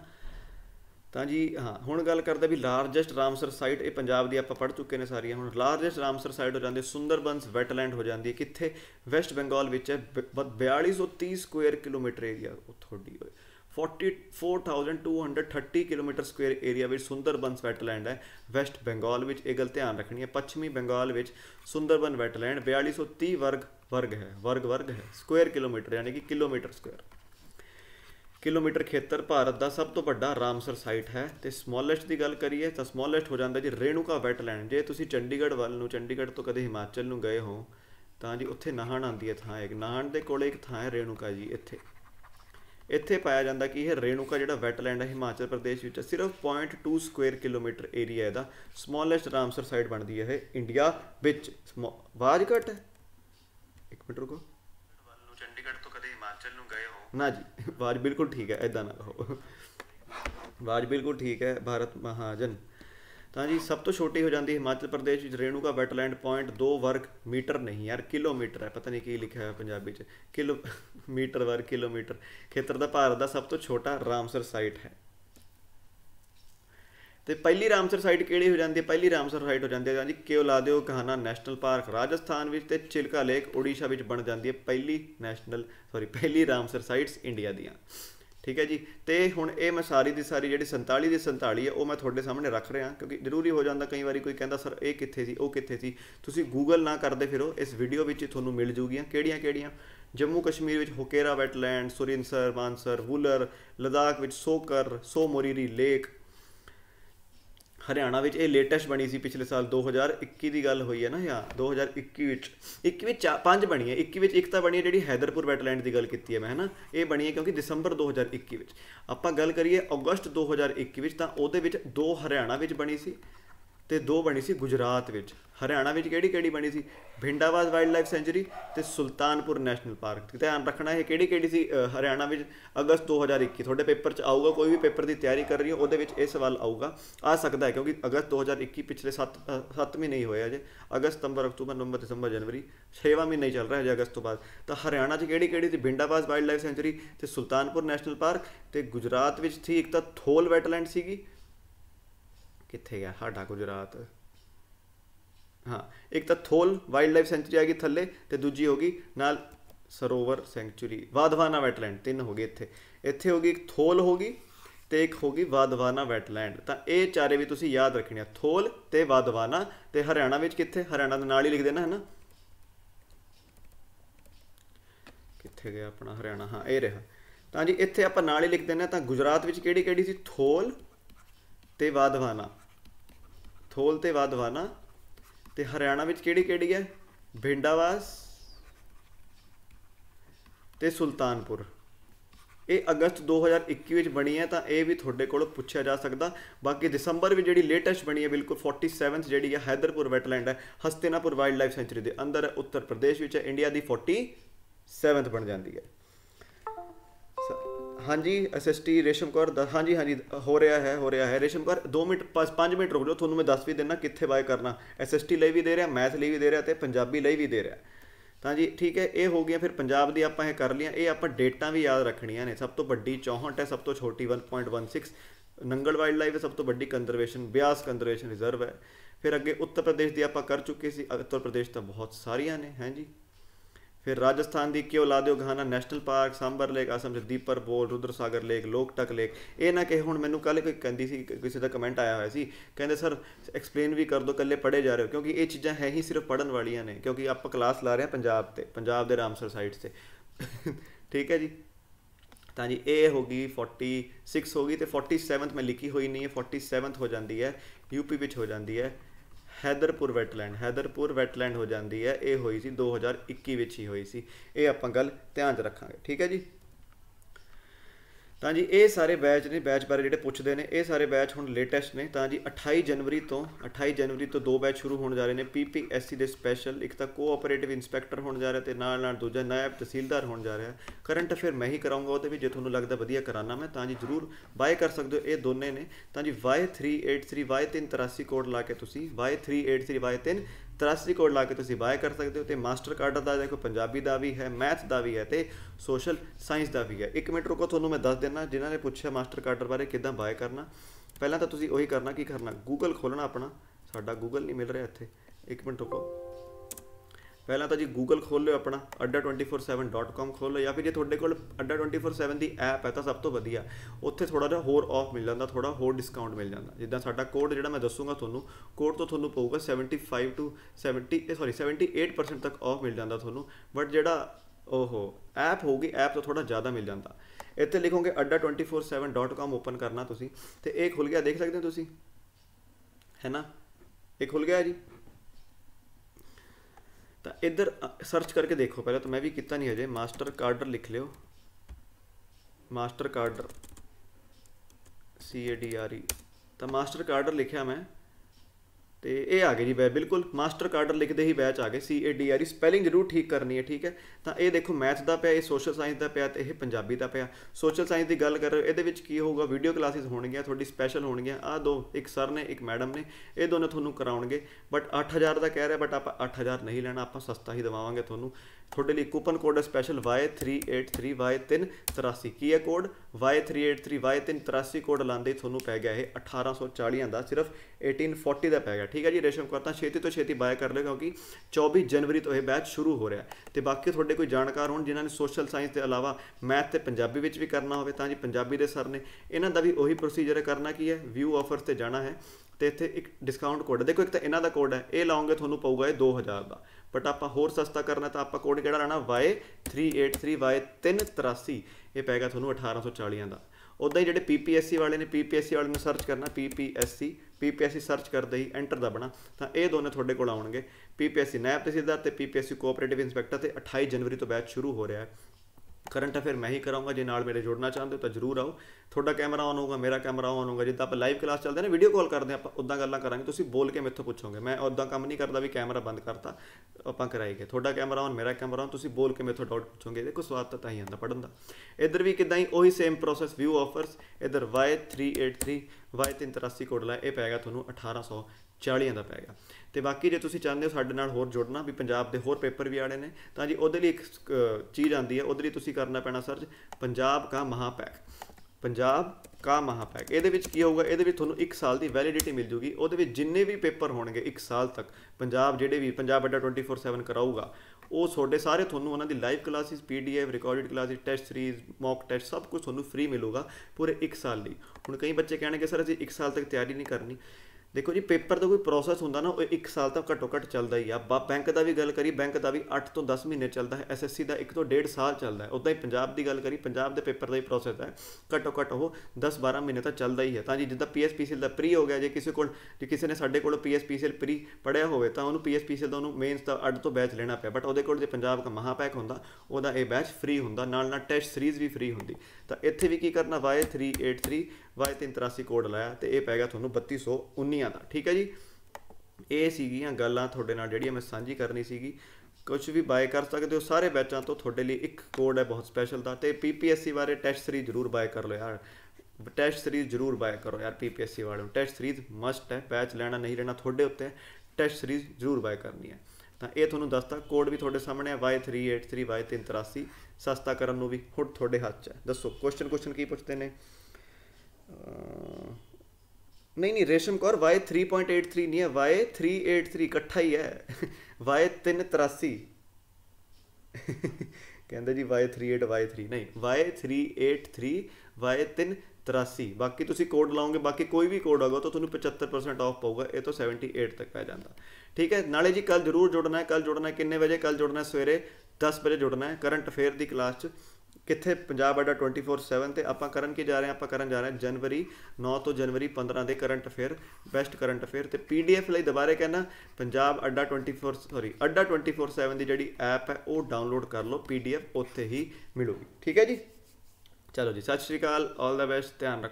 ਤਾਂ ਜੀ ਹਾਂ ਹੁਣ ਗੱਲ ਕਰਦਾ ਵੀ ਲਾਰਜੈਸਟ ਰਾਮਸਰ ਸਾਈਟ ਇਹ ਪੰਜਾਬ ਦੀ ਆਪਾਂ ਪੜ ਚੁੱਕੇ ਨੇ ਸਾਰੀਆਂ ਹੁਣ ਲਾਰਜੈਸਟ ਰਾਮਸਰ ਸਾਈਟ ਹੋ ਜਾਂਦੀ ਸੁੰਦਰਬਨਸ ਵੈਟਲੈਂਡ ਹੋ ਜਾਂਦੀ ਹੈ ਕਿੱਥੇ ਵੈਸਟ ਬੰਗਾਲ ਵਿੱਚ ਹੈ 4230 ਸਕੁਅਰ ਕਿਲੋਮੀਟਰ ਏਰੀਆ ਉਹ ਥੋੜੀ ਹੋਏ 44230 ਕਿਲੋਮੀਟਰ ਸਕੁਅਰ ਏਰੀਆ ਵਿੱਚ ਸੁੰਦਰਬਨ ਵੈਟਲੈਂਡ ਹੈ ਵੈਸਟ ਬੰਗਾਲ ਵਿੱਚ ਇਹ ਗੱਲ ਧਿਆਨ ਰੱਖਣੀ ਹੈ ਪੱਛਮੀ ਬੰਗਾਲ ਵਿੱਚ ਸੁੰਦਰਬਨ ਵੈਟਲੈਂਡ 4230 ਵਰਗ ਵਰਗ ਹੈ ਵਰਗ ਵਰਗ ਹੈ ਸਕੁਅਰ ਕਿਲੋਮੀਟਰ ਯਾਨੀ ਕਿ ਕਿਲੋਮੀਟਰ ਸਕੁਅਰ ਕਿਲੋਮੀਟਰ ਖੇਤਰ ਭਾਰਤ ਦਾ ਸਭ ਤੋਂ ਵੱਡਾ ਰਾਮਸਰ ਸਾਈਟ ਹੈ ਤੇ ਸਮਾਲੈਸਟ ਦੀ ਗੱਲ ਕਰੀਏ ਤਾਂ ਸਮਾਲੈਸਟ ਹੋ ਜਾਂਦਾ ਜੀ ਰੇਣੂਕਾ ਵੈਟਲੈਂਡ ਜੇ ਤੁਸੀਂ ਚੰਡੀਗੜ੍ਹ ਵੱਲ ਨੂੰ ਚੰਡੀਗੜ੍ਹ ਤੋਂ ਕਦੇ ਹਿਮਾਚਲ ਨੂੰ ਗਏ ਹੋ ਤਾਂ ਜੀ ਉੱਥੇ ਨਾਹਣ ਆਂਦੀ ਹੈ ਥਾਂ ਇੱਕ ਨਾਹਣ ਦੇ ਕੋਲੇ ਇੱਕ ਥਾਂ ਹੈ ਰੇਣੂਕਾ ਜੀ ਇੱਥੇ ਇੱਥੇ ਪਾਇਆ ਜਾਂਦਾ ਕਿ ਇਹ ਰੇਣੂਕਾ ਜਿਹੜਾ ਵੈਟਲੈਂਡ ਹੈ ਹਿਮਾਚਲ ਪ੍ਰਦੇਸ਼ ਵਿੱਚ ਸਿਰਫ 0.2 ਸਕੁਅਰ ਕਿਲੋਮੀਟਰ ਏਰੀਆ ਇਹਦਾ ਸਮਾਲੈਸਟ ਰਾਮਸਰ ਸਾਈਟ ਬਣਦੀ ਹੈ ਇਹ ਇੰਡੀਆ ਵਿੱਚ ਆਵਾਜ਼ ਘਟ ਹੈ ਇੱਕ ਮਿੰਟ ਰੁਕੋ ਚੰਡੀਗੜ੍ਹ ਤੋਂ ਕਦੇ ਹਿਮਾਚਲ ਨੂੰ ਗਏ ਹੋ ਨਾ ਜੀ ਆਵਾਜ਼ ਬਿਲਕੁਲ ਠੀਕ ਹੈ ਐਦਾਂ ਨਾ ਕਹੋ ਆਵਾਜ਼ ਬਿਲਕੁਲ ਠੀਕ ਹੈ ਭਾਰਤ ਮਹਾਜਨ ਤਾਂ ਜੀ ਸਭ ਤੋਂ ਛੋਟੀ ਹੋ ਜਾਂਦੀ ਹਿਮਾਚਲ ਪ੍ਰਦੇਸ਼ ਵਿੱਚ ਰੇਣੂਕਾ ਵੈਟਲੈਂਡ ਪੁਆਇੰਟ 2 ਵਰਗ ਮੀਟਰ ਨਹੀਂ ਯਾਰ ਕਿਲੋਮੀਟਰ ਹੈ ਪਤਾ ਨਹੀਂ ਕੀ ਲਿਖਿਆ ਹੋਇਆ ਪੰਜਾਬੀ 'ਚ ਕਿਲੋ ਮੀਟਰ ਵਰਗ ਕਿਲੋਮੀਟਰ ਖੇਤਰ ਦਾ ਭਾਰਤ ਦਾ ਸਭ ਤੋਂ ਛੋਟਾ ਰਾਮਸਰ ਸਾਈਟ ਹੈ ਤੇ ਪਹਿਲੀ ਰਾਮਸਰ ਸਾਈਟ ਕਿਹੜੀ ਹੋ ਜਾਂਦੀ ਹੈ ਪਹਿਲੀ ਰਾਮਸਰ ਸਾਈਟ ਹੋ ਜਾਂਦੀ ਹੈ ਜੀ ਦਿਓ ਕਹਾਨਾ ਨੈਸ਼ਨਲ ਪਾਰਕ ਰਾਜਸਥਾਨ ਵਿੱਚ ਤੇ ਚਿਲਕਾ ਲੇਕ ਓਡੀਸ਼ਾ ਵਿੱਚ ਬਣ ਜਾਂਦੀ ਹੈ ਪਹਿਲੀ ਨੈਸ਼ਨਲ ਸੌਰੀ ਪਹਿਲੀ ਰਾਮਸਰ ਸਾਈਟਸ ਇੰਡੀਆ ਦੀਆਂ ਠੀਕ ਹੈ ਜੀ ਤੇ ਹੁਣ ਇਹ ਮੈਂ ਸਾਰੀ ਦੀ ਸਾਰੀ ਜਿਹੜੀ 47 ਦੀ 47 ਹੈ ਉਹ ਮੈਂ ਤੁਹਾਡੇ ਸਾਹਮਣੇ ਰੱਖ ਰਿਹਾ ਕਿਉਂਕਿ ਜ਼ਰੂਰੀ ਹੋ ਜਾਂਦਾ ਕਈ ਵਾਰੀ ਕੋਈ ਕਹਿੰਦਾ ਸਰ ਇਹ ਕਿੱਥੇ ਸੀ ਉਹ ਕਿੱਥੇ ਸੀ ਤੁਸੀਂ ਗੂਗਲ ਨਾ ਕਰਦੇ ਫਿਰੋ ਇਸ ਵੀਡੀਓ ਵਿੱਚ ਤੁਹਾਨੂੰ ਮਿਲ ਜੂਗੀਆਂ ਕਿਹੜੀਆਂ ਕਿਹੜੀਆਂ ਜੰਮੂ ਕਸ਼ਮੀਰ ਵਿੱਚ ਹੋਕੇਰਾ ਵੈਟਲੈਂਡ ਸੁਰਿੰਸਰ ਮਾਨਸਰ ਵੂਲਰ ਲਦਾਖ ਵਿੱਚ ਸੋਕਰ ਸੋਮੋਰੀਰੀ ਲੇਕ ਹਰਿਆਣਾ ਵਿੱਚ ਇਹ ਲੇਟੈਸਟ ਬਣੀ ਸੀ ਪਿਛਲੇ ਸਾਲ 2021 ਦੀ ਗੱਲ ਹੋਈ ਹੈ ਨਾ ਜਾਂ 2021 ਵਿੱਚ 21 ਵਿੱਚ ਪੰਜ ਬਣੀ ਹੈ 21 ਵਿੱਚ ਇੱਕ ਤਾਂ ਬਣੀ ਹੈ ਜਿਹੜੀ ਹੈਦਰਪੁਰ ਵੈਟਲੈਂਡ ਦੀ ਗੱਲ ਕੀਤੀ ਹੈ ਮੈਂ ਹਨਾ ਇਹ ਬਣੀ ਹੈ ਕਿਉਂਕਿ ਦਸੰਬਰ 2021 ਵਿੱਚ ਆਪਾਂ ਗੱਲ ਕਰੀਏ ਅਗਸਤ 2021 ਵਿੱਚ ਤਾਂ ਉਹਦੇ ਵਿੱਚ ਦੋ ਹਰਿਆਣਾ ਵਿੱਚ ਬਣੀ ਸੀ ਤੇ ਦੋ ਬਣੀ ਸੀ ਗੁਜਰਾਤ ਵਿੱਚ ਹਰਿਆਣਾ ਵਿੱਚ ਕਿਹੜੀ ਕਿਹੜੀ ਬਣੀ ਸੀ ਭਿੰਡਾਵਾਦ ਵਾਈਲਡ ਲਾਈਫ ਸੈਂਚਰੀ ਤੇ ਸੁਲਤਾਨਪੁਰ ਨੈਸ਼ਨਲ ਪਾਰਕ ਧਿਆਨ ਰੱਖਣਾ ਹੈ ਕਿਹੜੀ ਕਿਹੜੀ ਸੀ ਹਰਿਆਣਾ ਵਿੱਚ ਅਗਸਤ 2021 ਤੁਹਾਡੇ ਪੇਪਰ 'ਚ ਆਊਗਾ ਕੋਈ ਵੀ ਪੇਪਰ ਦੀ ਤਿਆਰੀ ਕਰ ਰਹੀ ਹੋ ਉਹਦੇ ਵਿੱਚ ਇਹ ਸਵਾਲ ਆਊਗਾ ਆ ਸਕਦਾ ਹੈ ਕਿਉਂਕਿ ਅਗਸਤ 2021 ਪਿਛਲੇ 7 7 ਮਹੀਨੇ ਹੀ ਹੋਏ ਅਜੇ ਅਗਸਤ ਸਤੰਬਰ ਅਕਤੂਬਰ ਨਵੰਬਰ ਦਸੰਬਰ ਜਨਵਰੀ 6ਵਾਂ ਮਹੀਨਾ ਹੀ ਚੱਲ ਰਿਹਾ ਜੇ ਅਗਸਤ ਤੋਂ ਬਾਅਦ ਤਾਂ ਹਰਿਆਣਾ 'ਚ ਕਿਹੜੀ ਕਿਹੜੀ ਸੀ ਭਿੰਡਾਵਾਦ ਵਾਈਲਡ ਲਾਈਫ ਸੈਂਚਰੀ ਤੇ ਸੁਲਤਾਨਪੁਰ ਨੈਸ਼ਨਲ ਪਾਰਕ ਤੇ ਗੁਜਰਾਤ ਵਿੱਚ ਸੀ ਇੱਕ ਤਾਂ ਥੋਲ ਵੈਟਲੈਂਡ ਸੀਗੀ ਕਿੱਥੇ ਗਿਆ ਸਾਡਾ ਗੁਜਰਾਤ ਹਾਂ ਇੱਕ ਤਾਂ ਥੋਲ ਵਾਈਲਡ ਲਾਈਫ ਸੈਂਚਰੀ ਆ ਗਈ ਥੱਲੇ ਤੇ ਦੂਜੀ ਹੋ ਗਈ ਨਾਲ ਸਰੋਵਰ ਸੈਂਚਰੀ ਵਾਧਵਾਨਾ ਵੈਟਲੈਂਡ ਤਿੰਨ ਹੋ ਗਏ ਇੱਥੇ ਇੱਥੇ ਹੋ ਗਈ ਇੱਕ ਥੋਲ ਹੋ ਗਈ ਤੇ ਇੱਕ ਹੋ ਗਈ ਵਾਧਵਾਨਾ ਵੈਟਲੈਂਡ ਤਾਂ ਇਹ ਚਾਰੇ ਵੀ ਤੁਸੀਂ ਯਾਦ ਰੱਖਣੇ ਆ ਥੋਲ ਤੇ ਵਾਧਵਾਨਾ ਤੇ ਹਰਿਆਣਾ ਵਿੱਚ ਕਿੱਥੇ ਹਰਿਆਣਾ ਦੇ ਨਾਲ ਹੀ ਲਿਖ ਦੇਣਾ ਹੈ ਨਾ ਕਿੱਥੇ ਗਿਆ ਆਪਣਾ ਹਰਿਆਣਾ ਹਾਂ ਇਹ ਰਿਹਾ ਤਾਂ ਜੀ ਇੱਥੇ ਆਪਾਂ ਨਾਲ ਹੀ ਲਿਖ ਦੇਣਾ ਤਾਂ ਗੁਜਰਾਤ ਵਿੱਚ ਕਿਹੜੀ ਕਿਹੜੀ ਸੀ ਥੋਲ ਤੇ ਵਾਧਵਾਨਾ ਥੋਲ ਤੇ ਵਾਦਵਾਨਾ ਤੇ ਹਰਿਆਣਾ ਵਿੱਚ ਕਿਹੜੀ ਕਿਹੜੀ ਹੈ ਭਿੰਡਾਵਾਸ ਤੇ ਸੁਲਤਾਨਪੁਰ ਇਹ ਅਗਸਤ 2021 ਵਿੱਚ ਬਣੀ ਹੈ ਤਾਂ ਇਹ ਵੀ ਤੁਹਾਡੇ ਕੋਲ ਪੁੱਛਿਆ ਜਾ ਸਕਦਾ ਬਾਕੀ ਦਸੰਬਰ ਵਿੱਚ ਜਿਹੜੀ ਲੇਟੈਸਟ ਬਣੀ ਹੈ ਬਿਲਕੁਲ 47th ਜਿਹੜੀ ਹੈ ਹੈਦਰਪੁਰ ਵੈਟਲੈਂਡ ਹੈ ਹਸਤੇਨਾਪੁਰ ਵਾਈਲਡ ਲਾਈਫ ਸੈਂਚਰੀ ਦੇ ਅੰਦਰ ਉੱਤਰ ਪ੍ਰਦੇਸ਼ ਵਿੱਚ ਹੈ ਇੰਡੀਆ ਦੀ 47th ਬਣ ਜਾਂਦੀ ਹੈ ਹਾਂਜੀ ਐਸਐਸਟੀ ਰੇਸ਼ਮ ਕੌਰ ਹਾਂਜੀ ਹਾਂਜੀ ਹੋ ਰਿਹਾ ਹੈ ਹੋ ਰਿਹਾ ਹੈ ਰੇਸ਼ਮ ਕੌਰ 2 ਮਿੰਟ 5 ਮਿੰਟ ਰੁਕ ਜਾਓ ਤੁਹਾਨੂੰ ਮੈਂ ਦੱਸ ਵੀ ਦੇਣਾ ਕਿੱਥੇ ਬਾਏ ਕਰਨਾ ਐਸਐਸਟੀ ਲਈ ਵੀ ਦੇ ਰਿਹਾ ਮੈਥ ਲਈ ਵੀ ਦੇ ਰਿਹਾ ਤੇ ਪੰਜਾਬੀ ਲਈ ਵੀ ਦੇ ਰਿਹਾ ਤਾਂ ਜੀ ਠੀਕ ਹੈ ਇਹ ਹੋ ਗਿਆ ਫਿਰ ਪੰਜਾਬ ਦੀ ਆਪਾਂ ਇਹ ਕਰ ਲਿਆ ਇਹ ਆਪਾਂ ਡੇਟਾ ਵੀ ਯਾਦ ਰੱਖਣੀਆਂ ਨੇ ਸਭ ਤੋਂ ਵੱਡੀ 64 ਹੈ ਸਭ ਤੋਂ ਛੋਟੀ 1.16 ਨੰਗਲ ਵਾਈਲਡ ਲਾਈਫ ਸਭ ਤੋਂ ਵੱਡੀ ਕੰਜ਼ਰਵੇਸ਼ਨ ਬਿਆਸ ਕੰਜ਼ਰਵੇਸ਼ਨ ਰਿਜ਼ਰਵ ਹੈ ਫਿਰ ਅੱਗੇ ਉੱਤਰ ਪ੍ਰਦੇਸ਼ ਦੀ ਆਪਾਂ ਕਰ ਚੁੱਕੇ ਸੀ ਉੱਤਰ ਪ੍ਰਦੇਸ਼ ਤਾਂ ਬਹੁਤ ਸਾਰੀਆਂ ਨੇ ਹੈ ਜੀ ਫਿਰ ਰਾਜਸਥਾਨ ਦੀ Keoladeo Ghana national park Sambhar lake Assam ਦੇ Deepor Beel Rudrasagar lake Loktak lake ਇਹ ਨਾ ਕਿ ਹੁਣ ਮੈਨੂੰ ਕੱਲ ਕੋਈ ਕਹਿੰਦੀ ਸੀ ਕਿਸੇ ਦਾ ਕਮੈਂਟ ਆਇਆ ਹੋਇਆ ਸੀ ਕਹਿੰਦੇ ਸਰ ਐਕਸਪਲੇਨ ਵੀ ਕਰ ਦੋ ਕੱਲੇ ਪੜੇ ਜਾ ਰਹੇ ਹੋ ਕਿਉਂਕਿ ਇਹ ਚੀਜ਼ਾਂ ਹੈ ਹੀ ਸਿਰਫ ਪੜਨ ਵਾਲੀਆਂ ਨੇ ਕਿਉਂਕਿ ਆਪਾਂ ਕਲਾਸ ਲਾ ਰਹੇ ਹਾਂ ਪੰਜਾਬ ਤੇ ਪੰਜਾਬ ਦੇ ਰਾਮਸਰ ਸਾਈਟ ਤੇ ਠੀਕ ਹੈ ਜੀ ਤਾਂ ਜੀ ਇਹ ਹੋ ਗਈ 46 ਹੋ ਗਈ ਤੇ 47th ਮੈਂ ਲਿਖੀ ਹੋਈ ਨਹੀਂ ਹੈ 47th ਹੋ ਜਾਂਦੀ ਹੈ ਯੂਪੀ ਵਿੱਚ ਹੋ ਜਾਂਦੀ ਹੈ ਹੈਦਰਪੁਰ ਵੈਟਲੈਂਡ ਹੈਦਰਪੁਰ ਵੈਟਲੈਂਡ ਹੋ ਜਾਂਦੀ ਹੈ ਇਹ ਹੋਈ ਸੀ 2021 ਵਿੱਚ ਹੀ ਹੋਈ ਸੀ ਇਹ ਆਪਾਂ ਗੱਲ ਧਿਆਨ 'ਚ ਰੱਖਾਂਗੇ ਠੀਕ ਹੈ ਜੀ ਤਾਂ ਜੀ ਇਹ ਸਾਰੇ ਬੈਚ ਨੇ ਬੈਚ ਬਾਰੇ ਜਿਹੜੇ ਪੁੱਛਦੇ ਨੇ ਇਹ ਸਾਰੇ ਬੈਚ ਹੁਣ ਲੇਟੈਸਟ ਨੇ ਤਾਂ ਜੀ 28 ਜਨਵਰੀ ਤੋਂ 28 ਜਨਵਰੀ ਤੋਂ ਦੋ ਬੈਚ ਸ਼ੁਰੂ ਹੋਣ ਜਾ ਰਹੇ ਨੇ ਪੀਪੀਐਸਸੀ ਦੇ ਸਪੈਸ਼ਲ ਇੱਕ ਤਾਂ ਕੋਆਪਰੇਟਿਵ ਇਨਸਪੈਕਟਰ ਹੋਣ ਜਾ ਰਿਹਾ ਤੇ ਨਾਲ ਨਾਲ ਦੂਜਾ ਨਾਇਬ ਤਹਿਸੀਲਦਾਰ ਹੋਣ ਜਾ ਰਿਹਾ ਕਰੰਟ ਅਫੇਅਰ ਮੈਂ ਹੀ ਕਰਾਉਂਗਾ ਉਹਦੇ ਵੀ ਜੇ ਤੁਹਾਨੂੰ ਲੱਗਦਾ ਵਧੀਆ ਕਰਾਣਾ ਮੈਂ ਤਾਂ ਜੀ ਜ਼ਰੂਰ ਬਾਏ ਕਰ ਸਕਦੇ ਹੋ ਇਹ ਦੋਨੇ ਨੇ ਤਾਂ ਜੀ Y383 Y383 ਕੋਡ ਲਾ ਕੇ ਤੁਸੀਂ Y383 Y3 83 ਕੋਡ ਲਾ ਕੇ ਤੁਸੀਂ ਬਾਏ ਕਰ ਸਕਦੇ ਹੋ ਤੇ ਮਾਸਟਰ ਕਾਰਡ ਦਾ ਦੇਖੋ ਪੰਜਾਬੀ ਦਾ ਵੀ ਹੈ ਮੈਥ ਦਾ ਵੀ ਹੈ ਤੇ ਸੋਸ਼ਲ ਸਾਇੰਸ ਦਾ ਵੀ ਹੈ 1 ਮਿੰਟ ਰੁਕੋ ਤੁਹਾਨੂੰ ਮੈਂ ਦੱਸ ਦੇਣਾ ਜਿਨ੍ਹਾਂ ਨੇ ਪੁੱਛਿਆ ਮਾਸਟਰ ਕਾਰਡ ਬਾਰੇ ਕਿੱਦਾਂ ਬਾਏ ਕਰਨਾ ਪਹਿਲਾਂ ਤਾਂ ਤੁਸੀਂ ਉਹੀ ਕਰਨਾ ਕੀ ਕਰਨਾ ਗੂਗਲ ਖੋਲਣਾ ਆਪਣਾ ਸਾਡਾ ਗੂਗਲ ਨਹੀਂ ਮਿਲ ਰਿਹਾ ਇੱਥੇ 1 ਮਿੰਟ ਰੁਕੋ ਪਹਿਲਾਂ ਤਾਂ ਜੀ Google ਖੋਲ ਲਿਓ ਆਪਣਾ adda247.com ਖੋਲ ਲਓ ਜਾਂ ਫਿਰ ਜੇ ਤੁਹਾਡੇ ਕੋਲ adda247 ਦੀ ਐਪ ਹੈ ਤਾਂ ਸਭ ਤੋਂ ਵਧੀਆ ਉੱਥੇ ਥੋੜਾ ਜਿਹਾ ਹੋਰ ਆਫ ਮਿਲ ਜਾਂਦਾ ਥੋੜਾ ਹੋਰ ਡਿਸਕਾਊਂਟ ਮਿਲ ਜਾਂਦਾ ਜਿੱਦਾਂ ਸਾਡਾ ਕੋਡ ਜਿਹੜਾ ਮੈਂ ਦੱਸੂਗਾ ਤੁਹਾਨੂੰ ਕੋਡ ਤੋਂ ਤੁਹਾਨੂੰ ਪਊਗਾ 75 ਟੂ 70 ਸੌਰੀ 78% ਤੱਕ ਆਫ ਮਿਲ ਜਾਂਦਾ ਤੁਹਾਨੂੰ ਬਟ ਜਿਹੜਾ ਓਹੋ ਐਪ ਹੋਊਗੀ ਐਪ ਤੋਂ ਥੋੜਾ ਜ਼ਿਆਦਾ ਮਿਲ ਜਾਂਦਾ ਇੱਥੇ ਲਿਖੋਗੇ adda247.com ਓਪਨ ਕਰਨਾ ਤੁਸੀਂ ਤੇ ਇਹ ਖੁੱਲ ਗਿਆ ਦੇਖ ਸਕਦੇ ਹੋ ਤੁਸੀਂ ਹੈਨਾ ਇਹ ਖੁੱਲ ਗਿਆ ਜੀ ਤਾਂ ਇੱਧਰ ਸਰਚ ਕਰਕੇ ਦੇਖੋ ਪਹਿਲਾਂ ਤਾਂ ਮੈਂ ਵੀ ਕੀਤਾ ਨਹੀਂ ਹਜੇ ਮਾਸਟਰ ਕਾਰਡਰ ਲਿਖ ਲਿਓ master cadre C A D R E e। ਤਾਂ ਮਾਸਟਰ ਕਾਰਡਰ ਲਿਖਿਆ ਮੈਂ ਤੇ ਇਹ ਆ ਗਏ ਜੀ ਬੈ ਬਿਲਕੁਲ ਮਾਸਟਰ ਕਾਰਡਰ ਲਿਖਦੇ ਹੀ ਬੈਚ ਆ ਗਏ ਸੀ A D R E spelling ਜ਼ਰੂਰ ਠੀਕ ਕਰਨੀ ਹੈ ਠੀਕ ਹੈ ਤਾਂ ਇਹ ਦੇਖੋ ਮੈਥ ਦਾ ਪਿਆ ਇਹ ਸੋਸ਼ਲ ਸਾਇੰਸ ਦਾ ਪਿਆ ਤੇ ਇਹ ਪੰਜਾਬੀ ਦਾ ਪਿਆ ਸੋਸ਼ਲ ਸਾਇੰਸ ਦੀ ਗੱਲ ਕਰ ਇਹਦੇ ਵਿੱਚ ਕੀ ਹੋਊਗਾ ਵੀਡੀਓ ਕਲਾਸਿਸ ਹੋਣਗੀਆਂ ਤੁਹਾਡੀ ਸਪੈਸ਼ਲ ਹੋਣਗੀਆਂ ਆ ਦੋ ਇੱਕ ਸਰ ਨੇ ਇੱਕ ਮੈਡਮ ਨੇ ਇਹ ਦੋਨੇ ਤੁਹਾਨੂੰ ਕਰਾਉਣਗੇ ਬਟ 8000 ਦਾ ਕਹਿ ਰਿਹਾ ਬਟ ਆਪਾਂ 8000 ਨਹੀਂ ਲੈਣਾ ਆਪਾਂ ਸਸਤਾ ਹੀ ਦਵਾਵਾਂਗੇ ਤੁਹਾਨੂੰ ਤੁਹਾਡੇ ਲਈ ਕੂਪਨ ਕੋਡ ਹੈ ਸਪੈਸ਼ਲ Y383Y383 ਕੀ ਹੈ ਕੋਡ Y383Y383 ਕੋਡ ਲਾਉਂਦੇ ਤੁਹਾਨੂੰ ਪੈ ਗਿਆ ਇਹ 1840 ਦਾ ਸਿਰਫ 1840 ਦਾ ਪੈ ਗਿਆ ਠੀਕ ਹੈ ਜੀ ਰੇਸ਼ਮ ਕਰਤਾ ਛੇਤੀ ਤੋਂ ਛੇਤੀ ਬਾਏ ਕਰ ਲਿਓ ਕਿਉਂਕਿ 24 ਜਨਵਰੀ ਤੋਂ ਇਹ ਬੈਚ ਸ਼ੁਰੂ ਹੋ ਰਿਹਾ ਤੇ ਬਾਕੀ ਤੁਹਾਡੇ ਕੋਈ ਜਾਣਕਾਰ ਹੋਣ ਜਿਨ੍ਹਾਂ ਨੇ ਸੋਸ਼ਲ ਸਾਇੰਸ ਦੇ ਅਲਾਵਾ ਮੈਥ ਤੇ ਪੰਜਾਬੀ ਵਿੱਚ ਵੀ ਕਰਨਾ ਹੋਵੇ ਤਾਂ ਜੀ ਪੰਜਾਬੀ ਦੇ ਸਰ ਨੇ ਇਹਨਾਂ ਦਾ ਵੀ ਉਹੀ ਪ੍ਰੋਸੀਜਰ ਕਰਨਾ ਕੀ ਹੈ ਵਿਊ ਆਫਰਸ ਤੇ ਜਾਣਾ ਹੈ ਤੇ ਇੱਥੇ ਇੱਕ ਡਿਸਕਾਊਂਟ ਕੋਡ ਦੇਖੋ ਇੱਕ ਤਾਂ ਇਹਨਾਂ ਦਾ ਕੋਡ ਹੈ ਇਹ ਲਾਉਂਗੇ ਤੁਹਾਨੂੰ ਪਊਗਾ ਇਹ 2000 ਦਾ ਬਟ ਆਪਾਂ ਹੋਰ ਸਸਤਾ ਕਰਨਾ ਤਾਂ ਆਪਾਂ ਕੋਡ ਕਿਹੜਾ ਲਾਣਾ Y383Y383 ਇਹ ਪੈਗਾ ਤੁਹਾਨੂੰ 1840 ਦਾ ਉਦਾਂ ਹੀ ਜਿਹੜੇ ਪੀਪੀਐਸਸੀ ਵਾਲੇ ਨੇ ਪੀਪੀਐਸਸੀ ਵਾਲੇ ਨੂੰ ਸਰਚ ਕਰਨਾ ਪੀਪੀਐਸਸੀ ਪੀਪੀਐਸਸੀ ਸਰਚ ਕਰਦੇ ਹੀ ਐਂਟਰ ਦਬਣਾ ਤਾਂ ਇਹ ਦੋਨੇ ਤੁਹਾਡੇ ਕੋਲ ਆਉਣਗੇ ਪੀਪੀਐਸਸੀ ਤੇ ਤਹਿਸੀਲਦਾਰ ਤੇ ਪੀਪੀਐਸਸੀ ਕੋਆਪਰੇਟਿਵ ਇਨਸਪੈਕਟਰ ਤੇ 28 ਜਨਵਰੀ ਤੋਂ ਬੈਚ ਸ਼ੁਰੂ ਹੋ ਰਿਹਾ ਹੈ ਕਰੰਟ ਅਫੇਅਰ ਮੈਂ ਹੀ ਕਰਾਂਗਾ ਜੇ ਨਾਲ ਮੇਰੇ ਜੁੜਨਾ ਚਾਹੁੰਦੇ ਹੋ ਤਾਂ ਜਰੂਰ ਆਓ ਤੁਹਾਡਾ ਕੈਮਰਾ ਆਨ ਹੋਊਗਾ ਮੇਰਾ ਕੈਮਰਾ ਆਨ ਹੋਊਗਾ ਜਿੱਦਾਂ ਆਪਾਂ ਲਾਈਵ ਕਲਾਸ ਚੱਲਦੇ ਨੇ ਵੀਡੀਓ ਕਾਲ ਕਰਦੇ ਆਪਾਂ ਉਦਾਂ ਗੱਲਾਂ ਕਰਾਂਗੇ ਤੁਸੀਂ ਬੋਲ ਕੇ ਮੈਥੋਂ ਪੁੱਛੋਗੇ ਮੈਂ ਉਦਾਂ ਕੰਮ ਨਹੀਂ ਕਰਦਾ ਵੀ ਕੈਮਰਾ ਬੰਦ ਕਰਤਾ ਆਪਾਂ ਕਰਾਈਏ ਤੁਹਾਡਾ ਕੈਮਰਾ ਆਨ ਮੇਰਾ ਕੈਮਰਾ ਆਨ ਤੁਸੀਂ ਬੋਲ ਕੇ ਮੈਥੋਂ ਡਾਊਟ ਪੁੱਛੋਗੇ ਦੇਖੋ ਸਵਾਦ ਤਾਂ ਤਾਂ ਹੀ ਆਉਂਦਾ ਪੜਨ ਦਾ ਇਧਰ ਵੀ ਕਿਦਾਂ ਹੀ ਉਹੀ ਸੇਮ ਪ੍ਰੋਸੈਸ ਵਿਊ ਆਫਰਸ ਇਧਰ Y383 Y383 ਕੋਡ ਲਾ ਇਹ ਪੈਗਾ ਤੁਹਾਨੂੰ 1800 40 ਦਾ ਪੈ ਗਿਆ ਤੇ ਬਾਕੀ ਜੇ ਤੁਸੀਂ ਚਾਹੁੰਦੇ ਹੋ ਸਾਡੇ ਨਾਲ ਹੋਰ ਜੁੜਨਾ ਵੀ ਪੰਜਾਬ ਦੇ ਹੋਰ ਪੇਪਰ ਵੀ ਆੜੇ ਨੇ ਤਾਂ ਜੀ ਉਹਦੇ ਲਈ ਇੱਕ ਚੀਜ਼ ਆਂਦੀ ਹੈ ਉਹਦੇ ਲਈ ਤੁਸੀਂ ਕਰਨਾ ਪੈਣਾ ਸਰਚ ਪੰਜਾਬ ਕਾ ਮਹਾਪੈਕ ਪੰਜਾਬ ਕਾ ਮਹਾਪੈਕ ਇਹਦੇ ਵਿੱਚ ਕੀ ਹੋਊਗਾ ਇਹਦੇ ਵਿੱਚ ਤੁਹਾਨੂੰ 1 ਸਾਲ ਦੀ ਵੈਲਿਡਿਟੀ ਮਿਲ ਜੂਗੀ ਉਹਦੇ ਵਿੱਚ ਜਿੰਨੇ ਵੀ ਪੇਪਰ ਹੋਣਗੇ 1 ਸਾਲ ਤੱਕ ਪੰਜਾਬ ਜਿਹੜੇ ਵੀ ਪੰਜਾਬ ਅੱਡਾ 24/7 ਕਰਾਊਗਾ ਉਹ ਤੁਹਾਡੇ ਸਾਰੇ ਤੁਹਾਨੂੰ ਉਹਨਾਂ ਦੀ live classes PDF recorded classes test series mock test ਸਭ ਕੁਝ ਤੁਹਾਨੂੰ ਫ੍ਰੀ ਮਿਲੂਗਾ ਪੂਰੇ 1 ਸਾਲ ਲਈ ਹੁਣ ਕਈ ਬੱਚੇ ਕਹਿਣਗੇ ਸਰ ਅਸੀਂ 1 ਸਾਲ ਤੱਕ ਤਿਆਰੀ ਨਹੀਂ ਕਰਨੀ ਦੇਖੋ ਜੀ ਪੇਪਰ ਦਾ ਕੋਈ ਪ੍ਰੋਸੈਸ ਹੁੰਦਾ ਨਾ ਉਹ 1 ਸਾਲ ਤਾਂ ਘੱਟੋ ਘੱਟ ਚੱਲਦਾ ਹੀ ਆ ਬਾ ਬੈਂਕ ਦਾ ਵੀ ਗੱਲ ਕਰੀ ਬੈਂਕ ਦਾ ਵੀ 8 ਤੋਂ 10 ਮਹੀਨੇ ਚੱਲਦਾ ਹੈ ਐਸਐਸਸੀ ਦਾ 1 ਤੋਂ 1.5 ਸਾਲ ਚੱਲਦਾ ਹੈ ਉਦਾਂ ਹੀ ਪੰਜਾਬ ਦੀ ਗੱਲ ਕਰੀ ਪੰਜਾਬ ਦੇ ਪੇਪਰ ਦਾ ਹੀ ਪ੍ਰੋਸੈਸ ਹੈ ਘੱਟੋ ਘੱਟ ਉਹ 10-12 ਮਹੀਨੇ ਤਾਂ ਚੱਲਦਾ ਹੀ ਹੈ ਤਾਂ ਜੀ ਜਿੱਦਾਂ ਪੀਐਸਪੀਸੀਐਲ ਦਾ ਪ੍ਰੀ ਹੋ ਗਿਆ ਜੇ ਕਿਸੇ ਕੋਲ ਜੇ ਕਿਸੇ ਨੇ ਸਾਡੇ ਕੋਲ ਪੀਐਸਪੀਸੀਐਲ ਪ੍ਰੀ ਪੜਿਆ ਹੋਵੇ ਤਾਂ ਉਹਨੂੰ ਪੀਐਸਪੀਸੀਐਲ ਦਾ ਉਹਨੂੰ ਮੇਨਸ ਦਾ ਅੱਡ ਤੋਂ ਬੈਚ ਲੈਣਾ ਪਿਆ ਬਟ ਉਹਦੇ ਕੋਲ ਜੇ ਪੰਜਾਬ ਦਾ ਮਹਾਪੈਕ ਹੁੰਦਾ ਉਹਦਾ ਇਹ ਬੈਚ ਫ੍ਰੀ ਹੁੰਦਾ ਨਾਲ ਨਾਲ ਟੈਸਟ ਸੀਰੀਜ਼ ਵੀ ਫ੍ਰੀ ਹੁੰਦੀ ਤਾਂ ਇੱਥੇ ਵੀ ਕੀ ਕਰਨਾ y383 Y383 ਕੋਡ ਲਾਇਆ ਤੇ ਇਹ ਪੈ ਗਿਆ ਤੁਹਾਨੂੰ 3219 ਦਾ ਠੀਕ ਹੈ ਜੀ ਇਹ ਸੀਗੀਆਂ ਗੱਲਾਂ ਤੁਹਾਡੇ ਨਾਲ ਜਿਹੜੀਆਂ ਮੈਂ ਸਾਂਝੀ ਕਰਨੀ ਸੀਗੀ ਕੁਝ ਵੀ ਬਾਏ ਕਰ ਸਕਦੇ ਹੋ ਸਾਰੇ ਬੈਚਾਂ ਤੋਂ ਤੁਹਾਡੇ ਲਈ ਇੱਕ ਕੋਡ ਹੈ ਬਹੁਤ ਸਪੈਸ਼ਲ ਦਾ ਤੇ ਪੀਪੀਐਸਸੀ ਬਾਰੇ ਟੈਸਟ ਸੀਰੀਜ਼ ਜ਼ਰੂਰ ਬਾਏ ਕਰ ਲਓ ਯਾਰ ਟੈਸਟ ਸੀਰੀਜ਼ ਜ਼ਰੂਰ ਬਾਏ ਕਰੋ ਯਾਰ ਪੀਪੀਐਸਸੀ ਵਾਲਿਓ ਟੈਸਟ ਸੀਰੀਜ਼ ਮਸਟ ਹੈ ਬੈਚ ਲੈਣਾ ਨਹੀਂ ਰਹਿਣਾ ਤੁਹਾਡੇ ਉੱਤੇ ਟੈਸਟ ਸੀਰੀਜ਼ ਜ਼ਰੂਰ ਬਾਏ ਕਰਨੀ ਹੈ ਤਾਂ ਇਹ ਤੁਹਾਨੂੰ ਦੱਸਤਾ ਕੋਡ ਵੀ ਤੁਹਾਡੇ ਸਾਹਮਣੇ ਹੈ Y383 Y383 ਸਸਤਾ ਕਰਨ ਨੂੰ ਵੀ ਹੁਣ ਤੁਹਾਡੇ ਹੱਥ 'ਚ ਹੈ ਦੱਸੋ ਕੁਐਸਚਨ ਕੁਐਸਚਨ ਕੀ ਪੁੱਛਦੇ ਨੇ ਨਹੀਂ ਨਹੀਂ ਰੇਸ਼ਮ ਕੋਰ y 3.83 ਨਹੀਂ ਹੈ y 383 ਇਕੱਠਾ ਹੀ ਹੈ y 383 ਕਹਿੰਦਾ ਜੀ y 38 y 3 ਨਹੀਂ y 383 y 383 ਬਾਕੀ ਤੁਸੀਂ ਕੋਡ ਲਾਓਗੇ ਬਾਕੀ ਕੋਈ ਵੀ ਕੋਡ ਹੋਗਾ ਤਾਂ ਤੁਹਾਨੂੰ 75% ਆਫ ਪਾਊਗਾ ਇਹ ਤੋਂ 78 ਤੱਕ ਆ ਜਾਂਦਾ ਠੀਕ ਹੈ ਨਾਲੇ ਜੀ ਕੱਲ ਜਰੂਰ ਜੁੜਨਾ ਹੈ ਕੱਲ ਜੁੜਨਾ ਹੈ ਕਿੰਨੇ ਵਜੇ ਕੱਲ ਜੁੜਨਾ ਹੈ ਸਵੇਰੇ 10 ਵਜੇ ਜੁੜਨਾ ਹੈ ਕਰੰਟ ਅਫੇਅਰ ਦੀ ਕਲਾਸ 'ਚ ਕਿੱਥੇ ਪੰਜਾਬ ਅਡਾ 24/7 ਤੇ ਆਪਾਂ ਕਰਨ ਕੀ ਜਾ ਰਹੇ ਆ ਆਪਾਂ ਕਰਨ ਜਾ ਰਹੇ ਆ ਜਨਵਰੀ 9 ਤੋਂ ਜਨਵਰੀ 15 ਦੇ current affair best current affair ਤੇ ਪੀਡੀਐਫ ਲਈ ਦੁਬਾਰੇ ਕਹਿਣਾ ਪੰਜਾਬ ਅਡਾ 24 ਸੌਰੀ ਅਡਾ 24/7 ਦੀ ਜਿਹੜੀ ਐਪ ਹੈ ਉਹ ਡਾਊਨਲੋਡ ਕਰ ਲਓ ਪੀਡੀਐਫ ਉੱਥੇ ਹੀ ਮਿਲੂਗੀ ਠੀਕ ਹੈ ਜੀ ਚਲੋ ਜੀ ਸਤਿ ਸ਼੍ਰੀ ਅਕਾਲ 올 ਦਾ ਬੈਸਟ ਧਿਆਨ ਰੱਖੋ